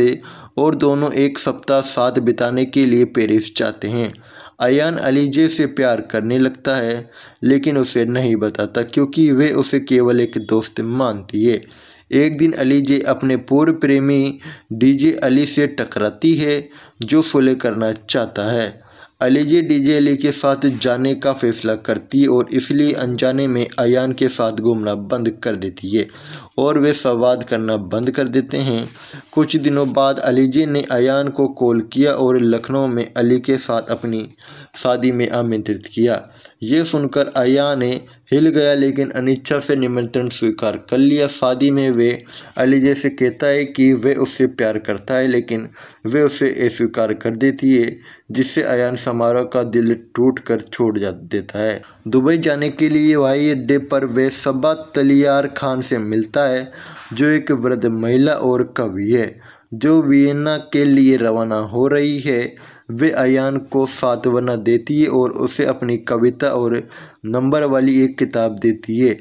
और दोनों एक सप्ताह साथ बिताने के लिए पेरिस जाते हैं अयान अलीजे से प्यार करने लगता है लेकिन उसे नहीं बताता क्योंकि वे उसे केवल एक दोस्त मानती है एक दिन अलीजे अपने पूर्व प्रेमी डीजे अली से टकराती है जो सुलह करना चाहता है अलीजे अली के साथ जाने का फैसला करती और इसलिए अनजाने में अन के साथ घूमना बंद कर देती है और वे संवाद करना बंद कर देते हैं कुछ दिनों बाद अलीजे ने अन को कॉल किया और लखनऊ में अली के साथ अपनी शादी में आमंत्रित किया ये सुनकर अया ने हिल गया लेकिन अनिच्छा से निमंत्रण स्वीकार कर लिया शादी में वे अलीजे से कहता है कि वे उससे प्यार करता है लेकिन वे उसे अस्वीकार कर देती है जिससे अयान समारोह का दिल टूट कर छोड़ जा देता है दुबई जाने के लिए हवाई अड्डे पर वे सबा तलियार खान से मिलता है जो एक वृद्ध महिला और कवि है जो वियना के लिए रवाना हो रही है वे अयान को सातवना देती है और उसे अपनी कविता और नंबर वाली एक किताब देती है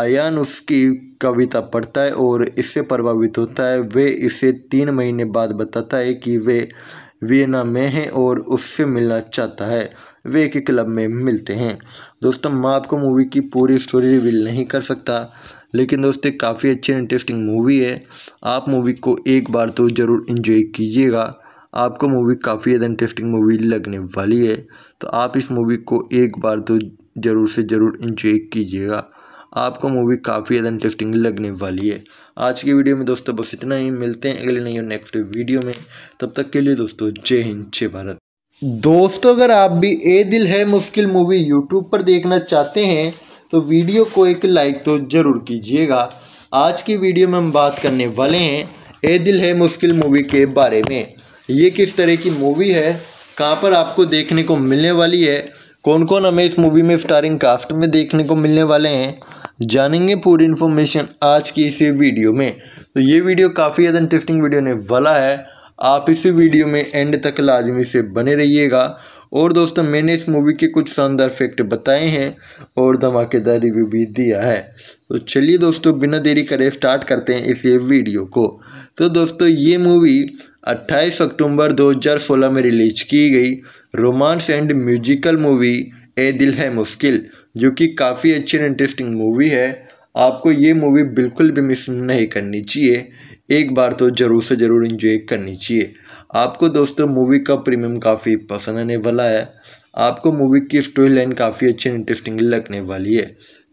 अयान उसकी कविता पढ़ता है और इससे प्रभावित होता है वे इसे तीन महीने बाद बताता है कि वे वियना में हैं और उससे मिलना चाहता है वे एक क्लब में मिलते हैं दोस्तों मैं आपको मूवी की पूरी स्टोरी रिवील नहीं कर सकता लेकिन दोस्तों काफ़ी अच्छी इंटरेस्टिंग मूवी है आप मूवी को एक बार तो ज़रूर इन्जॉय कीजिएगा आपको मूवी काफ़ी ज़्यादा इंटरेस्टिंग मूवी लगने वाली है तो आप इस मूवी को एक बार तो ज़रूर से ज़रूर इंजॉय कीजिएगा आपको मूवी काफ़ी ज़्यादा इंटरेस्टिंग लगने वाली है आज की वीडियो में दोस्तों बस इतना ही मिलते हैं अगले नई और नेक्स्ट वीडियो में तब तक के लिए दोस्तों जय हिंद जय भारत दोस्तों अगर आप भी ए दिल है मुश्किल मूवी यूट्यूब पर देखना चाहते हैं तो वीडियो को एक लाइक तो ज़रूर कीजिएगा आज की वीडियो में हम बात करने वाले हैं ए दिल है मुश्किल मूवी के बारे में ये किस तरह की मूवी है कहाँ पर आपको देखने को मिलने वाली है कौन कौन हमें इस मूवी में स्टारिंग कास्ट में देखने को मिलने वाले हैं जानेंगे पूरी इन्फॉर्मेशन आज की इसी वीडियो में तो ये वीडियो काफ़ी ज़्यादा इंटरेस्टिंग वीडियो ने वाला है आप इसी वीडियो में एंड तक लाजमी से बने रहिएगा और दोस्तों मैंने इस मूवी के कुछ शानदार फैक्ट बताए हैं और धमाकेदार रिव्यू भी दिया है तो चलिए दोस्तों बिना देरी करे स्टार्ट करते हैं इस ये वीडियो को तो दोस्तों ये मूवी 28 अक्टूबर 2016 में रिलीज की गई romance and musical movie Ae Dil Hai मुश्किल जो कि काफ़ी अच्छी और इंटरेस्टिंग मूवी है आपको ये मूवी बिल्कुल भी मिस नहीं करनी चाहिए एक बार तो ज़रूर से ज़रूर इंजॉय करनी चाहिए आपको दोस्तों मूवी का प्रीमियम काफ़ी पसंद आने वाला है आपको मूवी की स्टोरी लाइन काफ़ी अच्छी इंटरेस्टिंग लगने वाली है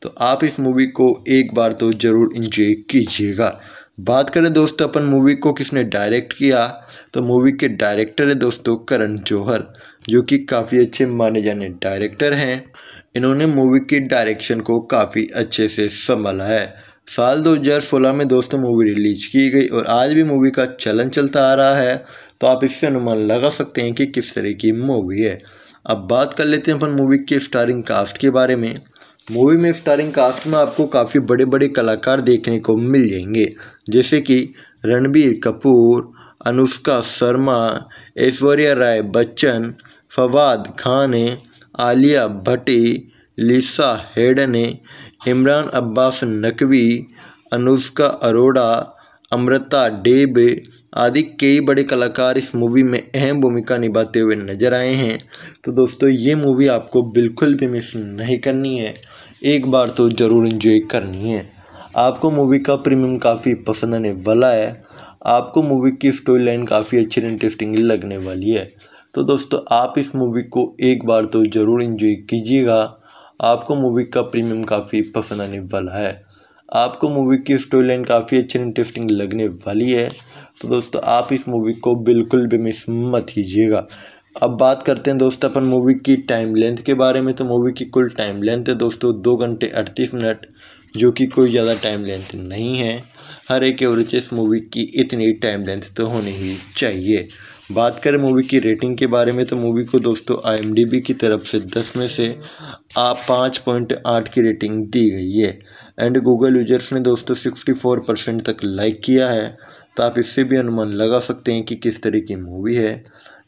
तो आप इस मूवी को एक बार तो ज़रूर इंजॉय कीजिएगा बात करें दोस्तों अपन मूवी को किसने डायरेक्ट किया तो मूवी के डायरेक्टर है दोस्तों करण जौहर जो कि काफ़ी अच्छे माने जाने डायरेक्टर हैं इन्होंने मूवी के डायरेक्शन को काफ़ी अच्छे से संभाला है साल 2016 में दोस्तों मूवी रिलीज की गई और आज भी मूवी का चलन चलता आ रहा है तो आप इससे अनुमान लगा सकते हैं कि किस तरह की मूवी है अब बात कर लेते हैं अपन मूवी के स्टारिंग कास्ट के बारे में मूवी में स्टारिंग कास्ट में आपको काफ़ी बड़े बड़े कलाकार देखने को मिल जाएंगे जैसे कि रणबीर कपूर अनुष्का शर्मा ऐश्वर्या राय बच्चन फवाद खान आलिया भट्टी लिसा हेडन इमरान अब्बास नकवी अनुष्का अरोड़ा अमृता डेब आदि कई बड़े कलाकार इस मूवी में अहम भूमिका निभाते हुए नजर आए हैं तो दोस्तों ये मूवी आपको बिल्कुल भी मिस नहीं करनी है एक बार तो ज़रूर इन्जॉय करनी है आपको मूवी का प्रीमियम काफ़ी पसंद आने वाला है आपको मूवी की स्टोरी लाइन काफ़ी अच्छी इंटरेस्टिंग लगने वाली है तो दोस्तों आप इस मूवी को एक बार तो ज़रूर इन्जॉय कीजिएगा आपको मूवी का प्रीमियम काफ़ी पसंद आने वाला है आपको मूवी की स्टोरी लाइन काफ़ी अच्छी इंटरेस्टिंग लगने वाली है तो दोस्तों आप इस मूवी को बिल्कुल भी मिस मत कीजिएगा अब बात करते हैं दोस्तों अपन मूवी की टाइम लेंथ के बारे में तो मूवी की कुल टाइम लेंथ है दोस्तों दो घंटे अड़तीस मिनट जो कि कोई ज़्यादा टाइम लेंथ नहीं है हर एक एवरेज मूवी की इतनी टाइम लेंथ तो होनी ही चाहिए बात करें मूवी की रेटिंग के बारे में तो मूवी को दोस्तों आई की तरफ से दस में से आप पाँच पॉइंट आठ की रेटिंग दी गई है एंड गूगल यूजर्स ने दोस्तों सिक्सटी फोर परसेंट तक लाइक किया है तो आप इससे भी अनुमान लगा सकते हैं कि किस तरह की मूवी है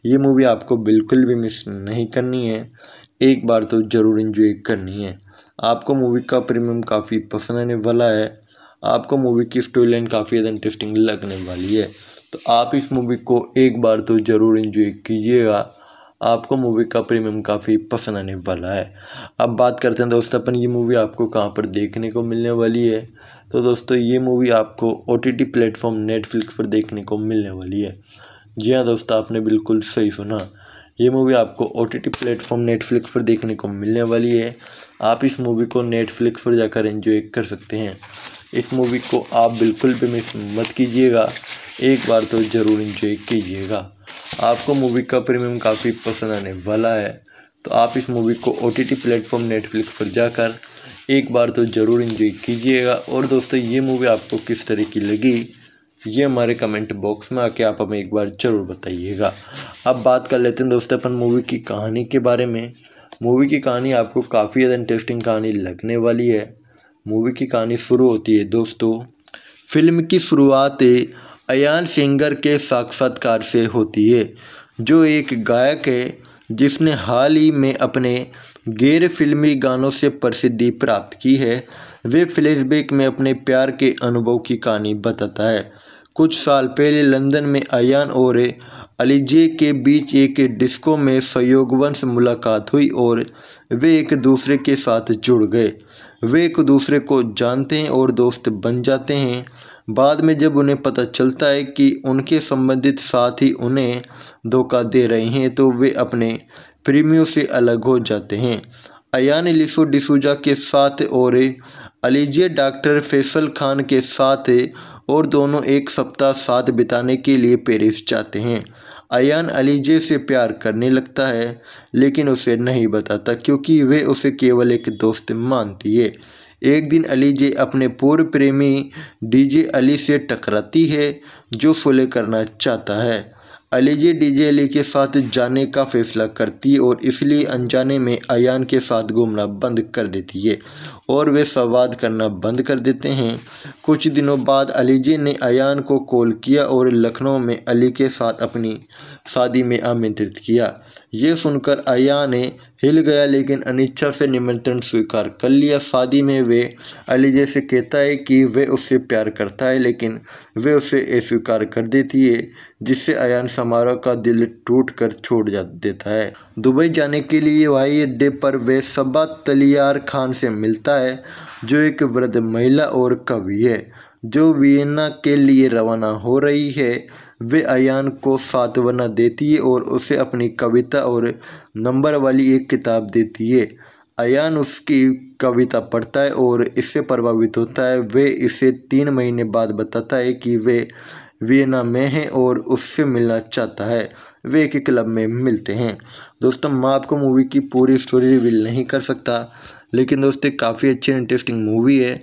ये मूवी आपको बिल्कुल भी मिस नहीं करनी है एक बार तो ज़रूर इन्जॉय करनी है आपको मूवी का प्रीमियम काफ़ी पसंद आने वाला है आपको मूवी की स्टोरी लाइन काफ़ी ज़्यादा इंटरेस्टिंग लगने वाली है तो आप इस मूवी को एक बार तो ज़रूर इन्जॉय कीजिएगा आपको मूवी का प्रीमियम काफ़ी पसंद आने वाला है अब बात करते हैं दोस्तों अपन ये मूवी आपको कहाँ पर देखने को मिलने वाली है तो दोस्तों ये मूवी आपको ओ टी प्लेटफॉर्म नेटफ्लिक्स पर देखने को मिलने वाली है जी हाँ दोस्तों आपने बिल्कुल सही सुना ये मूवी आपको O T T platform Netflix पर देखने को मिलने वाली है आप इस मूवी को नेटफ्लिक्स पर जाकर इन्जॉय कर सकते हैं इस मूवी को आप बिल्कुल भी मिस मत कीजिएगा एक बार तो ज़रूर इंजॉय कीजिएगा आपको मूवी का प्रीमियम काफ़ी पसंद आने वाला है तो आप इस मूवी को O T T platform Netflix पर जाकर एक बार तो ज़रूर इंजॉय कीजिएगा और दोस्तों ये मूवी आपको किस तरह की लगी ये हमारे कमेंट बॉक्स में आके आप हमें एक बार ज़रूर बताइएगा अब बात कर लेते हैं दोस्तों अपन मूवी की कहानी के बारे में मूवी की कहानी आपको काफ़ी ज़्यादा इंटरेस्टिंग कहानी लगने वाली है मूवी की कहानी शुरू होती है दोस्तों फिल्म की शुरुआत अयान सिंगर के साक्षात्कार से होती है जो एक गायक है जिसने हाल ही में अपने गैर फिल्मी गानों से प्रसिद्धि प्राप्त की है वे फ्लैशबैक में अपने प्यार के अनुभव की कहानी बताता है कुछ साल पहले लंदन में अयान और अलीजे के बीच एक डिस्को में सहयोगवंश मुलाकात हुई और वे एक दूसरे के साथ जुड़ गए वे एक दूसरे को जानते हैं और दोस्त बन जाते हैं बाद में जब उन्हें पता चलता है कि उनके संबंधित साथी उन्हें धोखा दे रहे हैं तो वे अपने प्रेमियों से अलग हो जाते हैं अयान लिसो डिसूजा के साथ और अलीजे डॉक्टर फैसल खान के साथ और दोनों एक सप्ताह साथ बिताने के लिए पेरिस जाते हैं अयान अलीजे से प्यार करने लगता है लेकिन उसे नहीं बताता क्योंकि वे उसे केवल एक दोस्त मानती है एक दिन अलीजे अपने पूर्व प्रेमी डीजे अली से टकराती है जो सुलह करना चाहता है अलीजी अली के साथ जाने का फैसला करती है और इसलिए अनजाने में अन के साथ घूमना बंद कर देती है और वे संवाद करना बंद कर देते हैं कुछ दिनों बाद अलीजी ने अन को कॉल किया और लखनऊ में अली के साथ अपनी शादी में आमंत्रित किया ये सुनकर अया ने हिल गया लेकिन अनिच्छा से निमंत्रण स्वीकार कर लिया शादी में वे अलीजे से कहता है कि वे उससे प्यार करता है लेकिन वे उसे अस्वीकार कर देती है जिससे अयान समारोह का दिल टूट कर छोड़ जा देता है दुबई जाने के लिए हवाई अड्डे पर वे सबा तलियार खान से मिलता है जो एक वृद्ध महिला और कवि है जो वियना के लिए रवाना हो रही है वे अयान को सातवना देती है और उसे अपनी कविता और नंबर वाली एक किताब देती है अयान उसकी कविता पढ़ता है और इससे प्रभावित होता है वे इसे तीन महीने बाद बताता है कि वे वियना में हैं और उससे मिलना चाहता है वे एक क्लब में मिलते हैं दोस्तों मैं आपको मूवी की पूरी स्टोरी रिवील नहीं कर सकता लेकिन दोस्तों काफ़ी अच्छी इंटरेस्टिंग मूवी है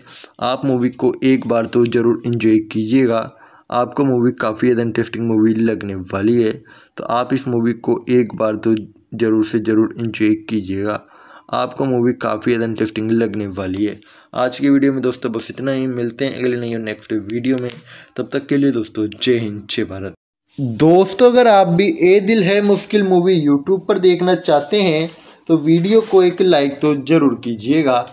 आप मूवी को एक बार तो ज़रूर इन्जॉय कीजिएगा आपको मूवी काफ़ी ज़्यादा इंटरेस्टिंग मूवी लगने वाली है तो आप इस मूवी को एक बार तो ज़रूर से ज़रूर इंजॉय कीजिएगा आपको मूवी काफ़ी ज़्यादा इंटरेस्टिंग लगने वाली है आज की वीडियो में दोस्तों बस इतना ही मिलते हैं अगले नहीं और नेक्स्ट वीडियो में तब तक के लिए दोस्तों जय हिंद जय भारत दोस्तों अगर आप भी ए दिल है मुश्किल मूवी यूट्यूब पर देखना चाहते हैं तो वीडियो को एक लाइक तो ज़रूर कीजिएगा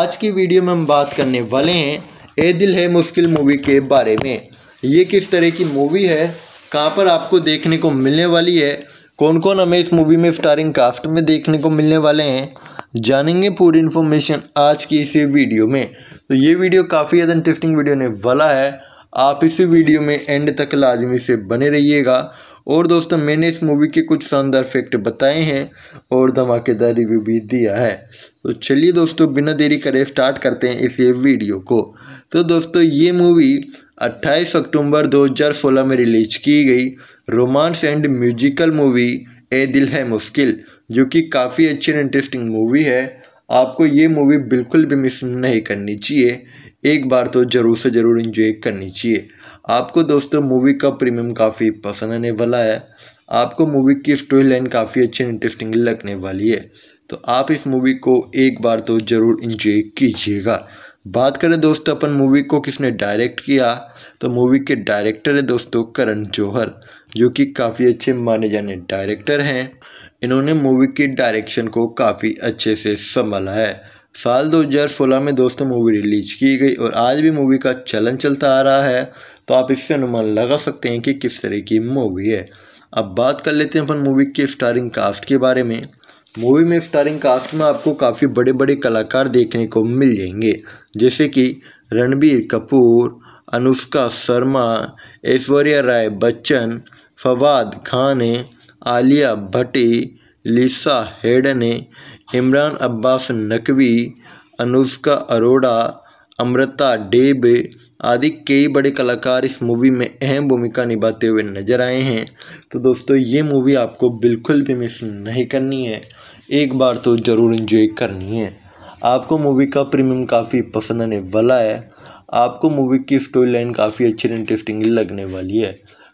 आज की वीडियो में हम बात करने वाले हैं ए दिल है मुश्किल मूवी के बारे में ये किस तरह की मूवी है कहाँ पर आपको देखने को मिलने वाली है कौन कौन हमें इस मूवी में स्टारिंग कास्ट में देखने को मिलने वाले हैं जानेंगे पूरी इन्फॉर्मेशन आज की इसी वीडियो में तो ये वीडियो काफ़ी ज़्यादा इंटरेस्टिंग वीडियो ने वाला है आप इसी वीडियो में एंड तक लाजमी से बने रहिएगा और दोस्तों मैंने इस मूवी के कुछ शानदार फैक्ट बताए हैं और धमाकेदार रिव्यू भी दिया है तो चलिए दोस्तों बिना देरी करे स्टार्ट करते हैं इस ये वीडियो को तो दोस्तों ये मूवी 28 अक्टूबर 2016 में रिलीज की गई romance and musical movie Ae Dil Hai मुश्किल जो कि काफ़ी अच्छी और इंटरेस्टिंग मूवी है आपको ये मूवी बिल्कुल भी मिस नहीं करनी चाहिए एक बार तो ज़रूर से ज़रूर इंजॉय करनी चाहिए आपको दोस्तों मूवी का प्रीमियम काफ़ी पसंद आने वाला है आपको मूवी की स्टोरी लाइन काफ़ी अच्छी इंटरेस्टिंग लगने वाली है तो आप इस मूवी को एक बार तो ज़रूर इंजॉय कीजिएगा बात करें दोस्तों अपन मूवी को किसने डायरेक्ट किया तो मूवी के डायरेक्टर है दोस्तों करण जौहर जो कि काफ़ी अच्छे माने जाने डायरेक्टर हैं इन्होंने मूवी के डायरेक्शन को काफ़ी अच्छे से संभाला है साल 2016 में दोस्तों मूवी रिलीज की गई और आज भी मूवी का चलन चलता आ रहा है तो आप इससे अनुमान लगा सकते हैं कि किस तरह की मूवी है अब बात कर लेते हैं अपन मूवी के स्टारिंग कास्ट के बारे में मूवी में स्टारिंग कास्ट में आपको काफ़ी बड़े बड़े कलाकार देखने को मिल जाएंगे जैसे कि रणबीर कपूर अनुष्का शर्मा ऐश्वर्या राय बच्चन फवाद खान आलिया भट्टी लिसा हेडन इमरान अब्बास नकवी अनुष्का अरोड़ा अमृता डेब आदि कई बड़े कलाकार इस मूवी में अहम भूमिका निभाते हुए नजर आए हैं तो दोस्तों ये मूवी आपको बिल्कुल भी मिस नहीं करनी है एक बार तो ज़रूर इन्जॉय करनी है आपको मूवी का प्रीमियम काफ़ी पसंद आने वाला है आपको मूवी की स्टोरी लाइन काफ़ी अच्छी इंटरेस्टिंग लगने वाली है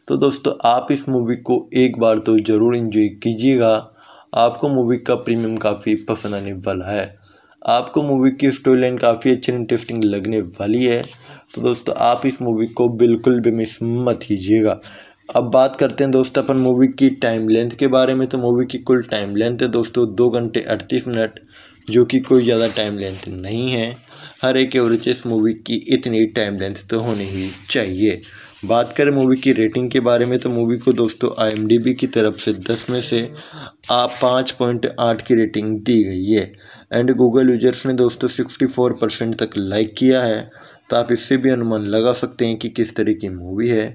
तो दोस्तों आप इस मूवी को एक बार तो ज़रूर इन्जॉय कीजिएगा आपको मूवी का प्रीमियम काफ़ी पसंद आने वाला है आपको मूवी की स्टोरी लाइन काफ़ी अच्छी इंटरेस्टिंग लगने वाली है तो दोस्तों आप इस मूवी को बिल्कुल भी मिस मत कीजिएगा अब बात करते हैं दोस्तों अपन मूवी की टाइम लेंथ के बारे में तो मूवी की कुल टाइम लेंथ है दोस्तों दो घंटे अड़तीस मिनट जो कि कोई ज़्यादा टाइम लेंथ नहीं है हर एक एवरेज मूवी की इतनी टाइम लेंथ तो होनी ही चाहिए बात करें मूवी की रेटिंग के बारे में तो मूवी को दोस्तों आई की तरफ से दस में से आप पाँच पॉइंट आठ की रेटिंग दी गई है एंड गूगल यूजर्स ने दोस्तों सिक्सटी फोर परसेंट तक लाइक किया है तो आप इससे भी अनुमान लगा सकते हैं कि किस तरह की मूवी है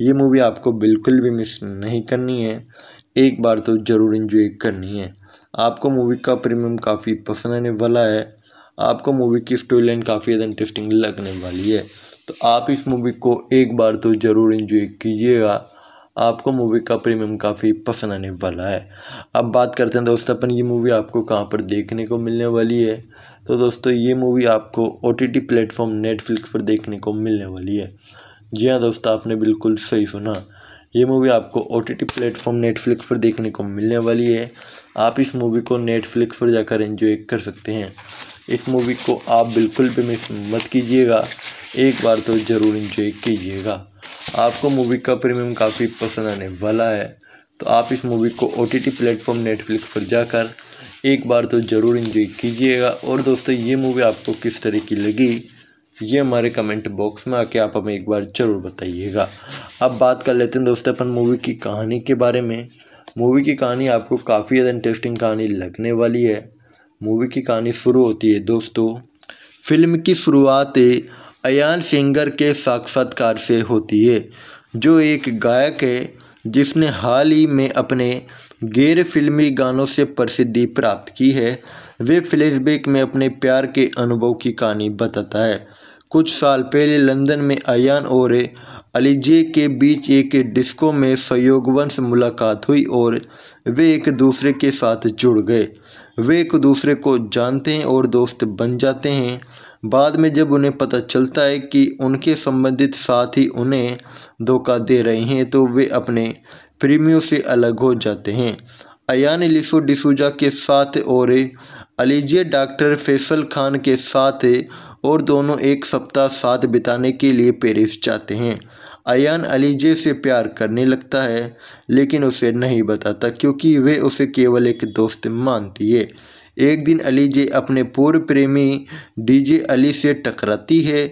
ये मूवी आपको बिल्कुल भी मिस नहीं करनी है एक बार तो ज़रूर इन्जॉय करनी है आपको मूवी का प्रीमियम काफ़ी पसंद आने वाला है आपको मूवी की स्टोरी लाइन काफ़ी ज़्यादा इंटरेस्टिंग लगने वाली है तो आप इस मूवी को एक बार तो ज़रूर इन्जॉय कीजिएगा आपको मूवी का प्रीमियम काफ़ी पसंद आने वाला है अब बात करते हैं दोस्तों अपन ये मूवी आपको कहाँ पर देखने को मिलने वाली है तो दोस्तों ये मूवी आपको ओ टी प्लेटफॉर्म नेटफ्लिक्स पर देखने को मिलने वाली है जी हाँ दोस्तों आपने बिल्कुल सही सुना ये मूवी आपको O T T platform Netflix पर देखने को मिलने वाली है आप इस मूवी को नेटफ्लिक्स पर जाकर एंजॉय कर सकते हैं इस मूवी को आप बिल्कुल भी मिस मत कीजिएगा एक बार तो ज़रूर इंजॉय कीजिएगा आपको मूवी का प्रीमियम काफ़ी पसंद आने वाला है तो आप इस मूवी को O T T platform Netflix पर जाकर एक बार तो ज़रूर इंजॉय कीजिएगा और दोस्तों ये मूवी आपको किस तरह की लगी ये हमारे कमेंट बॉक्स में आके आप हमें एक बार ज़रूर बताइएगा अब बात कर लेते हैं दोस्तों अपन मूवी की कहानी के बारे में मूवी की कहानी आपको काफ़ी ज़्यादा इंटरेस्टिंग कहानी लगने वाली है मूवी की कहानी शुरू होती है दोस्तों फिल्म की शुरुआत अयान सिंगर के साक्षात्कार से होती है जो एक गायक है जिसने हाल ही में अपने गैर फिल्मी गानों से प्रसिद्धि प्राप्त की है वे फ्लैशबैक में अपने प्यार के अनुभव की कहानी बताता है कुछ साल पहले लंदन में अयान और अलीजे के बीच एक डिस्को में सहयोगवंश मुलाकात हुई और वे एक दूसरे के साथ जुड़ गए वे एक दूसरे को जानते हैं और दोस्त बन जाते हैं बाद में जब उन्हें पता चलता है कि उनके संबंधित साथी उन्हें धोखा दे रहे हैं तो वे अपने प्रेमियों से अलग हो जाते हैं अयान लिसो डिसूजा के साथ और अलीजे डॉक्टर फैसल खान के साथ और दोनों एक सप्ताह साथ बिताने के लिए पेरिस जाते हैं अयान अलीजे से प्यार करने लगता है लेकिन उसे नहीं बताता क्योंकि वे उसे केवल एक दोस्त मानती है एक दिन अलीजे अपने पूर्व प्रेमी डीजे अली से टकराती है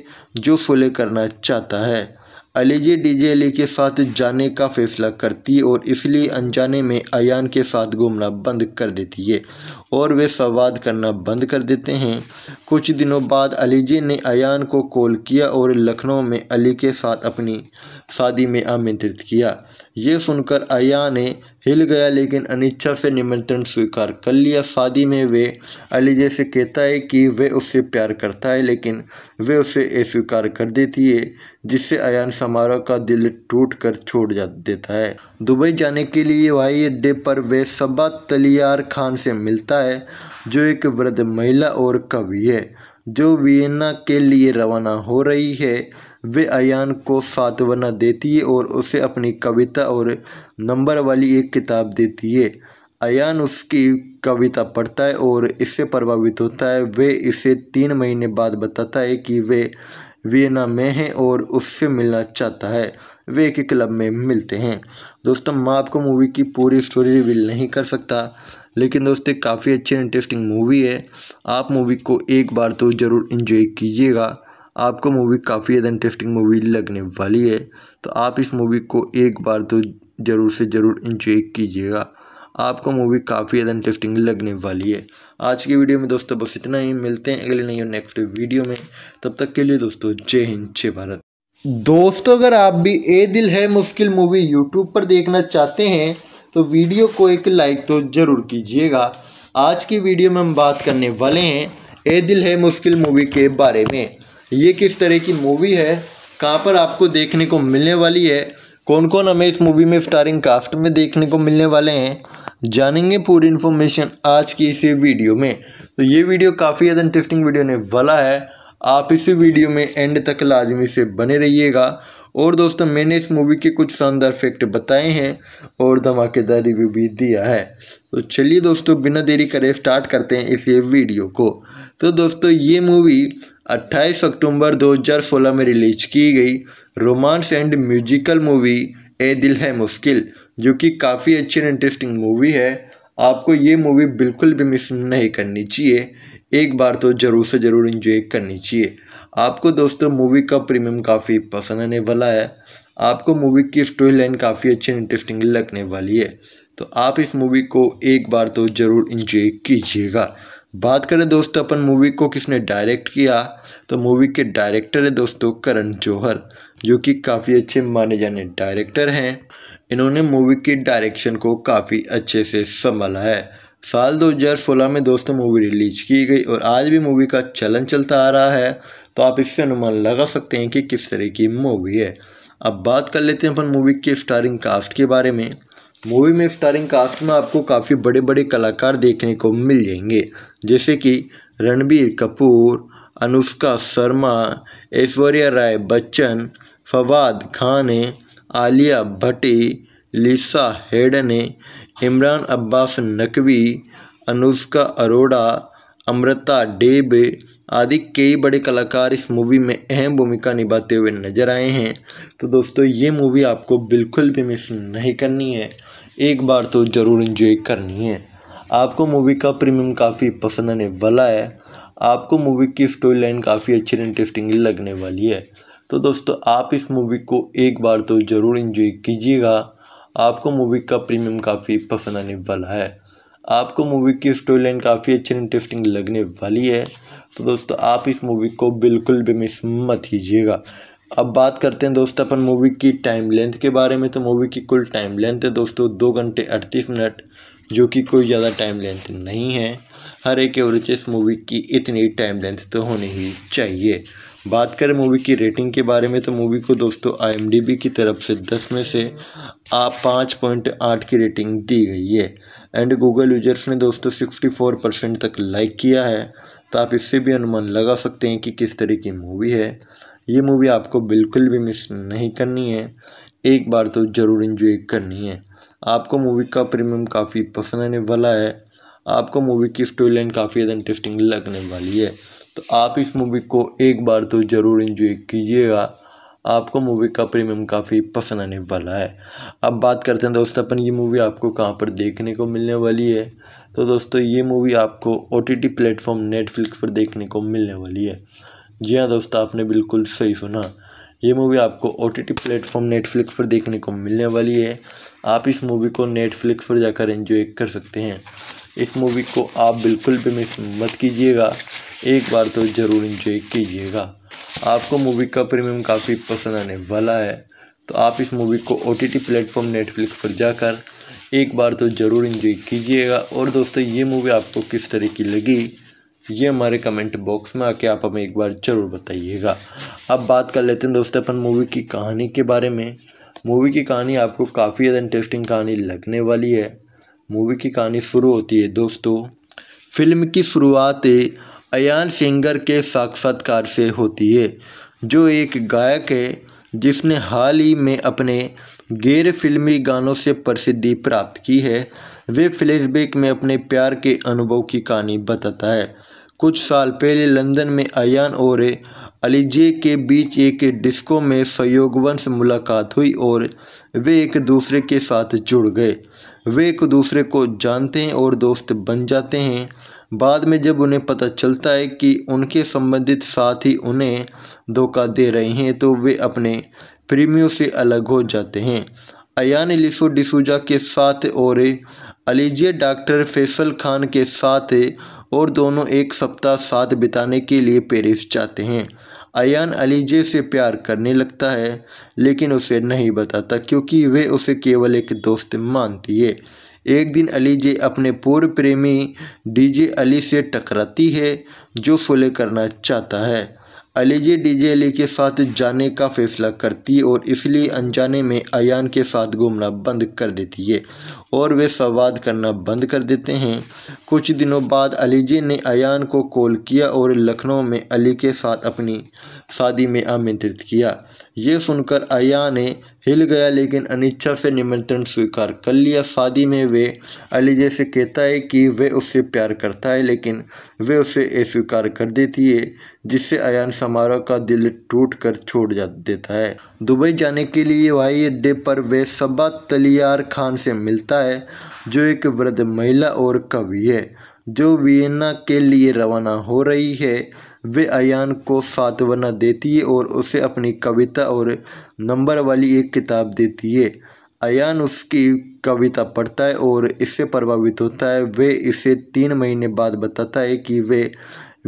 जो सुलह करना चाहता है अलीजी अली के साथ जाने का फैसला करती और इसलिए अनजाने में अन के साथ घूमना बंद कर देती है और वे संवाद करना बंद कर देते हैं कुछ दिनों बाद अलीजी ने अन को कॉल किया और लखनऊ में अली के साथ अपनी शादी में आमंत्रित किया ये सुनकर अया ने हिल गया लेकिन अनिच्छा से निमंत्रण स्वीकार कर लिया शादी में वे अलीजे से कहता है कि वे उससे प्यार करता है लेकिन वे उसे अस्वीकार कर देती है जिससे अयान समारोह का दिल टूट कर छोड़ जा देता है दुबई जाने के लिए हवाई अड्डे पर वे सबा तलियार खान से मिलता है जो एक वृद्ध महिला और कवि है जो वियना के लिए रवाना हो रही है वे अयान को सातवना देती है और उसे अपनी कविता और नंबर वाली एक किताब देती है अयान उसकी कविता पढ़ता है और इससे प्रभावित होता है वे इसे तीन महीने बाद बताता है कि वे वियना में हैं और उससे मिलना चाहता है वे एक क्लब में मिलते हैं दोस्तों मैं आपको मूवी की पूरी स्टोरी रिवील नहीं कर सकता लेकिन दोस्तों काफ़ी अच्छी इंटरेस्टिंग मूवी है आप मूवी को एक बार तो ज़रूर इन्जॉय कीजिएगा आपको मूवी काफ़ी ज़्यादा इंटरेस्टिंग मूवी लगने वाली है तो आप इस मूवी को एक बार तो ज़रूर से ज़रूर इंजॉय कीजिएगा आपको मूवी काफ़ी ज़्यादा इंटरेस्टिंग लगने वाली है आज की वीडियो में दोस्तों बस इतना ही मिलते हैं अगले नहीं और नेक्स्ट वीडियो में तब तक के लिए दोस्तों जय हिंद जय भारत दोस्तों अगर आप भी ए दिल है मुश्किल मूवी यूट्यूब पर देखना चाहते हैं तो वीडियो को एक लाइक तो ज़रूर कीजिएगा आज की वीडियो में हम बात करने वाले हैं ए दिल है मुश्किल मूवी के बारे में ये किस तरह की मूवी है कहाँ पर आपको देखने को मिलने वाली है कौन कौन हमें इस मूवी में स्टारिंग कास्ट में देखने को मिलने वाले हैं जानेंगे पूरी इन्फॉर्मेशन आज की इसी वीडियो में तो ये वीडियो काफ़ी ज़्यादा इंटरेस्टिंग वीडियो ने वाला है आप इस वीडियो में एंड तक लाजमी से बने रहिएगा और दोस्तों मैंने इस मूवी के कुछ शानदार फैक्ट बताए हैं और धमाकेदार रिव्यू भी दिया है तो चलिए दोस्तों बिना देरी करे स्टार्ट करते हैं इस ये वीडियो को तो दोस्तों ये मूवी 28 अक्टूबर 2016 में रिलीज की गई romance and musical movie Ae Dil Hai मुश्किल जो कि काफ़ी अच्छी एंड इंटरेस्टिंग मूवी है आपको ये मूवी बिल्कुल भी मिस नहीं करनी चाहिए एक बार तो ज़रूर से ज़रूर इंजॉय करनी चाहिए आपको दोस्तों मूवी का प्रीमियम काफ़ी पसंद आने वाला है आपको मूवी की स्टोरी लाइन काफ़ी अच्छी इंटरेस्टिंग लगने वाली है तो आप इस मूवी को एक बार तो ज़रूर इंजॉय कीजिएगा बात करें दोस्तों अपन मूवी को किसने डायरेक्ट किया तो मूवी के डायरेक्टर है दोस्तों करण जौहर जो कि काफ़ी अच्छे माने जाने डायरेक्टर हैं इन्होंने मूवी के डायरेक्शन को काफ़ी अच्छे से संभाला है साल 2016 में दोस्तों मूवी रिलीज की गई और आज भी मूवी का चलन चलता आ रहा है तो आप इससे अनुमान लगा सकते हैं कि किस तरह की मूवी है अब बात कर लेते हैं अपन मूवी के स्टारिंग कास्ट के बारे में मूवी में स्टारिंग कास्ट में आपको काफ़ी बड़े बड़े कलाकार देखने को मिल जाएंगे जैसे कि रणबीर कपूर अनुष्का शर्मा ऐश्वर्या राय बच्चन फवाद खान आलिया भट्टी लिसा हेडन इमरान अब्बास नकवी अनुष्का अरोड़ा अमृता डेब आदि कई बड़े कलाकार इस मूवी में अहम भूमिका निभाते हुए नजर आए हैं तो दोस्तों ये मूवी आपको बिल्कुल भी मिस नहीं करनी है एक बार तो ज़रूर इन्जॉय करनी है आपको मूवी का प्रीमियम काफ़ी पसंद आने वाला है आपको मूवी की स्टोरी लाइन काफ़ी अच्छी इंटरेस्टिंग लगने वाली है तो दोस्तों आप इस मूवी को एक बार तो ज़रूर इन्जॉय कीजिएगा आपको मूवी का प्रीमियम काफ़ी पसंद आने वाला है आपको मूवी की स्टोरी लाइन काफ़ी अच्छी इंटरेस्टिंग लगने वाली है तो दोस्तों आप इस मूवी को बिल्कुल भी मिस मत कीजिएगा अब बात करते हैं दोस्तों अपन मूवी की टाइम लेंथ के बारे में तो मूवी की कुल टाइम लेंथ है दोस्तों दो घंटे अड़तीस मिनट जो कि कोई ज़्यादा टाइम लेंथ नहीं है हर एक एवरेज मूवी की इतनी टाइम लेंथ तो होनी ही चाहिए बात करें मूवी की रेटिंग के बारे में तो मूवी को दोस्तों आई की तरफ से दस में से आप पाँच पॉइंट आठ की रेटिंग दी गई है एंड गूगल यूजर्स ने दोस्तों सिक्सटी फोर परसेंट तक लाइक किया है तो आप इससे भी अनुमान लगा सकते हैं कि किस तरह की मूवी है ये मूवी आपको बिल्कुल भी मिस नहीं करनी है एक बार तो ज़रूर इंजॉय करनी है आपको मूवी का प्रीमियम काफ़ी पसंद आने वाला है आपको मूवी की स्टोरी लाइन काफ़ी ज़्यादा इंटरेस्टिंग लगने वाली है तो आप इस मूवी को एक बार तो ज़रूर इन्जॉय कीजिएगा आपको मूवी का प्रीमियम काफ़ी पसंद आने वाला है अब बात करते हैं दोस्तों अपन ये मूवी आपको कहाँ पर देखने को मिलने वाली है तो दोस्तों ये मूवी आपको O T T platform Netflix पर देखने को मिलने वाली है जी हाँ दोस्तों आपने बिल्कुल सही सुना ये मूवी आपको O T T platform Netflix पर देखने को मिलने वाली है आप इस मूवी को नेटफ्लिक्स पर जाकर इंजॉय कर सकते हैं इस मूवी को आप बिल्कुल भी मिस मत कीजिएगा एक बार तो ज़रूर इन्जॉय कीजिएगा आपको मूवी का प्रीमियम काफ़ी पसंद आने वाला है तो आप इस मूवी को O T T platform Netflix पर जाकर एक बार तो ज़रूर इंजॉय कीजिएगा और दोस्तों ये मूवी आपको किस तरह की लगी ये हमारे कमेंट बॉक्स में आके आप हमें एक बार ज़रूर बताइएगा अब बात कर लेते हैं दोस्तों अपन मूवी की कहानी के बारे में मूवी की कहानी आपको काफ़ी ज़्यादा इंटरेस्टिंग कहानी लगने वाली है मूवी की कहानी शुरू होती है दोस्तों फिल्म की शुरुआत अयान सिंगर के साक्षात्कार से होती है जो एक गायक है जिसने हाल ही में अपने गैर फिल्मी गानों से प्रसिद्धि प्राप्त की है वे फ्लैशबैक में अपने प्यार के अनुभव की कहानी बताता है कुछ साल पहले लंदन में अयान और अलीजे के बीच एक डिस्को में सहयोगवंश मुलाकात हुई और वे एक दूसरे के साथ जुड़ गए वे एक दूसरे को जानते हैं और दोस्त बन जाते हैं बाद में जब उन्हें पता चलता है कि उनके संबंधित साथी उन्हें धोखा दे रहे हैं तो वे अपने प्रेमियों से अलग हो जाते हैं अयान लिसो डिसूजा के साथ और अलीजे डॉक्टर फैसल खान के साथ और दोनों एक सप्ताह साथ बिताने के लिए पेरिस जाते हैं अयान अलीजे से प्यार करने लगता है लेकिन उसे नहीं बताता क्योंकि वे उसे केवल एक दोस्त मानती है एक दिन अलीजे अपने पूर्व प्रेमी डीजे अली से टकराती है जो सुलह करना चाहता है अलीजी अली के साथ जाने का फैसला करती और इसलिए अनजाने में अयान के साथ घूमना बंद कर देती है और वे संवाद करना बंद कर देते हैं कुछ दिनों बाद अलीजी ने अयान को कॉल किया और लखनऊ में अली के साथ अपनी शादी में आमंत्रित किया ये सुनकर अया ने हिल गया लेकिन अनिच्छा से निमंत्रण स्वीकार कर लिया शादी में वे अलीजे से कहता है कि वे उससे प्यार करता है लेकिन वे उसे अस्वीकार कर देती है जिससे अयान समारोह का दिल टूट कर छोड़ जा देता है दुबई जाने के लिए हवाई अड्डे पर वे सबा तलियार खान से मिलता है जो एक वृद्ध महिला और कवि है जो वियना के लिए रवाना हो रही है वे अयान को सातवना देती है और उसे अपनी कविता और नंबर वाली एक किताब देती है अयान उसकी कविता पढ़ता है और इससे प्रभावित होता है वे इसे तीन महीने बाद बताता है कि वे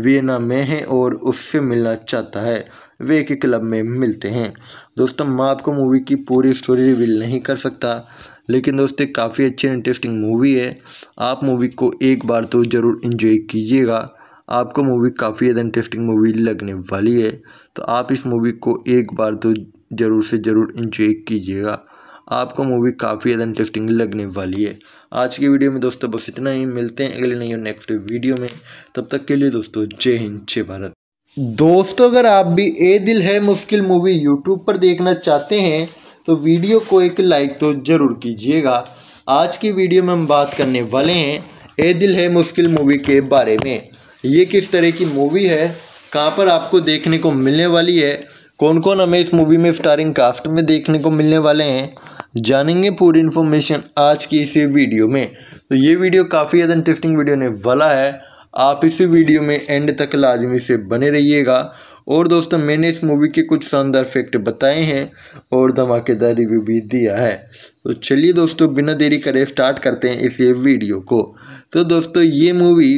वियना में हैं और उससे मिलना चाहता है वे एक क्लब में मिलते हैं दोस्तों मैं आपको मूवी की पूरी स्टोरी रिवील नहीं कर सकता लेकिन दोस्तों काफ़ी अच्छी इंटरेस्टिंग मूवी है आप मूवी को एक बार तो ज़रूर इन्जॉय कीजिएगा आपको मूवी काफ़ी ज़्यादा इंटरेस्टिंग मूवी लगने वाली है तो आप इस मूवी को एक बार तो ज़रूर से ज़रूर इंजॉय कीजिएगा आपको मूवी काफ़ी ज़्यादा इंटरेस्टिंग लगने वाली है आज की वीडियो में दोस्तों बस इतना ही मिलते हैं अगले नई और नेक्स्ट वीडियो में तब तक के लिए दोस्तों जय हिंद जय भारत दोस्तों अगर आप भी ए दिल है मुश्किल मूवी यूट्यूब पर देखना चाहते हैं तो वीडियो को एक लाइक तो ज़रूर कीजिएगा आज की वीडियो में हम बात करने वाले हैं ए दिल है मुश्किल मूवी के बारे में ये किस तरह की मूवी है कहाँ पर आपको देखने को मिलने वाली है कौन कौन हमें इस मूवी में स्टारिंग कास्ट में देखने को मिलने वाले हैं जानेंगे पूरी इन्फॉर्मेशन आज की इसी वीडियो में तो ये वीडियो काफ़ी ज़्यादा इंटरेस्टिंग वीडियो ने वाला है आप इस वीडियो में एंड तक लाजमी से बने रहिएगा और दोस्तों मैंने इस मूवी के कुछ शानदार फैक्ट बताए हैं और धमाकेदार रिव्यू भी दिया है तो चलिए दोस्तों बिना देरी करे स्टार्ट करते हैं इस ये वीडियो को तो दोस्तों ये मूवी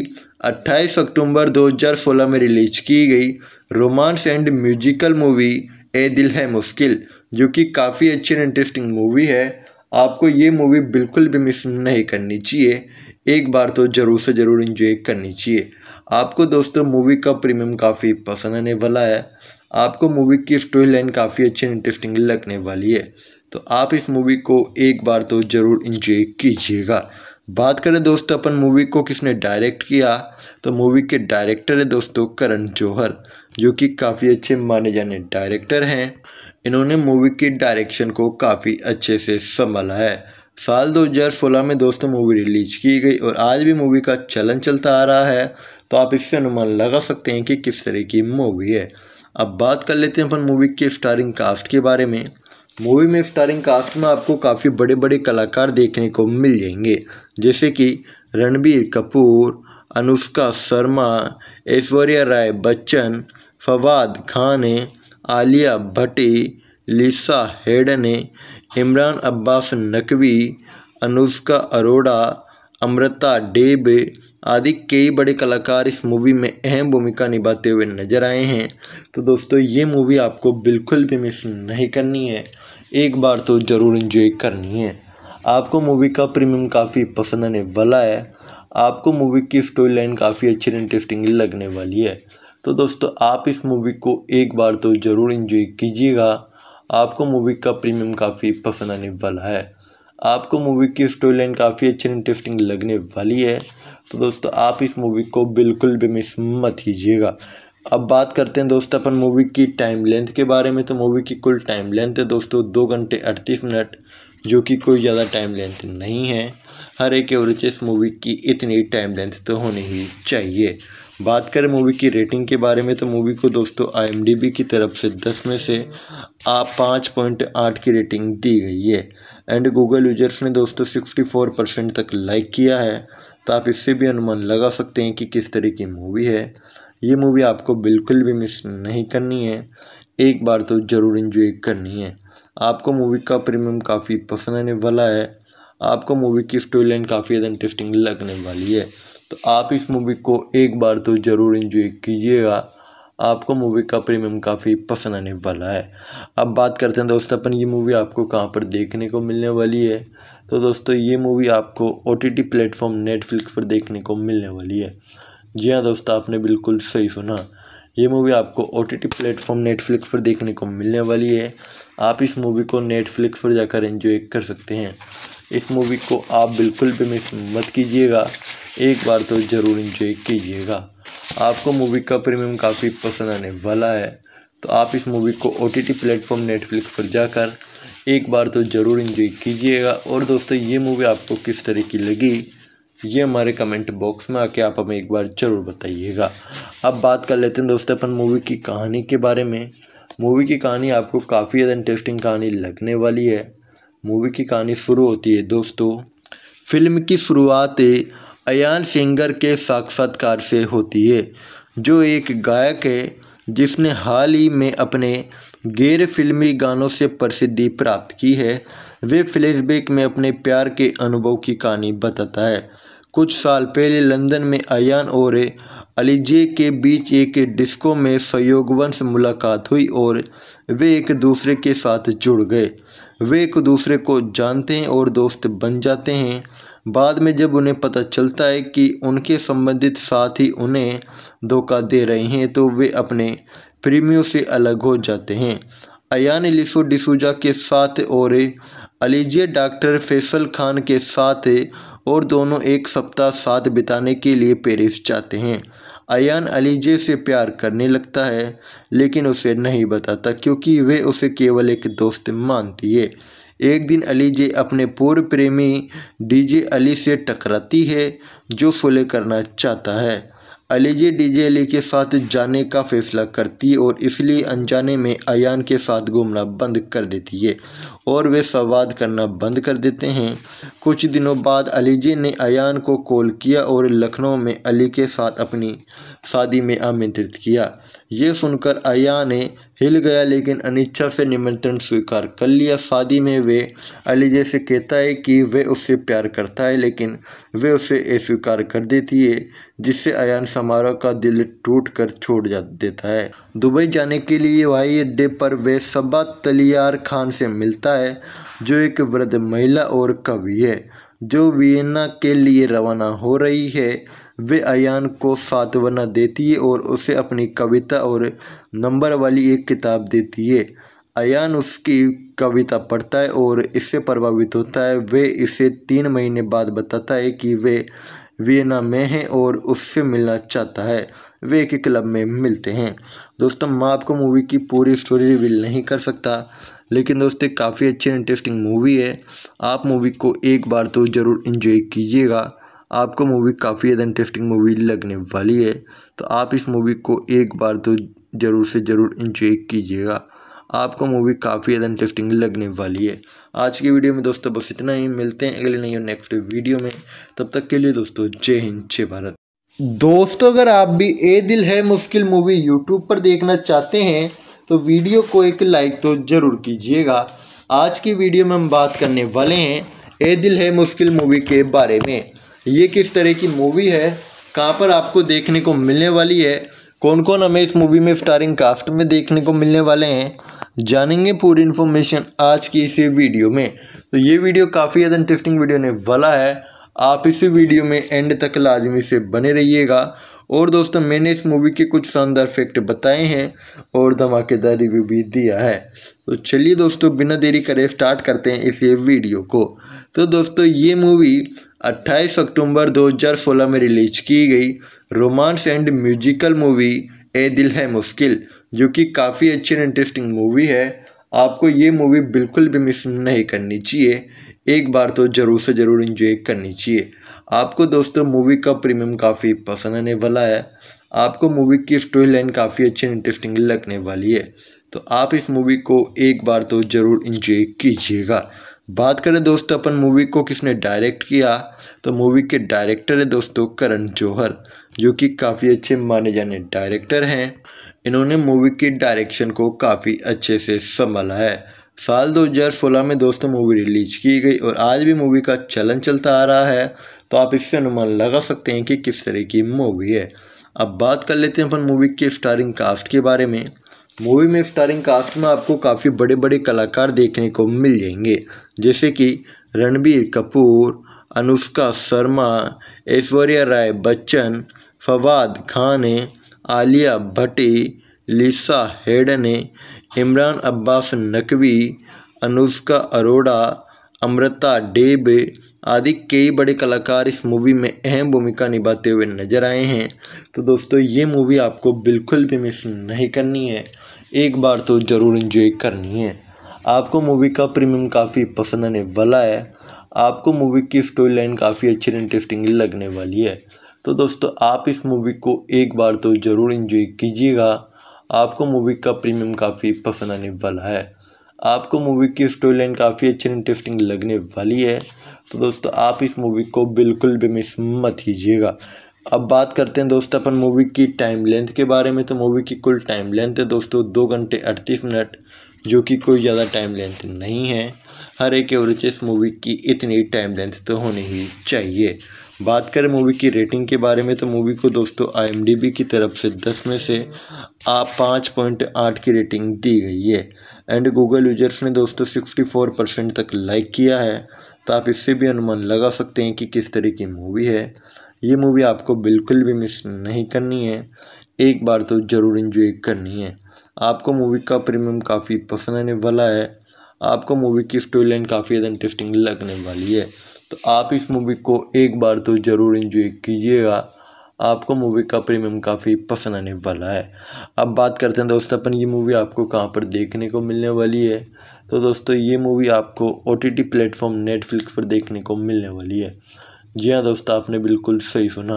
28 अक्टूबर 2016 में रिलीज की गई romance and musical movie Ae Dil Hai मुश्किल जो कि काफ़ी अच्छी और इंटरेस्टिंग मूवी है आपको ये मूवी बिल्कुल भी मिस नहीं करनी चाहिए एक बार तो ज़रूर से ज़रूर इंजॉय करनी चाहिए आपको दोस्तों मूवी का प्रीमियम काफ़ी पसंद आने वाला है आपको मूवी की स्टोरी लाइन काफ़ी अच्छी इंटरेस्टिंग लगने वाली है तो आप इस मूवी को एक बार तो ज़रूर इंजॉय कीजिएगा बात करें दोस्तों अपन मूवी को किसने डायरेक्ट किया तो मूवी के डायरेक्टर है दोस्तों करण जौहर जो कि काफ़ी अच्छे माने जाने डायरेक्टर हैं इन्होंने मूवी के डायरेक्शन को काफ़ी अच्छे से संभाला है साल 2016 में दोस्तों मूवी रिलीज की गई और आज भी मूवी का चलन चलता आ रहा है तो आप इससे अनुमान लगा सकते हैं कि किस तरह की मूवी है अब बात कर लेते हैं अपन मूवी के स्टारिंग कास्ट के बारे में मूवी में स्टारिंग कास्ट में आपको काफ़ी बड़े बड़े कलाकार देखने को मिल जाएंगे जैसे कि रणबीर कपूर अनुष्का शर्मा ऐश्वर्या राय बच्चन फवाद खान आलिया भट्टी लिसा हेडन इमरान अब्बास नकवी अनुष्का अरोड़ा अमृता डेब आदि कई बड़े कलाकार इस मूवी में अहम भूमिका निभाते हुए नजर आए हैं तो दोस्तों ये मूवी आपको बिल्कुल भी मिस नहीं करनी है एक बार तो ज़रूर इन्जॉय करनी है आपको मूवी का प्रीमियम काफ़ी पसंद आने वाला है आपको मूवी की स्टोरी लाइन काफ़ी अच्छी इंटरेस्टिंग लगने वाली है तो दोस्तों आप इस मूवी को एक बार तो ज़रूर इन्जॉय कीजिएगा आपको मूवी का प्रीमियम काफ़ी पसंद आने वाला है आपको मूवी की स्टोरी लाइन काफ़ी अच्छी इंटरेस्टिंग लगने वाली है तो दोस्तों आप इस मूवी को बिल्कुल भी मिस मत कीजिएगा अब बात करते हैं दोस्तों अपन मूवी की टाइम लेंथ के बारे में तो मूवी की कुल टाइम लेंथ है दोस्तों दो घंटे अड़तीस मिनट जो कि कोई ज़्यादा टाइम लेंथ नहीं है हर एक एवरेज मूवी की इतनी टाइम लेंथ तो होनी ही चाहिए बात करें मूवी की रेटिंग के बारे में तो मूवी को दोस्तों आई की तरफ से दस में से आप पाँच पॉइंट आठ की रेटिंग दी गई है एंड गूगल यूजर्स ने दोस्तों सिक्सटी फोर परसेंट तक लाइक किया है तो आप इससे भी अनुमान लगा सकते हैं कि किस तरह की मूवी है ये मूवी आपको बिल्कुल भी मिस नहीं करनी है एक बार तो ज़रूर इन्जॉय करनी है आपको मूवी का प्रीमियम काफ़ी पसंद आने वाला है आपको मूवी की स्टोरी लाइन काफ़ी ज़्यादा इंटरेस्टिंग लगने वाली है तो आप इस मूवी को एक बार तो ज़रूर इन्जॉय कीजिएगा आपको मूवी का प्रीमियम काफ़ी पसंद आने वाला है अब बात करते हैं दोस्तों अपन ये मूवी आपको कहाँ पर देखने को मिलने वाली है तो दोस्तों ये मूवी आपको ओ टी प्लेटफॉर्म नेटफ्लिक्स पर देखने को मिलने वाली है जी हाँ दोस्तों आपने बिल्कुल सही सुना ये मूवी आपको O T T platform Netflix पर देखने को मिलने वाली है आप इस मूवी को नेटफ्लिक्स पर जाकर इन्जॉय कर सकते हैं इस मूवी को आप बिल्कुल भी मिस मत कीजिएगा एक बार तो ज़रूर इन्जॉय कीजिएगा आपको मूवी का प्रीमियम काफ़ी पसंद आने वाला है तो आप इस मूवी को O T T platform Netflix पर जाकर एक बार तो ज़रूर इन्जॉय कीजिएगा और दोस्तों ये मूवी आपको किस तरह की लगी ये हमारे कमेंट बॉक्स में आके आप हमें एक बार ज़रूर बताइएगा अब बात कर लेते हैं दोस्तों अपन मूवी की कहानी के बारे में मूवी की कहानी आपको काफ़ी ज़्यादा इंटरेस्टिंग कहानी लगने वाली है मूवी की कहानी शुरू होती है दोस्तों फिल्म की शुरुआत अयान सिंगर के साक्षात्कार से होती है जो एक गायक है जिसने हाल ही में अपने गैर फिल्मी गानों से प्रसिद्धि प्राप्त की है वे फ्लैशबैक में अपने प्यार के अनुभव की कहानी बताता है कुछ साल पहले लंदन में अयान और अलीजे के बीच एक डिस्को में सहयोगवंश मुलाकात हुई और वे एक दूसरे के साथ जुड़ गए वे एक दूसरे को जानते हैं और दोस्त बन जाते हैं बाद में जब उन्हें पता चलता है कि उनके संबंधित साथी उन्हें धोखा दे रहे हैं तो वे अपने प्रेमियों से अलग हो जाते हैं अयान लिसो डिसूजा के साथ और अलीजे डॉक्टर फैसल खान के साथ और दोनों एक सप्ताह साथ बिताने के लिए पेरिस जाते हैं अयान अलीजे से प्यार करने लगता है लेकिन उसे नहीं बताता क्योंकि वे उसे केवल एक दोस्त मानती है एक दिन अलीजे अपने पूर्व प्रेमी डीजे अली से टकराती है जो सुलह करना चाहता है जे अली के साथ जाने का फैसला करती और इसलिए अनजाने में अयान के साथ घूमना बंद कर देती है और वे संवाद करना बंद कर देते हैं कुछ दिनों बाद अलीजे ने अयान को कॉल किया और लखनऊ में अली के साथ अपनी शादी में आमंत्रित किया ये सुनकर अया ने हिल गया लेकिन अनिच्छा से निमंत्रण स्वीकार कर लिया शादी में वे अलीजे से कहता है कि वे उससे प्यार करता है लेकिन वे उसे अस्वीकार कर देती है जिससे अयान समारोह का दिल टूट कर छोड़ जा देता है दुबई जाने के लिए हवाई अड्डे पर वे सबा तलियार खान से मिलता है जो एक वृद्ध महिला और कवि है जो वियना के लिए रवाना हो रही है वे अयान को सातवना देती है और उसे अपनी कविता और नंबर वाली एक किताब देती है अयान उसकी कविता पढ़ता है और इससे प्रभावित होता है वे इसे तीन महीने बाद बताता है कि वे वियना में हैं और उससे मिलना चाहता है वे एक क्लब में मिलते हैं दोस्तों मैं आपको मूवी की पूरी स्टोरी रिवील नहीं कर सकता लेकिन दोस्तों काफ़ी अच्छी इंटरेस्टिंग मूवी है आप मूवी को एक बार तो ज़रूर इन्जॉय कीजिएगा आपको मूवी काफ़ी ज़्यादा इंटरेस्टिंग मूवी लगने वाली है तो आप इस मूवी को एक बार तो ज़रूर से ज़रूर इंजॉय कीजिएगा आपको मूवी काफ़ी ज़्यादा इंटरेस्टिंग लगने वाली है आज की वीडियो में दोस्तों बस इतना ही मिलते हैं अगले नई और नेक्स्ट वीडियो में तब तक के लिए दोस्तों जय हिंद जय भारत दोस्तों अगर आप भी ए दिल है मुश्किल मूवी यूट्यूब पर देखना चाहते हैं तो वीडियो को एक लाइक तो ज़रूर कीजिएगा आज की वीडियो में हम बात करने वाले हैं ए दिल है मुश्किल मूवी के बारे में ये किस तरह की मूवी है कहाँ पर आपको देखने को मिलने वाली है कौन कौन हमें इस मूवी में स्टारिंग कास्ट में देखने को मिलने वाले हैं जानेंगे पूरी इन्फॉर्मेशन आज की इसी वीडियो में तो ये वीडियो काफ़ी ज़्यादा इंटरेस्टिंग वीडियो ने वाला है आप इस वीडियो में एंड तक लाजमी से बने रहिएगा और दोस्तों मैंने इस मूवी के कुछ शानदार फैक्ट बताए हैं और धमाकेदार रिव्यू भी दिया है तो चलिए दोस्तों बिना देरी करे स्टार्ट करते हैं इस ये वीडियो को तो दोस्तों ये मूवी 28 अक्टूबर 2016 में रिलीज की गई romance and musical movie Ae Dil Hai मुश्किल जो कि काफ़ी अच्छी और इंटरेस्टिंग मूवी है आपको ये मूवी बिल्कुल भी मिस नहीं करनी चाहिए एक बार तो ज़रूर से ज़रूर इंजॉय करनी चाहिए आपको दोस्तों मूवी का प्रीमियम काफ़ी पसंद आने वाला है आपको मूवी की स्टोरी लाइन काफ़ी अच्छी इंटरेस्टिंग लगने वाली है तो आप इस मूवी को एक बार तो ज़रूर इंजॉय कीजिएगा बात करें दोस्तों अपन मूवी को किसने डायरेक्ट किया तो मूवी के डायरेक्टर है दोस्तों करण जौहर जो कि काफ़ी अच्छे माने जाने डायरेक्टर हैं इन्होंने मूवी के डायरेक्शन को काफ़ी अच्छे से संभाला है साल 2016 में दोस्तों मूवी रिलीज की गई और आज भी मूवी का चलन चलता आ रहा है तो आप इससे अनुमान लगा सकते हैं कि किस तरह की मूवी है अब बात कर लेते हैं अपन मूवी के स्टारिंग कास्ट के बारे में मूवी में स्टारिंग कास्ट में आपको काफ़ी बड़े बड़े कलाकार देखने को मिल जाएंगे जैसे कि रणबीर कपूर अनुष्का शर्मा ऐश्वर्या राय बच्चन फवाद खान आलिया भट्टी लिसा हेडन इमरान अब्बास नकवी अनुष्का अरोड़ा अमृता डेब आदि कई बड़े कलाकार इस मूवी में अहम भूमिका निभाते हुए नजर आए हैं तो दोस्तों ये मूवी आपको बिल्कुल भी मिस नहीं करनी है एक बार तो ज़रूर इन्जॉय करनी है आपको मूवी का प्रीमियम काफ़ी पसंद आने वाला है आपको मूवी की स्टोरी लाइन काफ़ी अच्छी इंटरेस्टिंग लगने वाली है तो दोस्तों आप इस मूवी को एक बार तो ज़रूर इन्जॉय कीजिएगा आपको मूवी का प्रीमियम काफ़ी पसंद आने वाला है आपको मूवी की स्टोरी लाइन काफ़ी अच्छी इंटरेस्टिंग लगने वाली है तो दोस्तों आप इस मूवी को बिल्कुल भी मिस मत कीजिएगा अब बात करते हैं दोस्तों अपन मूवी की टाइम लेंथ के बारे में तो मूवी की कुल टाइम लेंथ है दोस्तों दो घंटे अड़तीस मिनट जो कि कोई ज़्यादा टाइम लेंथ नहीं है हर एक एवरेज मूवी की इतनी टाइम लेंथ तो होनी ही चाहिए बात करें मूवी की रेटिंग के बारे में तो मूवी को दोस्तों आई की तरफ से दस में से आप पाँच पॉइंट आठ की रेटिंग दी गई है एंड गूगल यूजर्स ने दोस्तों सिक्सटी फोर परसेंट तक लाइक किया है तो आप इससे भी अनुमान लगा सकते हैं कि किस तरह की मूवी है ये मूवी आपको बिल्कुल भी मिस नहीं करनी है एक बार तो ज़रूर इन्जॉय करनी है आपको मूवी का प्रीमियम काफ़ी पसंद आने वाला है आपको मूवी की स्टोरी लाइन काफ़ी ज़्यादा इंटरेस्टिंग लगने वाली है तो आप इस मूवी को एक बार तो ज़रूर इन्जॉय कीजिएगा आपको मूवी का प्रीमियम काफ़ी पसंद आने वाला है अब बात करते हैं दोस्तों अपन ये मूवी आपको कहाँ पर देखने को मिलने वाली है तो दोस्तों ये मूवी आपको ओ टी प्लेटफॉर्म नेटफ्लिक्स पर देखने को मिलने वाली है जी हाँ दोस्तों आपने बिल्कुल सही सुना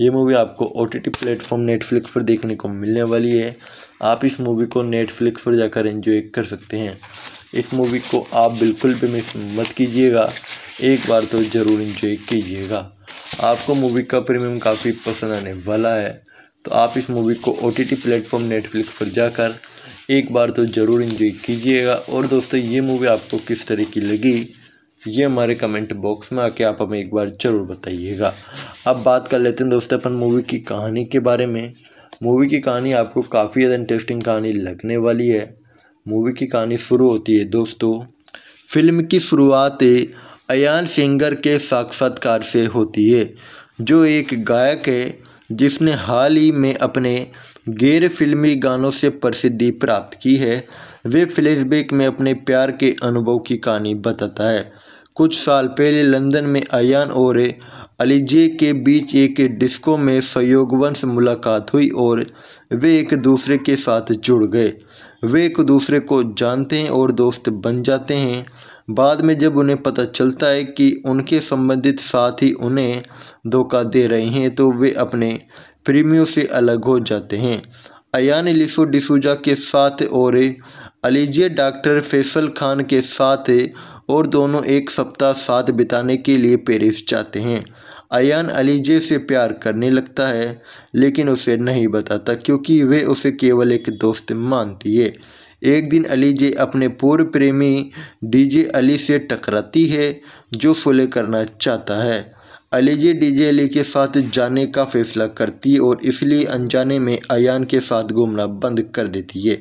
ये मूवी आपको O T T platform Netflix पर देखने को मिलने वाली है आप इस मूवी को नेटफ्लिक्स पर जाकर इन्जॉय कर सकते हैं इस मूवी को आप बिल्कुल भी मिस मत कीजिएगा एक बार तो ज़रूर इन्जॉय कीजिएगा आपको मूवी का प्रीमियम काफ़ी पसंद आने वाला है तो आप इस मूवी को O T T platform Netflix पर जाकर एक बार तो ज़रूर इन्जॉय कीजिएगा और दोस्तों ये मूवी आपको किस तरह की लगी ये हमारे कमेंट बॉक्स में आके आप हमें एक बार ज़रूर बताइएगा अब बात कर लेते हैं दोस्तों अपन मूवी की कहानी के बारे में मूवी की कहानी आपको काफ़ी ज़्यादा इंटरेस्टिंग कहानी लगने वाली है मूवी की कहानी शुरू होती है दोस्तों फिल्म की शुरुआत अयान सिंगर के साक्षात्कार से होती है जो एक गायक है जिसने हाल ही में अपने गैर फिल्मी गानों से प्रसिद्धि प्राप्त की है वे फ्लैशबैक में अपने प्यार के अनुभव की कहानी बताता है कुछ साल पहले लंदन में अयान और अलीजे के बीच एक डिस्को में सहयोगवंश मुलाकात हुई और वे एक दूसरे के साथ जुड़ गए वे एक दूसरे को जानते हैं और दोस्त बन जाते हैं बाद में जब उन्हें पता चलता है कि उनके संबंधित साथ ही उन्हें धोखा दे रहे हैं तो वे अपने प्रेमियों से अलग हो जाते हैं अयान लिसो डिसूजा के साथ और अलीजे डॉक्टर फैसल खान के साथ और दोनों एक सप्ताह साथ बिताने के लिए पेरिस जाते हैं अयान अलीजे से प्यार करने लगता है लेकिन उसे नहीं बताता क्योंकि वे उसे केवल एक दोस्त मानती है एक दिन अलीजे अपने पूर्व प्रेमी डीजे अली से टकराती है जो सुलह करना चाहता है जे अली के साथ जाने का फैसला करती है और इसलिए अनजाने में अयान के साथ घूमना बंद कर देती है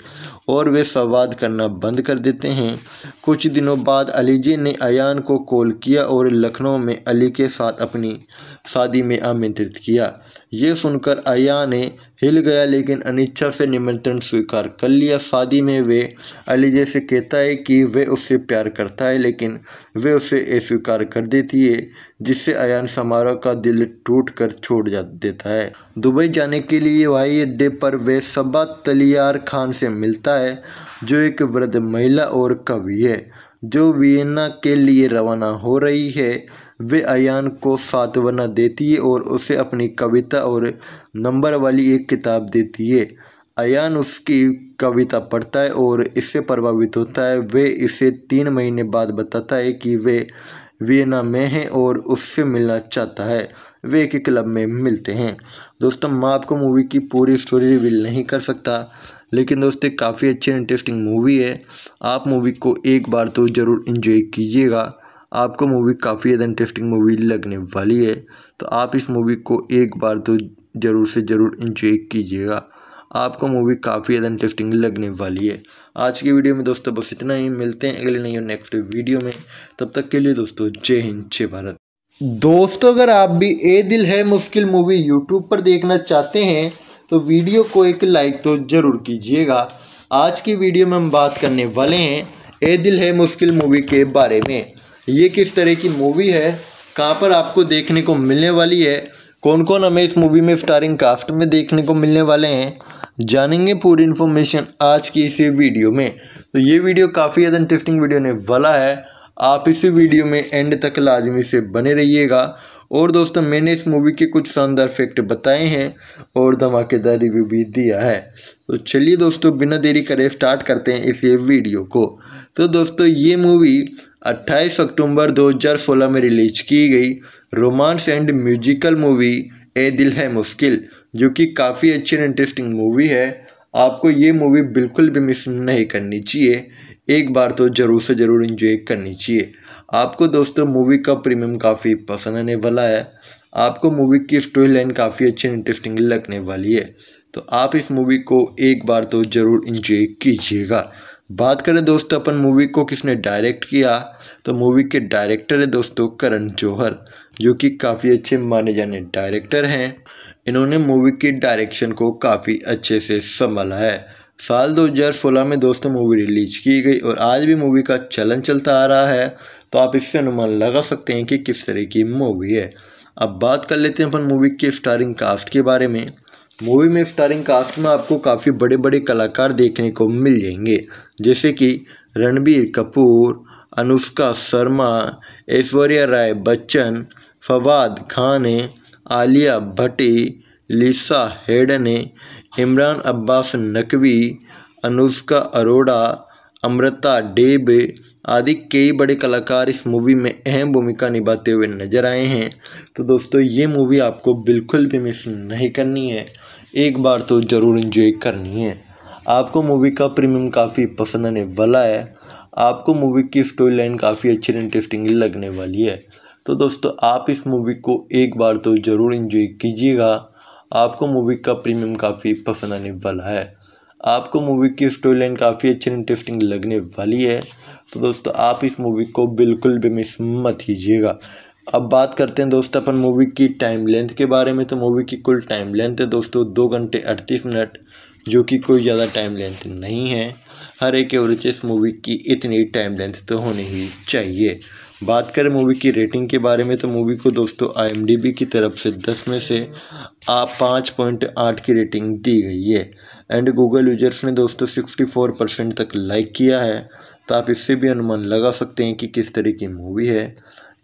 और वे संवाद करना बंद कर देते हैं कुछ दिनों बाद अलीजी ने अयान को कॉल किया और लखनऊ में अली के साथ अपनी शादी में आमंत्रित किया ये सुनकर अया ने हिल गया लेकिन अनिच्छा से निमंत्रण स्वीकार कर लिया शादी में वे अलीजे से कहता है कि वे उससे प्यार करता है लेकिन वे उसे अस्वीकार कर देती है जिससे अयान समारोह का दिल टूट कर छोड़ जा देता है दुबई जाने के लिए हवाई अड्डे पर वे सबा तलियार खान से मिलता है जो एक वृद्ध महिला और कवि है जो वियना के लिए रवाना हो रही है वे अयान को सातवना देती है और उसे अपनी कविता और नंबर वाली एक किताब देती है अयान उसकी कविता पढ़ता है और इससे प्रभावित होता है वे इसे तीन महीने बाद बताता है कि वे वियना में हैं और उससे मिलना चाहता है वे एक क्लब में मिलते हैं दोस्तों मैं आपको मूवी की पूरी स्टोरी रिवील नहीं कर सकता लेकिन दोस्तों काफ़ी अच्छी इंटरेस्टिंग मूवी है आप मूवी को एक बार तो ज़रूर इन्जॉय कीजिएगा आपको मूवी काफ़ी ज़्यादा इंटरेस्टिंग मूवी लगने वाली है तो आप इस मूवी को एक बार तो ज़रूर से ज़रूर इंजॉय कीजिएगा आपको मूवी काफ़ी ज़्यादा इंटरेस्टिंग लगने वाली है आज की वीडियो में दोस्तों बस इतना ही मिलते हैं अगले नई और नेक्स्ट वीडियो में तब तक के लिए दोस्तों जय हिंद जय भारत दोस्तों अगर आप भी ए दिल है मुश्किल मूवी यूट्यूब पर देखना चाहते हैं तो वीडियो को एक लाइक तो ज़रूर कीजिएगा आज की वीडियो में हम बात करने वाले हैं ए दिल है मुश्किल मूवी के बारे में ये किस तरह की मूवी है कहाँ पर आपको देखने को मिलने वाली है कौन कौन हमें इस मूवी में स्टारिंग कास्ट में देखने को मिलने वाले हैं जानेंगे पूरी इन्फॉर्मेशन आज की इस वीडियो में तो ये वीडियो काफ़ी ज़्यादा इंटरेस्टिंग वीडियो ने वाला है आप इस वीडियो में एंड तक लाजमी से बने रहिएगा और दोस्तों मैंने इस मूवी के कुछ शानदार फैक्ट बताए हैं और धमाकेदार रिव्यू भी दिया है तो चलिए दोस्तों बिना देरी करे स्टार्ट करते हैं इस ये वीडियो को तो दोस्तों ये मूवी 28 अक्टूबर 2016 में रिलीज की गई romance and musical movie Ae Dil Hai मुश्किल जो कि काफ़ी अच्छी एंड इंटरेस्टिंग मूवी है आपको ये मूवी बिल्कुल भी मिस नहीं करनी चाहिए एक बार तो ज़रूर से ज़रूर इंजॉय करनी चाहिए आपको दोस्तों मूवी का प्रीमियम काफ़ी पसंद आने वाला है आपको मूवी की स्टोरी लाइन काफ़ी अच्छी इंटरेस्टिंग लगने वाली है तो आप इस मूवी को एक बार तो ज़रूर इंजॉय कीजिएगा बात करें दोस्तों अपन मूवी को किसने डायरेक्ट किया तो मूवी के डायरेक्टर है दोस्तों करण जौहर जो कि काफ़ी अच्छे माने जाने डायरेक्टर हैं इन्होंने मूवी के डायरेक्शन को काफ़ी अच्छे से संभाला है साल 2016 में दोस्तों मूवी रिलीज की गई और आज भी मूवी का चलन चलता आ रहा है तो आप इससे अनुमान लगा सकते हैं कि किस तरह की मूवी है अब बात कर लेते हैं अपन मूवी के स्टारिंग कास्ट के बारे में मूवी में स्टारिंग कास्ट में आपको काफ़ी बड़े बड़े कलाकार देखने को मिल जाएंगे जैसे कि रणबीर कपूर अनुष्का शर्मा ऐश्वर्या राय बच्चन फवाद खान आलिया भट्टी लिसा हेडन इमरान अब्बास नकवी अनुष्का अरोड़ा अमृता डेब आदि कई बड़े कलाकार इस मूवी में अहम भूमिका निभाते हुए नजर आए हैं तो दोस्तों ये मूवी आपको बिल्कुल भी मिस नहीं करनी है एक बार तो ज़रूर इन्जॉय करनी है आपको मूवी का प्रीमियम काफ़ी पसंद आने वाला है आपको मूवी की स्टोरी लाइन काफ़ी अच्छी इंटरेस्टिंग लगने वाली है तो दोस्तों आप इस मूवी को एक बार तो ज़रूर इन्जॉय कीजिएगा आपको मूवी का प्रीमियम काफ़ी पसंद आने वाला है आपको मूवी की स्टोरी लाइन काफ़ी अच्छी इंटरेस्टिंग लगने वाली है तो दोस्तों आप इस मूवी को बिल्कुल भी मिस मत कीजिएगा अब बात करते हैं दोस्तों अपन मूवी की टाइम लेंथ के बारे में तो मूवी की कुल टाइम लेंथ है दोस्तों दो घंटे अड़तीस मिनट जो कि कोई ज़्यादा टाइम लेंथ नहीं है हर एक एवरेज मूवी की इतनी टाइम लेंथ तो होनी ही चाहिए बात करें मूवी की रेटिंग के बारे में तो मूवी को दोस्तों आई की तरफ से दस में से आप पाँच पॉइंट आठ की रेटिंग दी गई है एंड गूगल यूजर्स ने दोस्तों सिक्सटी फोर परसेंट तक लाइक किया है तो आप इससे भी अनुमान लगा सकते हैं कि किस तरह की मूवी है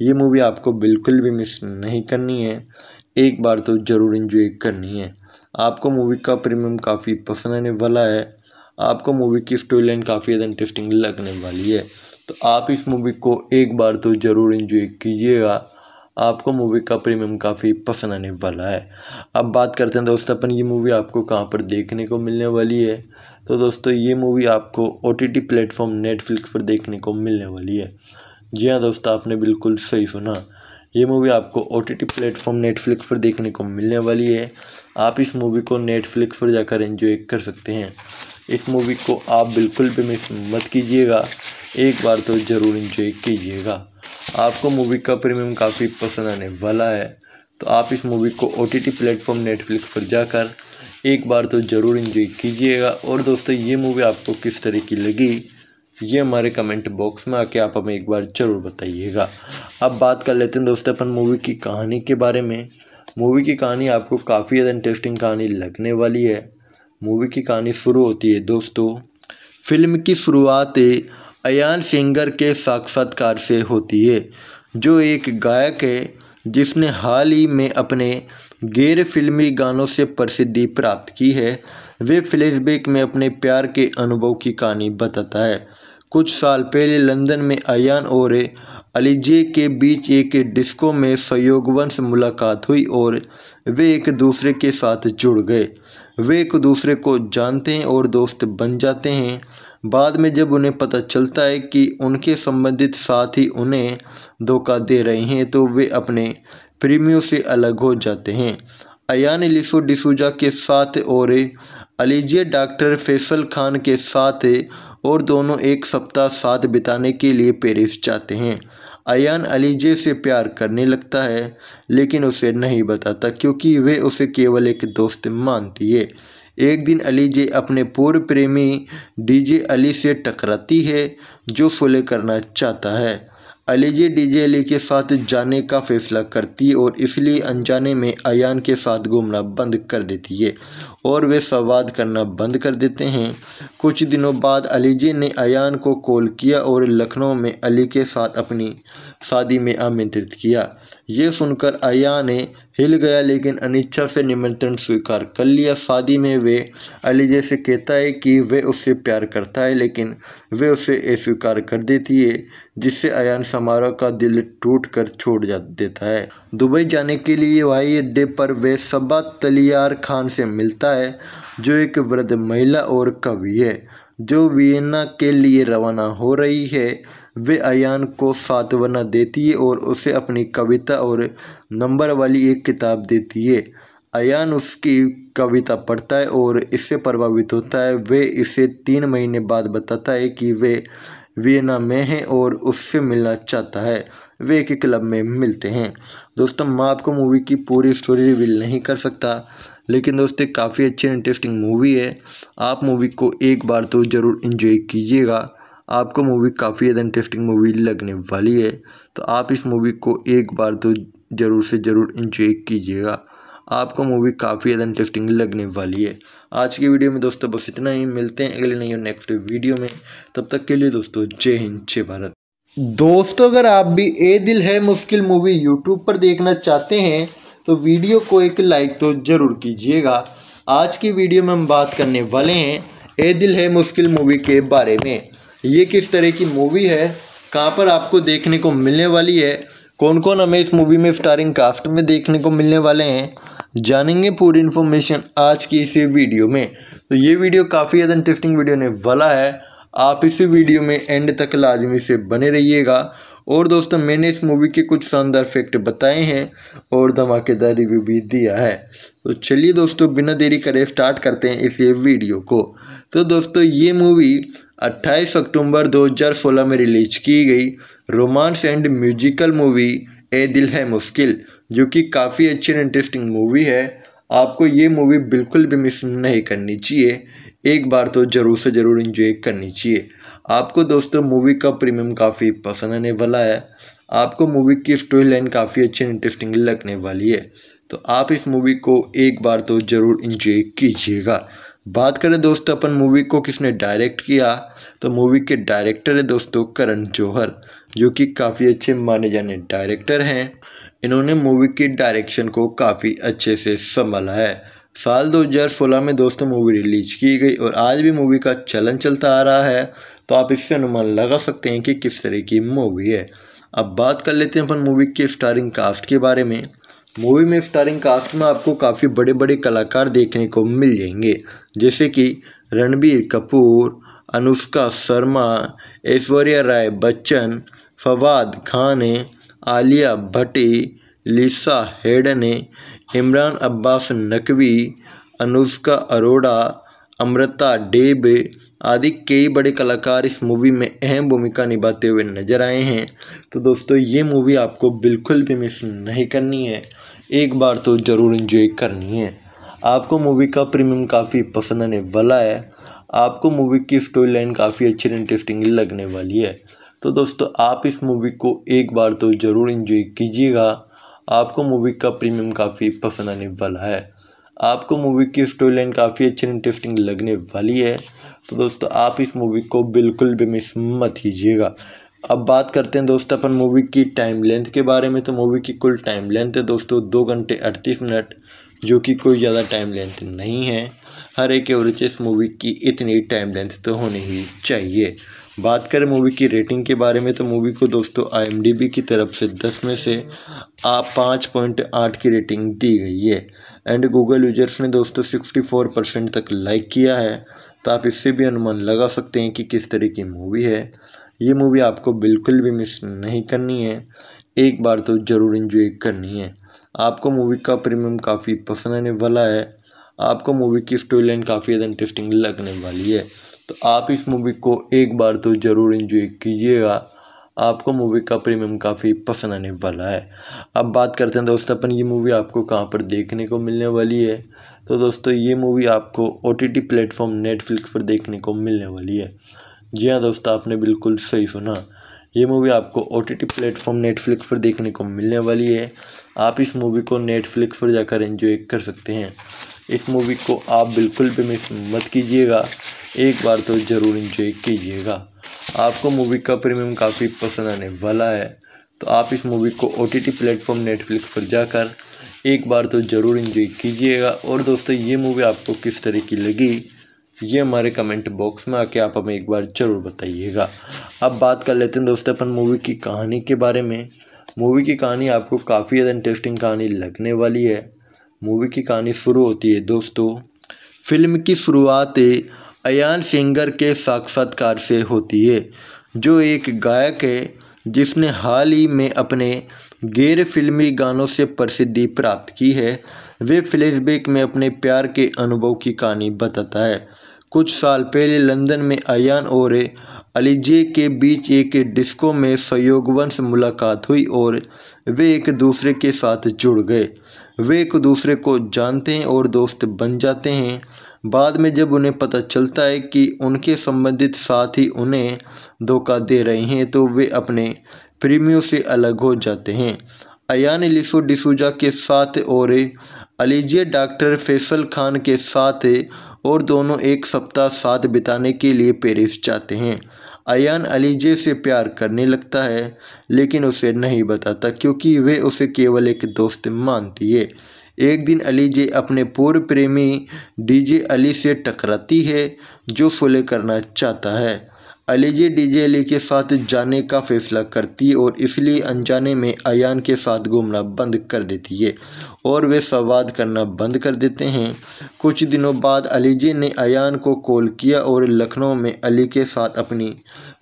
ये मूवी आपको बिल्कुल भी मिस नहीं करनी है एक बार तो ज़रूर इन्जॉय करनी है आपको मूवी का प्रीमियम काफ़ी पसंद आने वाला है आपको मूवी की स्टोरी लाइन काफ़ी ज़्यादा इंटरेस्टिंग लगने वाली है तो आप इस मूवी को एक बार तो ज़रूर इन्जॉय कीजिएगा आपको मूवी का प्रीमियम काफ़ी पसंद आने वाला है अब बात करते हैं दोस्तों अपन ये मूवी आपको कहाँ पर देखने को मिलने वाली है तो दोस्तों ये मूवी आपको ओ टी प्लेटफॉर्म नेटफ्लिक्स पर देखने को मिलने वाली है जी हाँ दोस्तों आपने बिल्कुल सही सुना ये मूवी आपको O T T platform Netflix पर देखने को मिलने वाली है आप इस मूवी को नेटफ्लिक्स पर जाकर एंजॉय कर सकते हैं इस मूवी को आप बिल्कुल भी मिस मत कीजिएगा एक बार तो ज़रूर इन्जॉय कीजिएगा आपको मूवी का प्रीमियम काफ़ी पसंद आने वाला है तो आप इस मूवी को O T T platform Netflix पर जाकर एक बार तो ज़रूर इंजॉय कीजिएगा और दोस्तों ये मूवी आपको किस तरह की लगी ये हमारे कमेंट बॉक्स में आके आप हमें एक बार ज़रूर बताइएगा अब बात कर लेते हैं दोस्तों अपन मूवी की कहानी के बारे में मूवी की कहानी आपको काफ़ी ज़्यादा इंटरेस्टिंग कहानी लगने वाली है मूवी की कहानी शुरू होती है दोस्तों फिल्म की शुरुआत अयान सिंगर के साक्षात्कार से होती है जो एक गायक है जिसने हाल ही में अपने गैर फिल्मी गानों से प्रसिद्धि प्राप्त की है वे फ्लैशबैक में अपने प्यार के अनुभव की कहानी बताता है कुछ साल पहले लंदन में अयान और अलीजे के बीच एक डिस्को में सहयोगवंश मुलाकात हुई और वे एक दूसरे के साथ जुड़ गए वे एक दूसरे को जानते हैं और दोस्त बन जाते हैं बाद में जब उन्हें पता चलता है कि उनके संबंधित साथी उन्हें धोखा दे रहे हैं तो वे अपने प्रेमियों से अलग हो जाते हैं अयान लिसो डिसूजा के साथ और अलीजे डॉक्टर फैसल खान के साथ और दोनों एक सप्ताह साथ बिताने के लिए पेरिस जाते हैं अयान अलीजे से प्यार करने लगता है लेकिन उसे नहीं बताता क्योंकि वे उसे केवल एक दोस्त मानती है एक दिन अलीजे अपने पूर्व प्रेमी डीजे अली से टकराती है जो सुलह करना चाहता है जे अली के साथ जाने का फैसला करती और इसलिए अनजाने में अयान के साथ घूमना बंद कर देती है और वे संवाद करना बंद कर देते हैं कुछ दिनों बाद अलीजी ने अयान को कॉल किया और लखनऊ में अली के साथ अपनी शादी में आमंत्रित किया ये सुनकर अया ने हिल गया लेकिन अनिच्छा से निमंत्रण स्वीकार कर लिया शादी में वे अलीजे से कहता है कि वे उससे प्यार करता है लेकिन वे उसे अस्वीकार कर देती है जिससे अयान समारोह का दिल टूट कर छोड़ जा देता है दुबई जाने के लिए हवाई अड्डे पर वे सबा तलियार खान से मिलता है जो एक वृद्ध महिला और कवि है जो वियना के लिए रवाना हो रही है वे अयान को सातवना देती है और उसे अपनी कविता और नंबर वाली एक किताब देती है अयान उसकी कविता पढ़ता है और इससे प्रभावित होता है वे इसे तीन महीने बाद बताता है कि वे वियना में हैं और उससे मिलना चाहता है वे एक क्लब में मिलते हैं दोस्तों मैं आपको मूवी की पूरी स्टोरी रिवील नहीं कर सकता लेकिन दोस्तों काफ़ी अच्छी इंटरेस्टिंग मूवी है आप मूवी को एक बार तो ज़रूर इन्जॉय कीजिएगा आपको मूवी काफ़ी ज़्यादा इंटरेस्टिंग मूवी लगने वाली है तो आप इस मूवी को एक बार तो ज़रूर से ज़रूर इंजॉय कीजिएगा आपको मूवी काफ़ी ज़्यादा इंटरेस्टिंग लगने वाली है आज की वीडियो में दोस्तों बस इतना ही मिलते हैं अगले नई और नेक्स्ट वीडियो में तब तक के लिए दोस्तों जय हिंद जय भारत दोस्तों अगर आप भी ए दिल है मुश्किल मूवी यूट्यूब पर देखना चाहते हैं तो वीडियो को एक लाइक तो ज़रूर कीजिएगा आज की वीडियो में हम बात करने वाले हैं ए दिल है मुश्किल मूवी के बारे में ये किस तरह की मूवी है कहाँ पर आपको देखने को मिलने वाली है कौन कौन हमें इस मूवी में स्टारिंग कास्ट में देखने को मिलने वाले हैं जानेंगे पूरी इन्फॉर्मेशन आज की इस वीडियो में तो ये वीडियो काफ़ी ज़्यादा इंटरेस्टिंग वीडियो ने वाला है आप इस वीडियो में एंड तक लाजमी से बने रहिएगा और दोस्तों मैंने इस मूवी के कुछ शानदार फैक्ट बताए हैं और धमाकेदार रिव्यू भी दिया है तो चलिए दोस्तों बिना देरी करे स्टार्ट करते हैं इस ये वीडियो को तो दोस्तों ये मूवी 28 अक्टूबर 2016 में रिलीज की गई romance and musical movie Ae Dil Hai मुश्किल जो कि काफ़ी अच्छी एंड इंटरेस्टिंग मूवी है आपको ये मूवी बिल्कुल भी मिस नहीं करनी चाहिए एक बार तो ज़रूर से ज़रूर इंजॉय करनी चाहिए आपको दोस्तों मूवी का प्रीमियम काफ़ी पसंद आने वाला है आपको मूवी की स्टोरी लाइन काफ़ी अच्छी इंटरेस्टिंग लगने वाली है तो आप इस मूवी को एक बार तो ज़रूर इंजॉय कीजिएगा बात करें दोस्तों अपन मूवी को किसने डायरेक्ट किया तो मूवी के डायरेक्टर है दोस्तों करण जौहर जो कि काफ़ी अच्छे माने जाने डायरेक्टर हैं इन्होंने मूवी की डायरेक्शन को काफ़ी अच्छे से संभाला है साल 2016 में दोस्तों मूवी रिलीज की गई और आज भी मूवी का चलन चलता आ रहा है तो आप इससे अनुमान लगा सकते हैं कि किस तरह की मूवी है अब बात कर लेते हैं अपन मूवी के स्टारिंग कास्ट के बारे में मूवी में स्टारिंग कास्ट में आपको काफ़ी बड़े बड़े कलाकार देखने को मिल जाएंगे जैसे कि रणबीर कपूर अनुष्का शर्मा ऐश्वर्या राय बच्चन फवाद खान आलिया भट्टी लिसा हेडन इमरान अब्बास नकवी अनुष्का अरोड़ा अमृता डेब आदि कई बड़े कलाकार इस मूवी में अहम भूमिका निभाते हुए नजर आए हैं तो दोस्तों ये मूवी आपको बिल्कुल भी मिस नहीं करनी है एक बार तो ज़रूर इन्जॉय करनी है आपको मूवी का प्रीमियम काफ़ी पसंद आने वाला है आपको मूवी की स्टोरी लाइन काफ़ी अच्छी इंटरेस्टिंग लगने वाली है तो दोस्तों आप इस मूवी को एक बार तो ज़रूर इन्जॉय कीजिएगा आपको मूवी का प्रीमियम काफ़ी पसंद आने वाला है आपको मूवी की स्टोरी लाइन काफ़ी अच्छी इंटरेस्टिंग लगने वाली है तो दोस्तों आप इस मूवी को बिल्कुल भी मिस मत कीजिएगा अब बात करते हैं दोस्तों अपन मूवी की टाइम लेंथ के बारे में तो मूवी की कुल टाइम लेंथ है दोस्तों दो घंटे अड़तीस मिनट जो कि कोई ज़्यादा टाइम लेंथ नहीं है हर एक एवरेज मूवी की इतनी टाइम लेंथ तो होनी ही चाहिए बात करें मूवी की रेटिंग के बारे में तो मूवी को दोस्तों आई की तरफ से दस में से आप पाँच पॉइंट आठ की रेटिंग दी गई है एंड गूगल यूजर्स ने दोस्तों सिक्सटी फोर परसेंट तक लाइक किया है तो आप इससे भी अनुमान लगा सकते हैं कि किस तरह की मूवी है ये मूवी आपको बिल्कुल भी मिस नहीं करनी है एक बार तो ज़रूर इन्जॉय करनी है आपको मूवी का प्रीमियम काफ़ी पसंद आने वाला है आपको मूवी की स्टोरी लाइन काफ़ी ज़्यादा इंटरेस्टिंग लगने वाली है तो आप इस मूवी को एक बार तो ज़रूर इन्जॉय कीजिएगा आपको मूवी का प्रीमियम काफ़ी पसंद आने वाला है अब बात करते हैं दोस्तों अपन ये मूवी आपको कहाँ पर देखने को मिलने वाली है तो दोस्तों ये मूवी आपको ओ टी प्लेटफॉर्म नेटफ्लिक्स पर देखने को मिलने वाली है जी हाँ दोस्तों आपने बिल्कुल सही सुना ये मूवी आपको O T T platform Netflix पर देखने को मिलने वाली है आप इस मूवी को नेटफ्लिक्स पर जाकर इंजॉय कर सकते हैं इस मूवी को आप बिल्कुल भी मिस मत कीजिएगा एक बार तो ज़रूर इन्जॉय कीजिएगा आपको मूवी का प्रीमियम काफ़ी पसंद आने वाला है तो आप इस मूवी को O T T platform Netflix पर जाकर एक बार तो ज़रूर इन्जॉय कीजिएगा और दोस्तों ये मूवी आपको किस तरह की लगी ये हमारे कमेंट बॉक्स में आके आप हमें एक बार ज़रूर बताइएगा अब बात कर लेते हैं दोस्तों अपन मूवी की कहानी के बारे में मूवी की कहानी आपको काफ़ी ज़्यादा इंटरेस्टिंग कहानी लगने वाली है मूवी की कहानी शुरू होती है दोस्तों फिल्म की शुरुआत अयान सिंगर के साक्षात्कार से होती है जो एक गायक है जिसने हाल ही में अपने गैर फिल्मी गानों से प्रसिद्धि प्राप्त की है वे फ्लैशबैक में अपने प्यार के अनुभव की कहानी बताता है कुछ साल पहले लंदन में अयान और अलीजे के बीच एक डिस्को में सहयोगवंश मुलाकात हुई और वे एक दूसरे के साथ जुड़ गए वे एक दूसरे को जानते हैं और दोस्त बन जाते हैं बाद में जब उन्हें पता चलता है कि उनके संबंधित साथी उन्हें धोखा दे रहे हैं तो वे अपने प्रेमियों से अलग हो जाते हैं अयान लिसो डिसूजा के साथ और अलीजे डॉक्टर फैसल खान के साथ और दोनों एक सप्ताह साथ बिताने के लिए पेरिस जाते हैं अयान अलीजे से प्यार करने लगता है लेकिन उसे नहीं बताता क्योंकि वे उसे केवल एक दोस्त मानती है एक दिन अलीजे अपने पूर्व प्रेमी डीजे अली से टकराती है जो फुले करना चाहता है जे अली के साथ जाने का फैसला करती है और इसलिए अनजाने में अयान के साथ घूमना बंद कर देती है और वे संवाद करना बंद कर देते हैं कुछ दिनों बाद अलीजी ने अयान को कॉल किया और लखनऊ में अली के साथ अपनी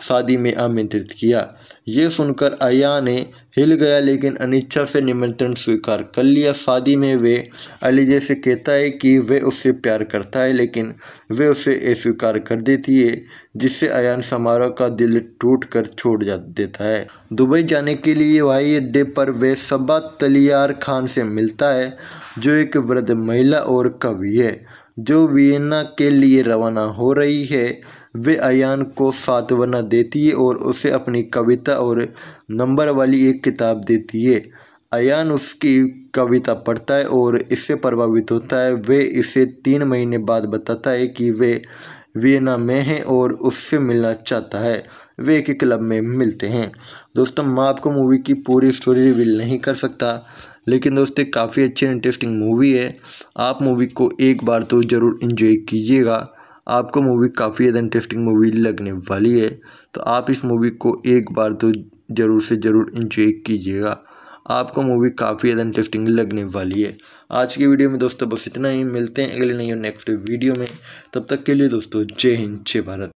शादी में आमंत्रित किया ये सुनकर अया ने हिल गया लेकिन अनिच्छा से निमंत्रण स्वीकार कर लिया शादी में वे अलीजे से कहता है कि वे उससे प्यार करता है लेकिन वे उसे अस्वीकार कर देती है जिससे अयान समारोह का दिल टूट कर छोड़ जा देता है दुबई जाने के लिए हवाई अड्डे पर वे सबा तलियार खान से मिलता है जो एक वृद्ध महिला और कवि है जो वियना के लिए रवाना हो रही है वे अयान को सातवना देती है और उसे अपनी कविता और नंबर वाली एक किताब देती है अयान उसकी कविता पढ़ता है और इससे प्रभावित होता है वे इसे तीन महीने बाद बताता है कि वे वियना में हैं और उससे मिलना चाहता है वे एक क्लब में मिलते हैं दोस्तों मैं आपको मूवी की पूरी स्टोरी रिवील नहीं कर सकता लेकिन दोस्तों काफ़ी अच्छी इंटरेस्टिंग मूवी है आप मूवी को एक बार तो ज़रूर इन्जॉय कीजिएगा आपको मूवी काफ़ी ज़्यादा इंटरेस्टिंग मूवी लगने वाली है तो आप इस मूवी को एक बार तो ज़रूर से ज़रूर इंजॉय कीजिएगा आपको मूवी काफ़ी ज़्यादा इंटरेस्टिंग लगने वाली है आज की वीडियो में दोस्तों बस इतना ही मिलते हैं अगले नई और नेक्स्ट वीडियो में तब तक के लिए दोस्तों जय हिंद जय भारत